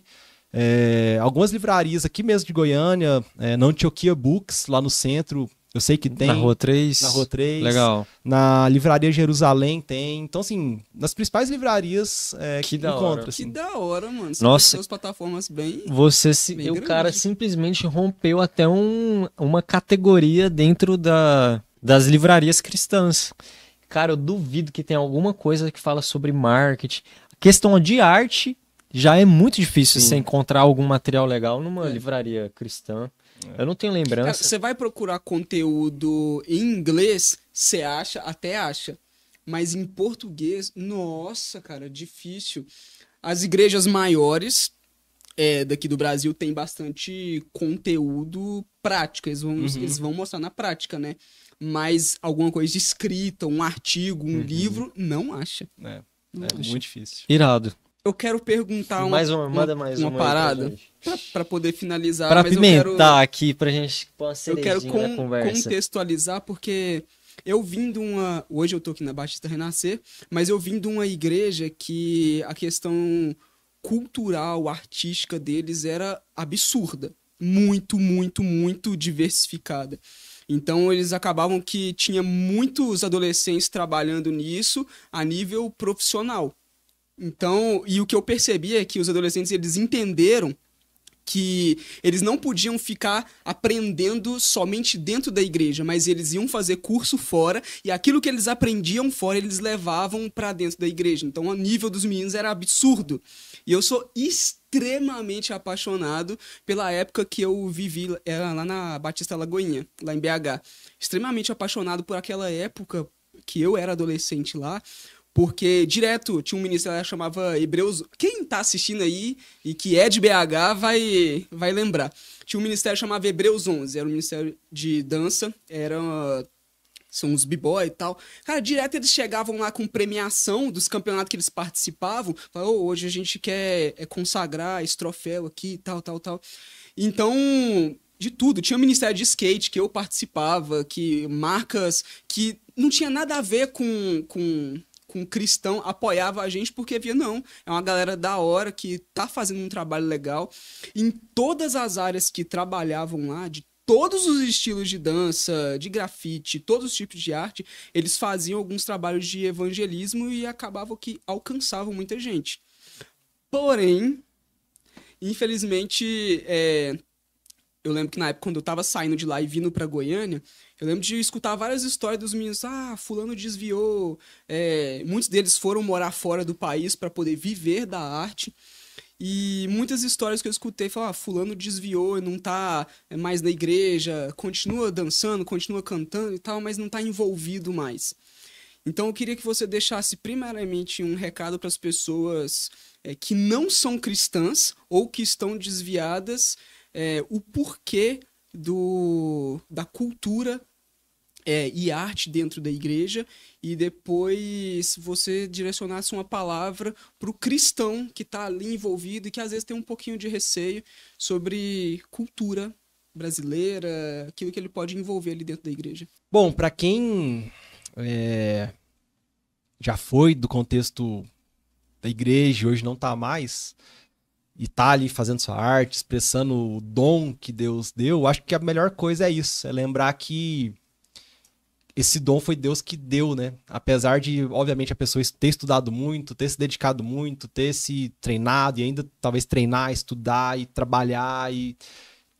É, algumas livrarias aqui mesmo de Goiânia, é, na Antioquia Books, lá no centro, eu sei que tem. Na Rua 3. Na Rua 3. Legal. Na Livraria Jerusalém tem. Então, assim, nas principais livrarias é, que, que encontra. Hora. Assim. Que da hora, mano. Você Nossa. As plataformas bem. Você se... Bem o grande. cara simplesmente rompeu até um, uma categoria dentro da, das livrarias cristãs. Cara, eu duvido que tenha alguma coisa que fala sobre marketing. Questão de arte já é muito difícil Sim. você encontrar algum material legal numa é. livraria cristã. É. Eu não tenho lembrança. Cara, você vai procurar conteúdo em inglês, você acha, até acha. Mas em português, nossa, cara, difícil. As igrejas maiores é, daqui do Brasil têm bastante conteúdo prático. Eles vão, uhum. eles vão mostrar na prática, né? Mas alguma coisa escrita, um artigo, um uhum. livro, não acha. É, é não é acha. muito difícil. Irado eu quero perguntar uma, mais uma, manda mais uma, uma, parada para poder finalizar. Para pimentar eu quero, aqui para gente pôr Eu quero contextualizar porque eu vim de uma hoje eu tô aqui na Batista Renascer, mas eu vim de uma igreja que a questão cultural, artística deles era absurda, muito, muito, muito diversificada. Então eles acabavam que tinha muitos adolescentes trabalhando nisso a nível profissional. Então, e o que eu percebi é que os adolescentes eles entenderam que eles não podiam ficar aprendendo somente dentro da igreja, mas eles iam fazer curso fora e aquilo que eles aprendiam fora eles levavam para dentro da igreja. Então, o nível dos meninos era absurdo. E eu sou extremamente apaixonado pela época que eu vivi era lá na Batista Lagoinha, lá em BH. Extremamente apaixonado por aquela época que eu era adolescente lá, porque direto tinha um ministro que chamava Hebreus. Quem tá assistindo aí e que é de BH vai, vai lembrar. Tinha um ministério que chamava Hebreus 11, era um ministério de dança, eram são uns b-boy e tal. Cara, direto eles chegavam lá com premiação dos campeonatos que eles participavam. Falavam, oh, hoje a gente quer é consagrar esse troféu aqui, tal, tal, tal. Então, de tudo. Tinha o Ministério de Skate que eu participava, que marcas que não tinha nada a ver com, com com cristão apoiava a gente porque via, não, é uma galera da hora que tá fazendo um trabalho legal. Em todas as áreas que trabalhavam lá, de todos os estilos de dança, de grafite, todos os tipos de arte, eles faziam alguns trabalhos de evangelismo e acabavam que alcançavam muita gente. Porém, infelizmente, é... eu lembro que na época, quando eu estava saindo de lá e vindo para Goiânia, eu lembro de escutar várias histórias dos meninos. Ah, fulano desviou. É, muitos deles foram morar fora do país para poder viver da arte. E muitas histórias que eu escutei falavam, ah, fulano desviou, não tá é, mais na igreja, continua dançando, continua cantando e tal, mas não tá envolvido mais. Então eu queria que você deixasse primeiramente um recado para as pessoas é, que não são cristãs ou que estão desviadas, é, o porquê do, da cultura é, e arte dentro da igreja e depois você direcionasse uma palavra para o cristão que está ali envolvido e que às vezes tem um pouquinho de receio sobre cultura brasileira, aquilo que ele pode envolver ali dentro da igreja. Bom, para quem é, já foi do contexto da igreja hoje não está mais, e tá ali fazendo sua arte, expressando o dom que Deus deu, acho que a melhor coisa é isso, é lembrar que esse dom foi Deus que deu, né? Apesar de, obviamente, a pessoa ter estudado muito, ter se dedicado muito, ter se treinado e ainda talvez treinar, estudar e trabalhar e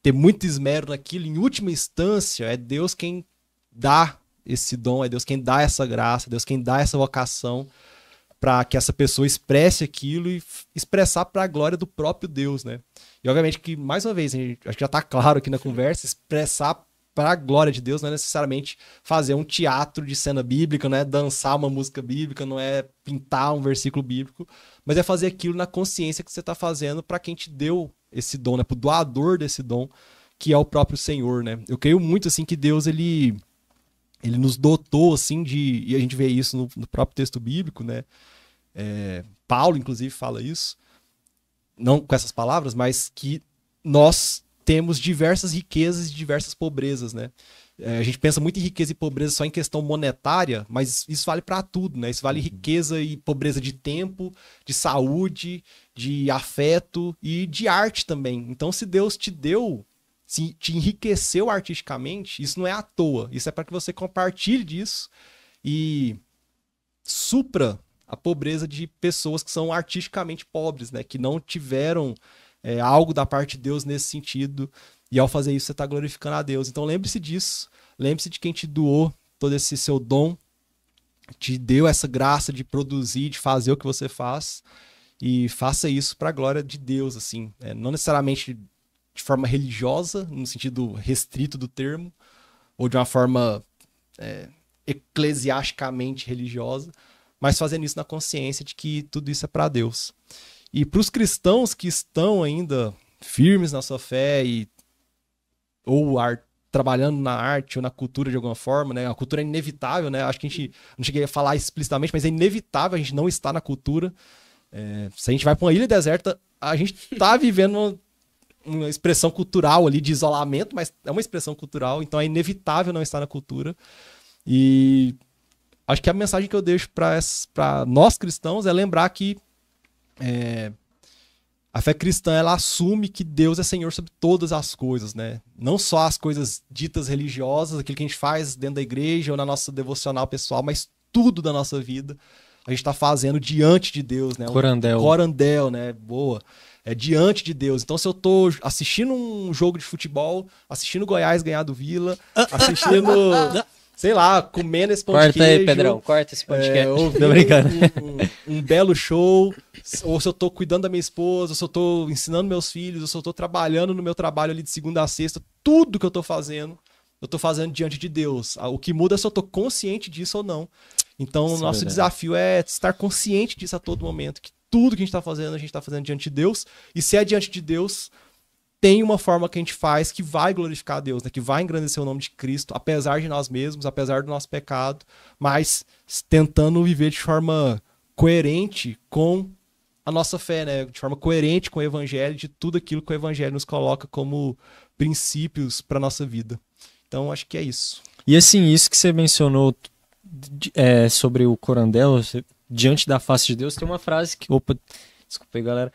ter muito esmero naquilo, em última instância, é Deus quem dá esse dom, é Deus quem dá essa graça, é Deus quem dá essa vocação para que essa pessoa expresse aquilo e expressar para a glória do próprio Deus, né? E obviamente que mais uma vez, gente, acho que já está claro aqui na conversa, expressar para a glória de Deus não é necessariamente fazer um teatro de cena bíblica, não é dançar uma música bíblica, não é pintar um versículo bíblico, mas é fazer aquilo na consciência que você está fazendo para quem te deu esse dom, né? Para o doador desse dom, que é o próprio Senhor, né? Eu creio muito assim que Deus ele ele nos dotou assim de e a gente vê isso no, no próprio texto bíblico, né? É, Paulo, inclusive, fala isso, não com essas palavras, mas que nós temos diversas riquezas e diversas pobrezas, né? É, a gente pensa muito em riqueza e pobreza só em questão monetária, mas isso vale para tudo, né? Isso vale uhum. riqueza e pobreza de tempo, de saúde, de afeto e de arte também. Então, se Deus te deu, se te enriqueceu artisticamente, isso não é à toa. Isso é para que você compartilhe disso e supra a pobreza de pessoas que são artisticamente pobres, né? Que não tiveram é, algo da parte de Deus nesse sentido. E ao fazer isso, você está glorificando a Deus. Então lembre-se disso. Lembre-se de quem te doou todo esse seu dom, te deu essa graça de produzir, de fazer o que você faz. E faça isso para a glória de Deus, assim. É, não necessariamente de forma religiosa, no sentido restrito do termo, ou de uma forma é, eclesiasticamente religiosa, mas fazendo isso na consciência de que tudo isso é para Deus. E para os cristãos que estão ainda firmes na sua fé e ou ar, trabalhando na arte ou na cultura de alguma forma, né? A cultura é inevitável, né? Acho que a gente não cheguei a falar explicitamente, mas é inevitável a gente não estar na cultura. É, se a gente vai para uma ilha deserta, a gente está vivendo uma, uma, expressão cultural ali de isolamento, mas é uma expressão cultural, então é inevitável não estar na cultura. E acho que a mensagem que eu deixo para nós cristãos é lembrar que é, a fé cristã ela assume que Deus é Senhor sobre todas as coisas, né? Não só as coisas ditas religiosas, aquilo que a gente faz dentro da igreja ou na nossa devocional pessoal, mas tudo da nossa vida a gente está fazendo diante de Deus, né? Corandel. Corandel, né? Boa. É diante de Deus. Então, se eu estou assistindo um jogo de futebol, assistindo Goiás ganhar do Vila, ah. assistindo sei lá, comendo esse pão corta de queijo. Corta aí, Pedrão, corta esse podcast. É, ouvindo, brincando. Um, um, um, belo show, ou se eu tô cuidando da minha esposa, ou se eu tô ensinando meus filhos, ou se eu tô trabalhando no meu trabalho ali de segunda a sexta, tudo que eu tô fazendo, eu tô fazendo diante de Deus. Ah, o que muda é se eu tô consciente disso ou não. Então, o é nosso desafio é estar consciente disso a todo momento, que tudo que a gente está fazendo, a gente está fazendo diante de Deus. E se é diante de Deus, tem uma forma que a gente faz que vai glorificar a Deus, né? que vai engrandecer o nome de Cristo, apesar de nós mesmos, apesar do nosso pecado, mas tentando viver de forma coerente com a nossa fé, né? de forma coerente com o Evangelho, de tudo aquilo que o Evangelho nos coloca como princípios para nossa vida. Então, acho que é isso. E assim, isso que você mencionou é, sobre o Corandel, diante da face de Deus, tem uma frase que. Opa, desculpa aí, galera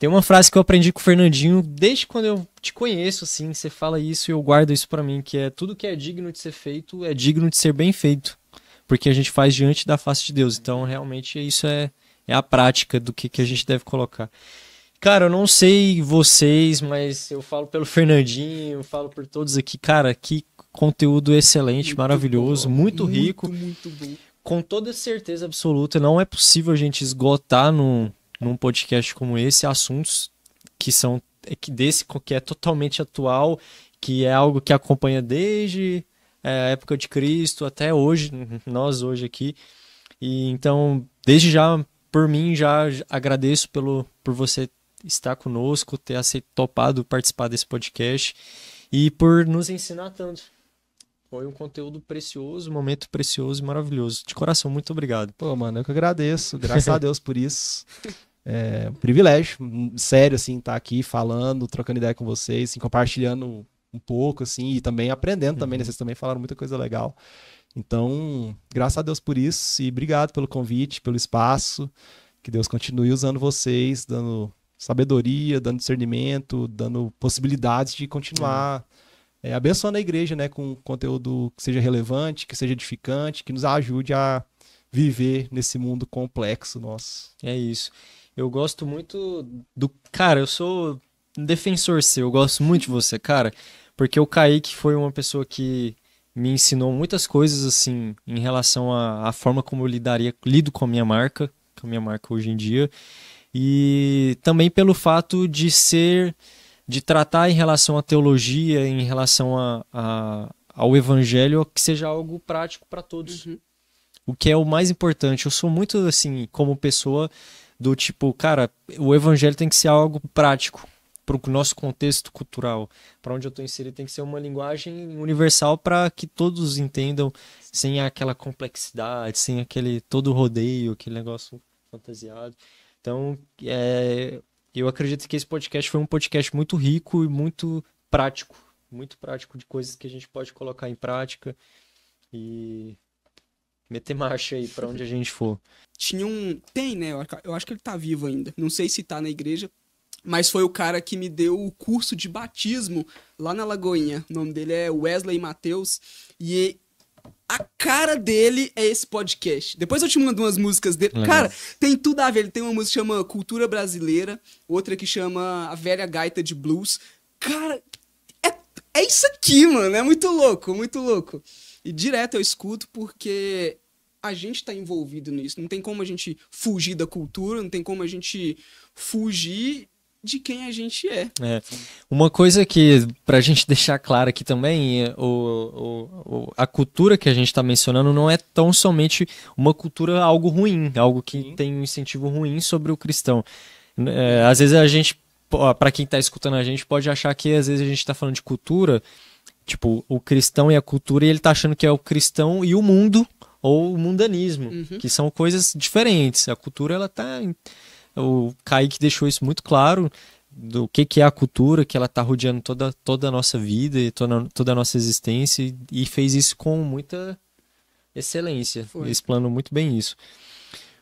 tem uma frase que eu aprendi com o Fernandinho desde quando eu te conheço, assim, você fala isso e eu guardo isso para mim, que é tudo que é digno de ser feito é digno de ser bem feito, porque a gente faz diante da face de Deus. Então, realmente, isso é, é a prática do que, que a gente deve colocar. Cara, eu não sei vocês, mas eu falo pelo Fernandinho, eu falo por todos aqui. Cara, que conteúdo excelente, muito maravilhoso, bom, muito, muito rico. Muito, muito bom. Com toda certeza absoluta, não é possível a gente esgotar num, num podcast como esse assuntos que são é que desse que é totalmente atual, que é algo que acompanha desde é, a época de Cristo até hoje, nós hoje aqui. E então, desde já por mim já agradeço pelo por você estar conosco, ter aceitado topado participar desse podcast e por nos ensinar tanto. Foi um conteúdo precioso, um momento precioso e maravilhoso. De coração, muito obrigado. Pô, mano, eu que agradeço. Graças a Deus por isso. É, privilégio, hum, sério, assim, estar tá aqui falando, trocando ideia com vocês, assim, compartilhando um pouco, assim, e também aprendendo uhum. também, né? Uhum. Vocês também falaram muita coisa legal. Então, graças a Deus por isso e obrigado pelo convite, pelo espaço. Que Deus continue usando vocês, dando sabedoria, dando discernimento, dando possibilidades de continuar uhum. É, abençoando a igreja, né? Com conteúdo que seja relevante, que seja edificante, que nos ajude a viver nesse mundo complexo nosso. É isso. Eu gosto muito do. Cara, eu sou um defensor seu, eu gosto muito de você, cara. Porque o Kaique foi uma pessoa que me ensinou muitas coisas, assim, em relação à, forma como eu lidaria, lido com a minha marca, com a minha marca hoje em dia. E também pelo fato de ser. de tratar em relação à teologia, em relação a, a ao evangelho, que seja algo prático para todos. Uhum. O que é o mais importante. Eu sou muito, assim, como pessoa do tipo, cara, o evangelho tem que ser algo prático para o nosso contexto cultural, para onde eu estou inserido, tem que ser uma linguagem universal para que todos entendam, sem aquela complexidade, sem aquele todo rodeio, aquele negócio fantasiado. Então, é, eu acredito que esse podcast foi um podcast muito rico e muito prático, muito prático de coisas que a gente pode colocar em prática e meter marcha aí para onde a gente for. Tinha um. Tem, né? Eu acho que ele tá vivo ainda. Não sei se tá na igreja, mas foi o cara que me deu o curso de batismo lá na Lagoinha. O nome dele é Wesley Matheus. E a cara dele é esse podcast. Depois eu te mando umas músicas dele. Legal. Cara, tem tudo a ver. Ele tem uma música que chama Cultura Brasileira, outra que chama A Velha Gaita de Blues. Cara, é, é isso aqui, mano. É muito louco, muito louco. E direto eu escuto porque a gente está envolvido nisso. Não tem como a gente fugir da cultura, não tem como a gente fugir de quem a gente é. é. Uma coisa que, para a gente deixar claro aqui também, o, o, a cultura que a gente está mencionando não é tão somente uma cultura algo ruim, algo que Sim. tem um incentivo ruim sobre o cristão. É, às vezes a gente, para quem está escutando a gente, pode achar que às vezes a gente está falando de cultura, tipo, o cristão e a cultura, e ele está achando que é o cristão e o mundo ou o mundanismo, uhum. que são coisas diferentes. A cultura, ela tá. O Kaique deixou isso muito claro do que, que é a cultura, que ela está rodeando toda, toda a nossa vida e toda, toda a nossa existência, e fez isso com muita excelência. Foi. Explanou muito bem isso.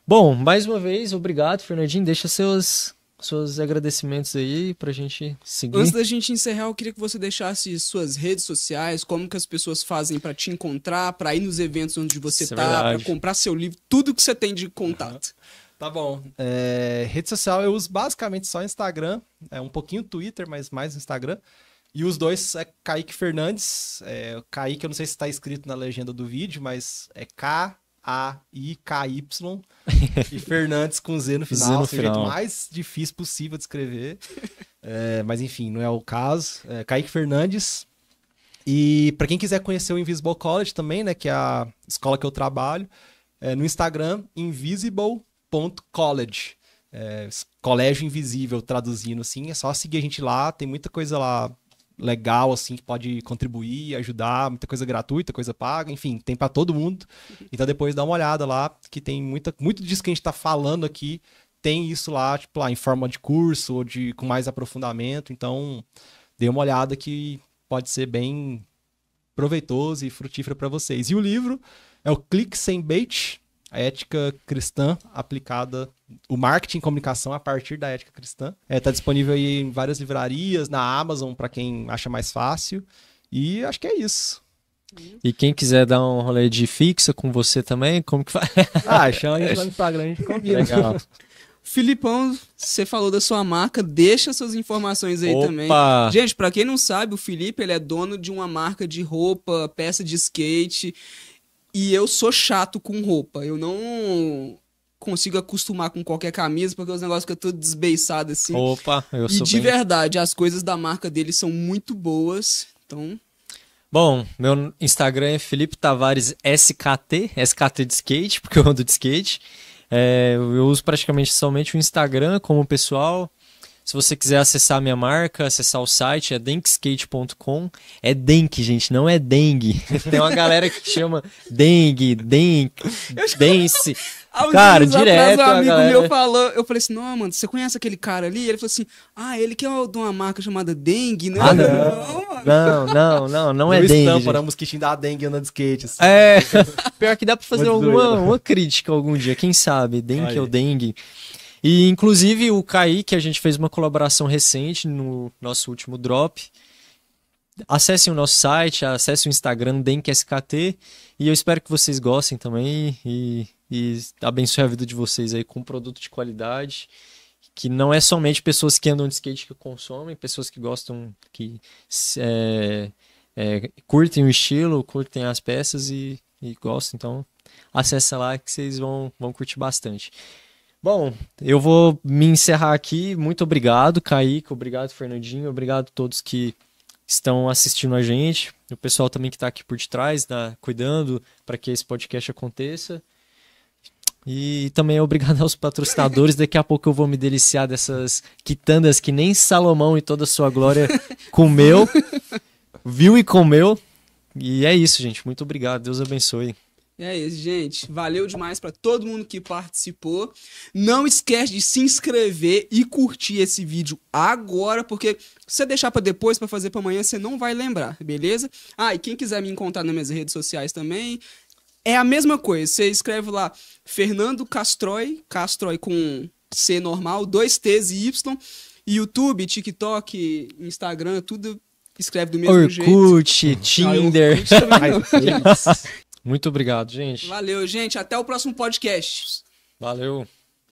Bom, mais uma vez, obrigado, Fernandinho. Deixa seus seus agradecimentos aí pra gente seguir. Antes da gente encerrar, eu queria que você deixasse suas redes sociais, como que as pessoas fazem para te encontrar, para ir nos eventos onde você Isso é tá, é comprar seu livro, tudo que você tem de contato. Tá bom. É, rede social eu uso basicamente só Instagram, é um pouquinho Twitter, mas mais Instagram. E os dois é Kaique Fernandes. É, Kaique, eu não sei se está escrito na legenda do vídeo, mas é K a i k y e Fernandes com Z no final. Z no final. jeito mais difícil possível de escrever. é, mas enfim, não é o caso. É, Kaique Fernandes. E para quem quiser conhecer o Invisible College também, né, que é a escola que eu trabalho, é, no Instagram, invisible.college. É, colégio Invisível, traduzindo assim. É só seguir a gente lá, tem muita coisa lá legal, assim, que pode contribuir, ajudar, muita coisa gratuita, coisa paga, enfim, tem para todo mundo. Então depois dá uma olhada lá, que tem muita, muito disso que a gente está falando aqui, tem isso lá, tipo, lá em forma de curso ou de com mais aprofundamento. Então, dê uma olhada que pode ser bem proveitoso e frutífero para vocês. E o livro é o Clique Sem Bait, a ética cristã aplicada, o marketing e comunicação a partir da ética cristã. Está é, tá disponível aí em várias livrarias, na Amazon, para quem acha mais fácil. E acho que é isso. E quem quiser dar um rolê de fixa com você também, como que faz? ah, chama a no Instagram, a gente combina. Legal. Filipão, você falou da sua marca, deixa suas informações aí Opa! também. Gente, para quem não sabe, o Felipe ele é dono de uma marca de roupa, peça de skate. E eu sou chato com roupa. Eu não consigo acostumar com qualquer camisa, porque os é negócios ficam todos desbeiçados assim. Opa, eu sou. E de bem... verdade, as coisas da marca dele são muito boas. Então. Bom, meu Instagram é Felipe Tavares SKT, SKT de skate, porque eu ando de skate. É, eu uso praticamente somente o Instagram como pessoal. Se você quiser acessar a minha marca, acessar o site, é denkskate.com. É denk, gente, não é dengue. Tem uma galera que chama dengue, denk, dance. Alguns cara, direto. Um amigo galera... meu falou, eu falei assim: não, mano, você conhece aquele cara ali? Ele falou assim: ah, ele que é de uma marca chamada Dengue, né? Ah, não. não, não, não, não, é Dengue. Dengue. Estampa, era que mosquitinho da Dengue andando de skate. Assim. É. Pior que dá pra fazer alguma uma crítica algum dia, quem sabe? Dengue ou Dengue. E inclusive o Kaique, a gente fez uma colaboração recente no nosso último drop. Acessem o nosso site, acessem o Instagram DenkSKT e eu espero que vocês gostem também e, e abençoe a vida de vocês aí com um produto de qualidade que não é somente pessoas que andam de skate que consomem, pessoas que gostam, que é, é, curtem o estilo, curtem as peças e, e gostam. Então, acessa lá que vocês vão, vão curtir bastante. Bom, eu vou me encerrar aqui. Muito obrigado, Kaique. Obrigado, Fernandinho. Obrigado a todos que estão assistindo a gente. O pessoal também que está aqui por detrás, tá cuidando para que esse podcast aconteça. E também obrigado aos patrocinadores. Daqui a pouco eu vou me deliciar dessas quitandas que nem Salomão e toda a sua glória comeu, viu e comeu. E é isso, gente. Muito obrigado. Deus abençoe. É isso, gente. Valeu demais para todo mundo que participou. Não esquece de se inscrever e curtir esse vídeo agora, porque se você deixar para depois, para fazer para amanhã, você não vai lembrar, beleza? Ah, e quem quiser me encontrar nas minhas redes sociais também, é a mesma coisa. Você escreve lá Fernando Castroi, Castroi com C normal, dois T's e Y. YouTube, TikTok, Instagram, tudo escreve do mesmo Orkut, jeito. Tinder. Ah, Orkut, Tinder. Tá Muito obrigado, gente. Valeu, gente. Até o próximo podcast. Valeu.